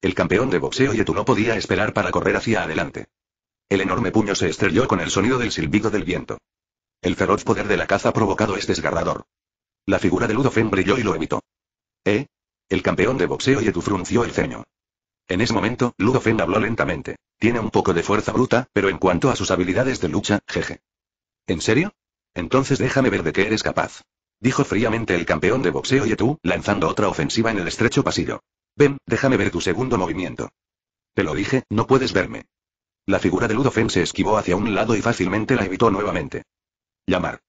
A: El campeón de boxeo Yetu no podía esperar para correr hacia adelante. El enorme puño se estrelló con el sonido del silbido del viento. El feroz poder de la caza provocado es este desgarrador. La figura de Ludofen brilló y lo evitó. ¿Eh? El campeón de boxeo Yetu frunció el ceño. En ese momento, Ludofen habló lentamente. Tiene un poco de fuerza bruta, pero en cuanto a sus habilidades de lucha, jeje. ¿En serio? Entonces déjame ver de qué eres capaz. Dijo fríamente el campeón de boxeo Yetu, lanzando otra ofensiva en el estrecho pasillo. Ven, déjame ver tu segundo movimiento. Te lo dije, no puedes verme. La figura de Ludofen se esquivó hacia un lado y fácilmente la evitó nuevamente llamar.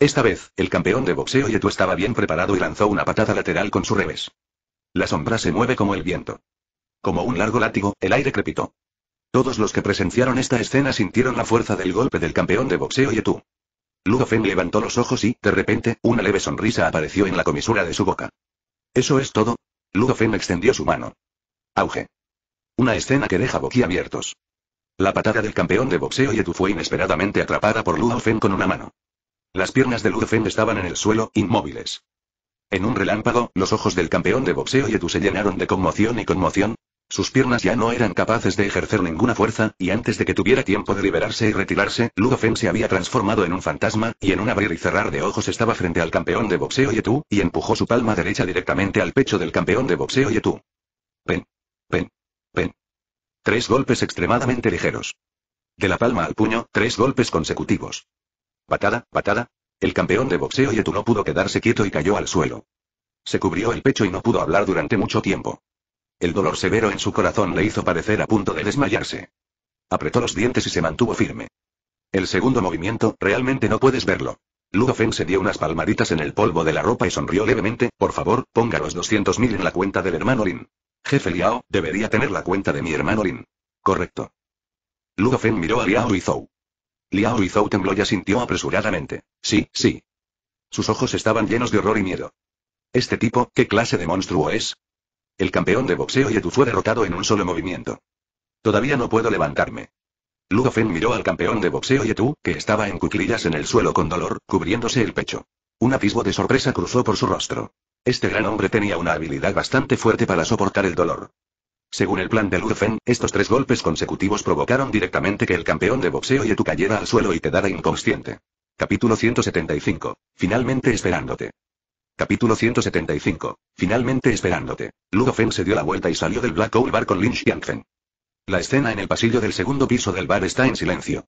A: Esta vez, el campeón de boxeo Yetu estaba bien preparado y lanzó una patada lateral con su revés. La sombra se mueve como el viento. Como un largo látigo, el aire crepitó. Todos los que presenciaron esta escena sintieron la fuerza del golpe del campeón de boxeo Yetu. Ludofen levantó los ojos y, de repente, una leve sonrisa apareció en la comisura de su boca. ¿Eso es todo? Ludofen extendió su mano. Auge. Una escena que deja boquiabiertos. La patada del campeón de boxeo Yetu fue inesperadamente atrapada por Ludo con una mano. Las piernas de Ludo estaban en el suelo, inmóviles. En un relámpago, los ojos del campeón de boxeo Yetu se llenaron de conmoción y conmoción, sus piernas ya no eran capaces de ejercer ninguna fuerza, y antes de que tuviera tiempo de liberarse y retirarse, Feng se había transformado en un fantasma, y en un abrir y cerrar de ojos estaba frente al campeón de boxeo Yetu, y empujó su palma derecha directamente al pecho del campeón de boxeo Yetu. Pen. Pen. Tres golpes extremadamente ligeros. De la palma al puño, tres golpes consecutivos. Patada, patada. El campeón de boxeo Yetu no pudo quedarse quieto y cayó al suelo. Se cubrió el pecho y no pudo hablar durante mucho tiempo. El dolor severo en su corazón le hizo parecer a punto de desmayarse. Apretó los dientes y se mantuvo firme. El segundo movimiento, realmente no puedes verlo. Feng se dio unas palmaditas en el polvo de la ropa y sonrió levemente, por favor, ponga los 200.000 en la cuenta del hermano Lin. Jefe Liao, debería tener la cuenta de mi hermano Lin. Correcto. Ludo miró a Liao Zhou. Liao zhou tembló y asintió apresuradamente. Sí, sí. Sus ojos estaban llenos de horror y miedo. Este tipo, ¿qué clase de monstruo es? El campeón de boxeo Yetu fue derrotado en un solo movimiento. Todavía no puedo levantarme. Ludo miró al campeón de boxeo Yetu, que estaba en cuclillas en el suelo con dolor, cubriéndose el pecho. Un atisbo de sorpresa cruzó por su rostro. Este gran hombre tenía una habilidad bastante fuerte para soportar el dolor. Según el plan de Lurfen, estos tres golpes consecutivos provocaron directamente que el campeón de boxeo Yetu cayera al suelo y quedara inconsciente. Capítulo 175. Finalmente esperándote. Capítulo 175. Finalmente esperándote. Ludofen se dio la vuelta y salió del Black Hole Bar con Lin Xiangfen. La escena en el pasillo del segundo piso del bar está en silencio.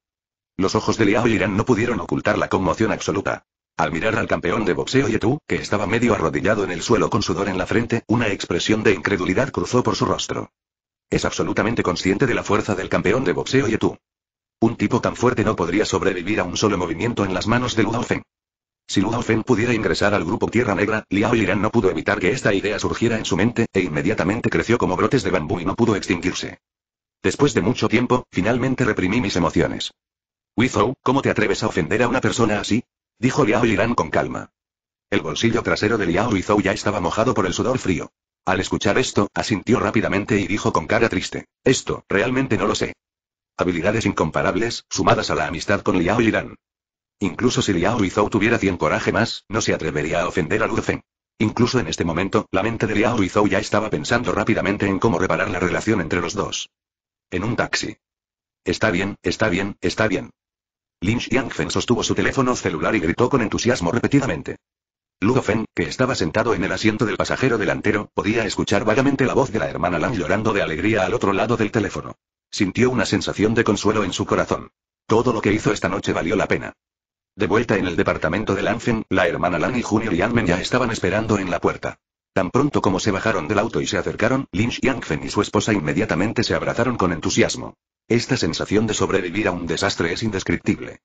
A: Los ojos de Liao y Irán no pudieron ocultar la conmoción absoluta. Al mirar al campeón de boxeo Yetu, que estaba medio arrodillado en el suelo con sudor en la frente, una expresión de incredulidad cruzó por su rostro. Es absolutamente consciente de la fuerza del campeón de boxeo Yetu. Un tipo tan fuerte no podría sobrevivir a un solo movimiento en las manos de Ludo Feng. Si Ludo Feng pudiera ingresar al grupo Tierra Negra, Liao Yiran no pudo evitar que esta idea surgiera en su mente, e inmediatamente creció como brotes de bambú y no pudo extinguirse. Después de mucho tiempo, finalmente reprimí mis emociones. Wizhou, ¿cómo te atreves a ofender a una persona así? Dijo Liao Yiran con calma. El bolsillo trasero de Liao Zhou ya estaba mojado por el sudor frío. Al escuchar esto, asintió rápidamente y dijo con cara triste. Esto, realmente no lo sé. Habilidades incomparables, sumadas a la amistad con Liao Yiran. Incluso si Liao Zhou tuviera cien coraje más, no se atrevería a ofender a Feng. Incluso en este momento, la mente de Liao Zhou ya estaba pensando rápidamente en cómo reparar la relación entre los dos. En un taxi. Está bien, está bien, está bien. Lynch Yangfen sostuvo su teléfono celular y gritó con entusiasmo repetidamente. Ludo que estaba sentado en el asiento del pasajero delantero, podía escuchar vagamente la voz de la hermana Lan llorando de alegría al otro lado del teléfono. Sintió una sensación de consuelo en su corazón. Todo lo que hizo esta noche valió la pena. De vuelta en el departamento de Lanfen, la hermana Lan y Junior y ya estaban esperando en la puerta. Tan pronto como se bajaron del auto y se acercaron, Lynch Yangfen y su esposa inmediatamente se abrazaron con entusiasmo. Esta sensación de sobrevivir a un desastre es indescriptible.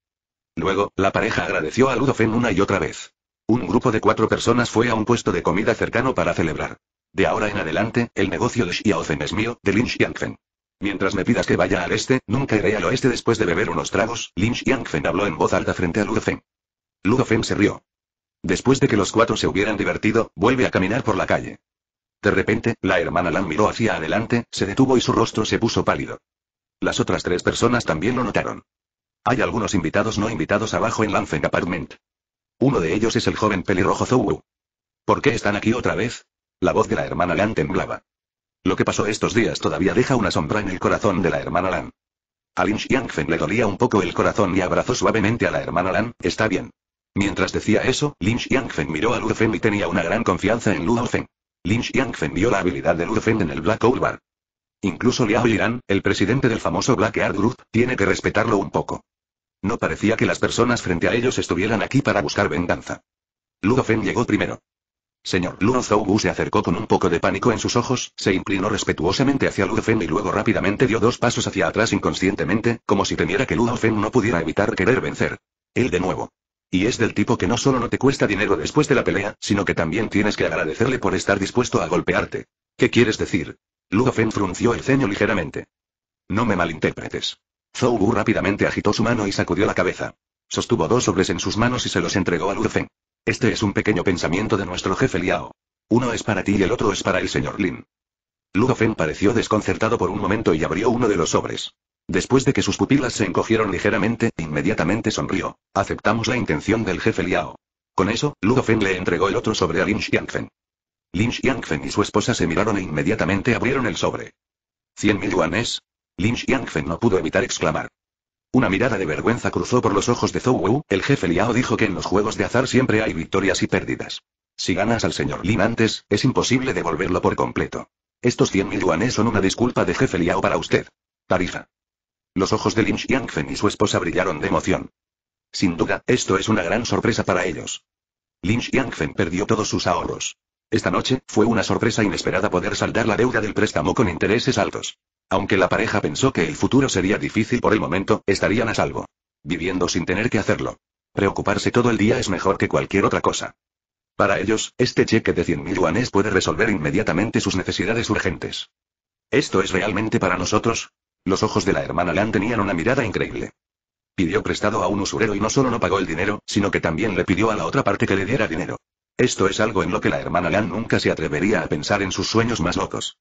A: Luego, la pareja agradeció a Ludofen una y otra vez. Un grupo de cuatro personas fue a un puesto de comida cercano para celebrar. De ahora en adelante, el negocio de Xiaozen es mío, de Lin Xiangfen. Mientras me pidas que vaya al este, nunca iré al oeste después de beber unos tragos, Lin Xiangfen habló en voz alta frente a Ludofen. Ludofen se rió. Después de que los cuatro se hubieran divertido, vuelve a caminar por la calle. De repente, la hermana Lan miró hacia adelante, se detuvo y su rostro se puso pálido. Las otras tres personas también lo notaron. Hay algunos invitados no invitados abajo en Lanfeng Apartment. Uno de ellos es el joven pelirrojo Zou. ¿Por qué están aquí otra vez? La voz de la hermana Lan temblaba. Lo que pasó estos días todavía deja una sombra en el corazón de la hermana Lan. A Lin Xiangfeng le dolía un poco el corazón y abrazó suavemente a la hermana Lan, está bien. Mientras decía eso, Lin Feng miró a Feng y tenía una gran confianza en Feng. Lin Xiangfeng vio la habilidad de Feng en el Black Owl Bar. Incluso Liao Yiran, el presidente del famoso Black Art Group, tiene que respetarlo un poco. No parecía que las personas frente a ellos estuvieran aquí para buscar venganza. Ludofen llegó primero. Señor Luo se acercó con un poco de pánico en sus ojos, se inclinó respetuosamente hacia Ludofen y luego rápidamente dio dos pasos hacia atrás inconscientemente, como si temiera que Ludo Fen no pudiera evitar querer vencer. Él de nuevo. Y es del tipo que no solo no te cuesta dinero después de la pelea, sino que también tienes que agradecerle por estar dispuesto a golpearte. ¿Qué quieres decir? Ludofen frunció el ceño ligeramente. No me malinterpretes. Zhou Wu rápidamente agitó su mano y sacudió la cabeza. Sostuvo dos sobres en sus manos y se los entregó a Ludofen. Este es un pequeño pensamiento de nuestro jefe Liao. Uno es para ti y el otro es para el señor Lin. Ludofen pareció desconcertado por un momento y abrió uno de los sobres. Después de que sus pupilas se encogieron ligeramente, inmediatamente sonrió. Aceptamos la intención del jefe Liao. Con eso, Ludofen le entregó el otro sobre a Lin Xiangfen. Lin Xiangfen y su esposa se miraron e inmediatamente abrieron el sobre. ¿Cien mil yuanes? Lin Xiangfen no pudo evitar exclamar. Una mirada de vergüenza cruzó por los ojos de Zhou Wu, el jefe Liao dijo que en los juegos de azar siempre hay victorias y pérdidas. Si ganas al señor Lin antes, es imposible devolverlo por completo. Estos 100.000 yuanes son una disculpa de jefe Liao para usted. Tarifa. Los ojos de Lin Xiangfen y su esposa brillaron de emoción. Sin duda, esto es una gran sorpresa para ellos. Lin Xiangfen perdió todos sus ahorros. Esta noche, fue una sorpresa inesperada poder saldar la deuda del préstamo con intereses altos. Aunque la pareja pensó que el futuro sería difícil por el momento, estarían a salvo. Viviendo sin tener que hacerlo. Preocuparse todo el día es mejor que cualquier otra cosa. Para ellos, este cheque de 100.000 yuanes puede resolver inmediatamente sus necesidades urgentes. ¿Esto es realmente para nosotros? Los ojos de la hermana Lan tenían una mirada increíble. Pidió prestado a un usurero y no solo no pagó el dinero, sino que también le pidió a la otra parte que le diera dinero. Esto es algo en lo que la hermana Lan nunca se atrevería a pensar en sus sueños más locos.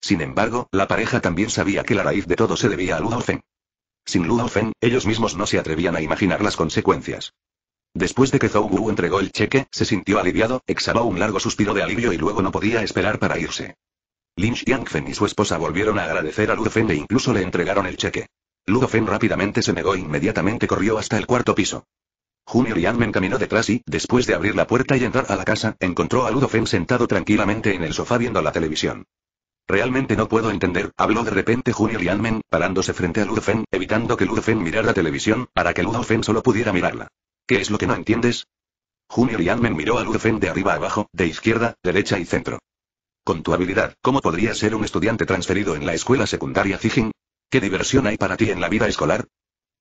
A: Sin embargo, la pareja también sabía que la raíz de todo se debía a Luo Feng. Sin Luo Feng, ellos mismos no se atrevían a imaginar las consecuencias. Después de que Zhou Wu entregó el cheque, se sintió aliviado, exhaló un largo suspiro de alivio y luego no podía esperar para irse. Lin Xiangfen y su esposa volvieron a agradecer a Luo e incluso le entregaron el cheque. Luo Feng rápidamente se negó e inmediatamente corrió hasta el cuarto piso. Junior Yanmen caminó detrás y, después de abrir la puerta y entrar a la casa, encontró a Ludofen sentado tranquilamente en el sofá viendo la televisión. Realmente no puedo entender, habló de repente Junior Yanmen, parándose frente a Ludofen, evitando que Ludofen mirara la televisión, para que Ludofen solo pudiera mirarla. ¿Qué es lo que no entiendes? Junior Yanmen miró a Ludofen de arriba abajo, de izquierda, derecha y centro. Con tu habilidad, ¿cómo podrías ser un estudiante transferido en la escuela secundaria Zijin? ¿Qué diversión hay para ti en la vida escolar?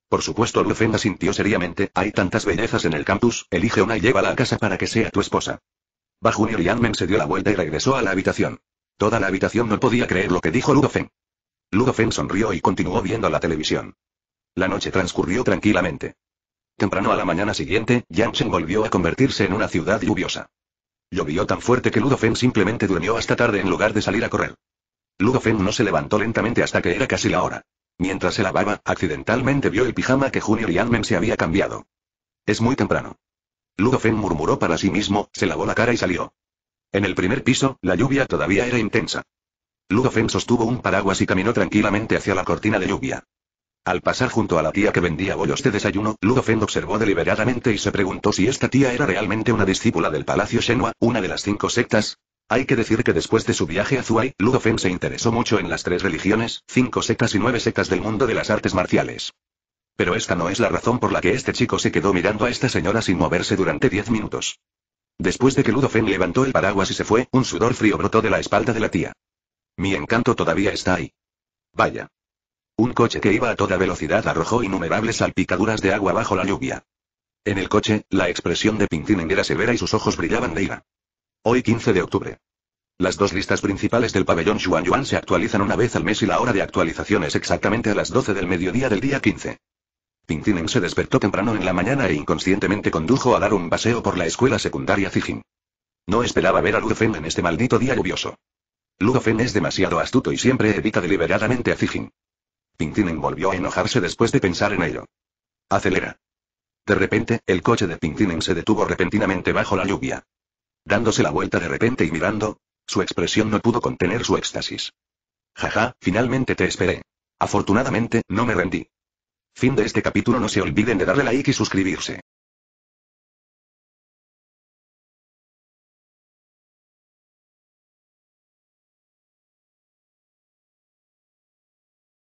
A: Por supuesto, Ludofen asintió seriamente, hay tantas bellezas en el campus, elige una y llévala a casa para que sea tu esposa. y Yanmen se dio la vuelta y regresó a la habitación. Toda la habitación no podía creer lo que dijo Ludofen. Ludofen sonrió y continuó viendo la televisión. La noche transcurrió tranquilamente. Temprano a la mañana siguiente, Yanchen volvió a convertirse en una ciudad lluviosa. Llovió tan fuerte que Ludofen simplemente durmió hasta tarde en lugar de salir a correr. Ludofen no se levantó lentamente hasta que era casi la hora. Mientras se lavaba, accidentalmente vio el pijama que Junior y Almen se había cambiado. Es muy temprano. Ludofen murmuró para sí mismo, se lavó la cara y salió. En el primer piso, la lluvia todavía era intensa. Ludofen sostuvo un paraguas y caminó tranquilamente hacia la cortina de lluvia. Al pasar junto a la tía que vendía bollos de desayuno, Ludofen observó deliberadamente y se preguntó si esta tía era realmente una discípula del Palacio Shenhua, una de las cinco sectas. Hay que decir que después de su viaje a Zuai, Ludofen se interesó mucho en las tres religiones, cinco secas y nueve secas del mundo de las artes marciales. Pero esta no es la razón por la que este chico se quedó mirando a esta señora sin moverse durante diez minutos. Después de que Ludofen levantó el paraguas y se fue, un sudor frío brotó de la espalda de la tía. Mi encanto todavía está ahí. Vaya. Un coche que iba a toda velocidad arrojó innumerables salpicaduras de agua bajo la lluvia. En el coche, la expresión de Pintín era severa y sus ojos brillaban de ira. Hoy 15 de octubre. Las dos listas principales del pabellón Xuan Yuan se actualizan una vez al mes y la hora de actualización es exactamente a las 12 del mediodía del día 15. Pintinen se despertó temprano en la mañana e inconscientemente condujo a dar un paseo por la escuela secundaria Zijin. No esperaba ver a Ludofen en este maldito día lluvioso. Ludofen es demasiado astuto y siempre evita deliberadamente a Zijin. Pintinen volvió a enojarse después de pensar en ello. Acelera. De repente, el coche de Pintinen se detuvo repentinamente bajo la lluvia. Dándose la vuelta de repente y mirando, su expresión no pudo contener su éxtasis. Jaja, finalmente te esperé. Afortunadamente, no me rendí. Fin de este capítulo. No se olviden de darle like y suscribirse.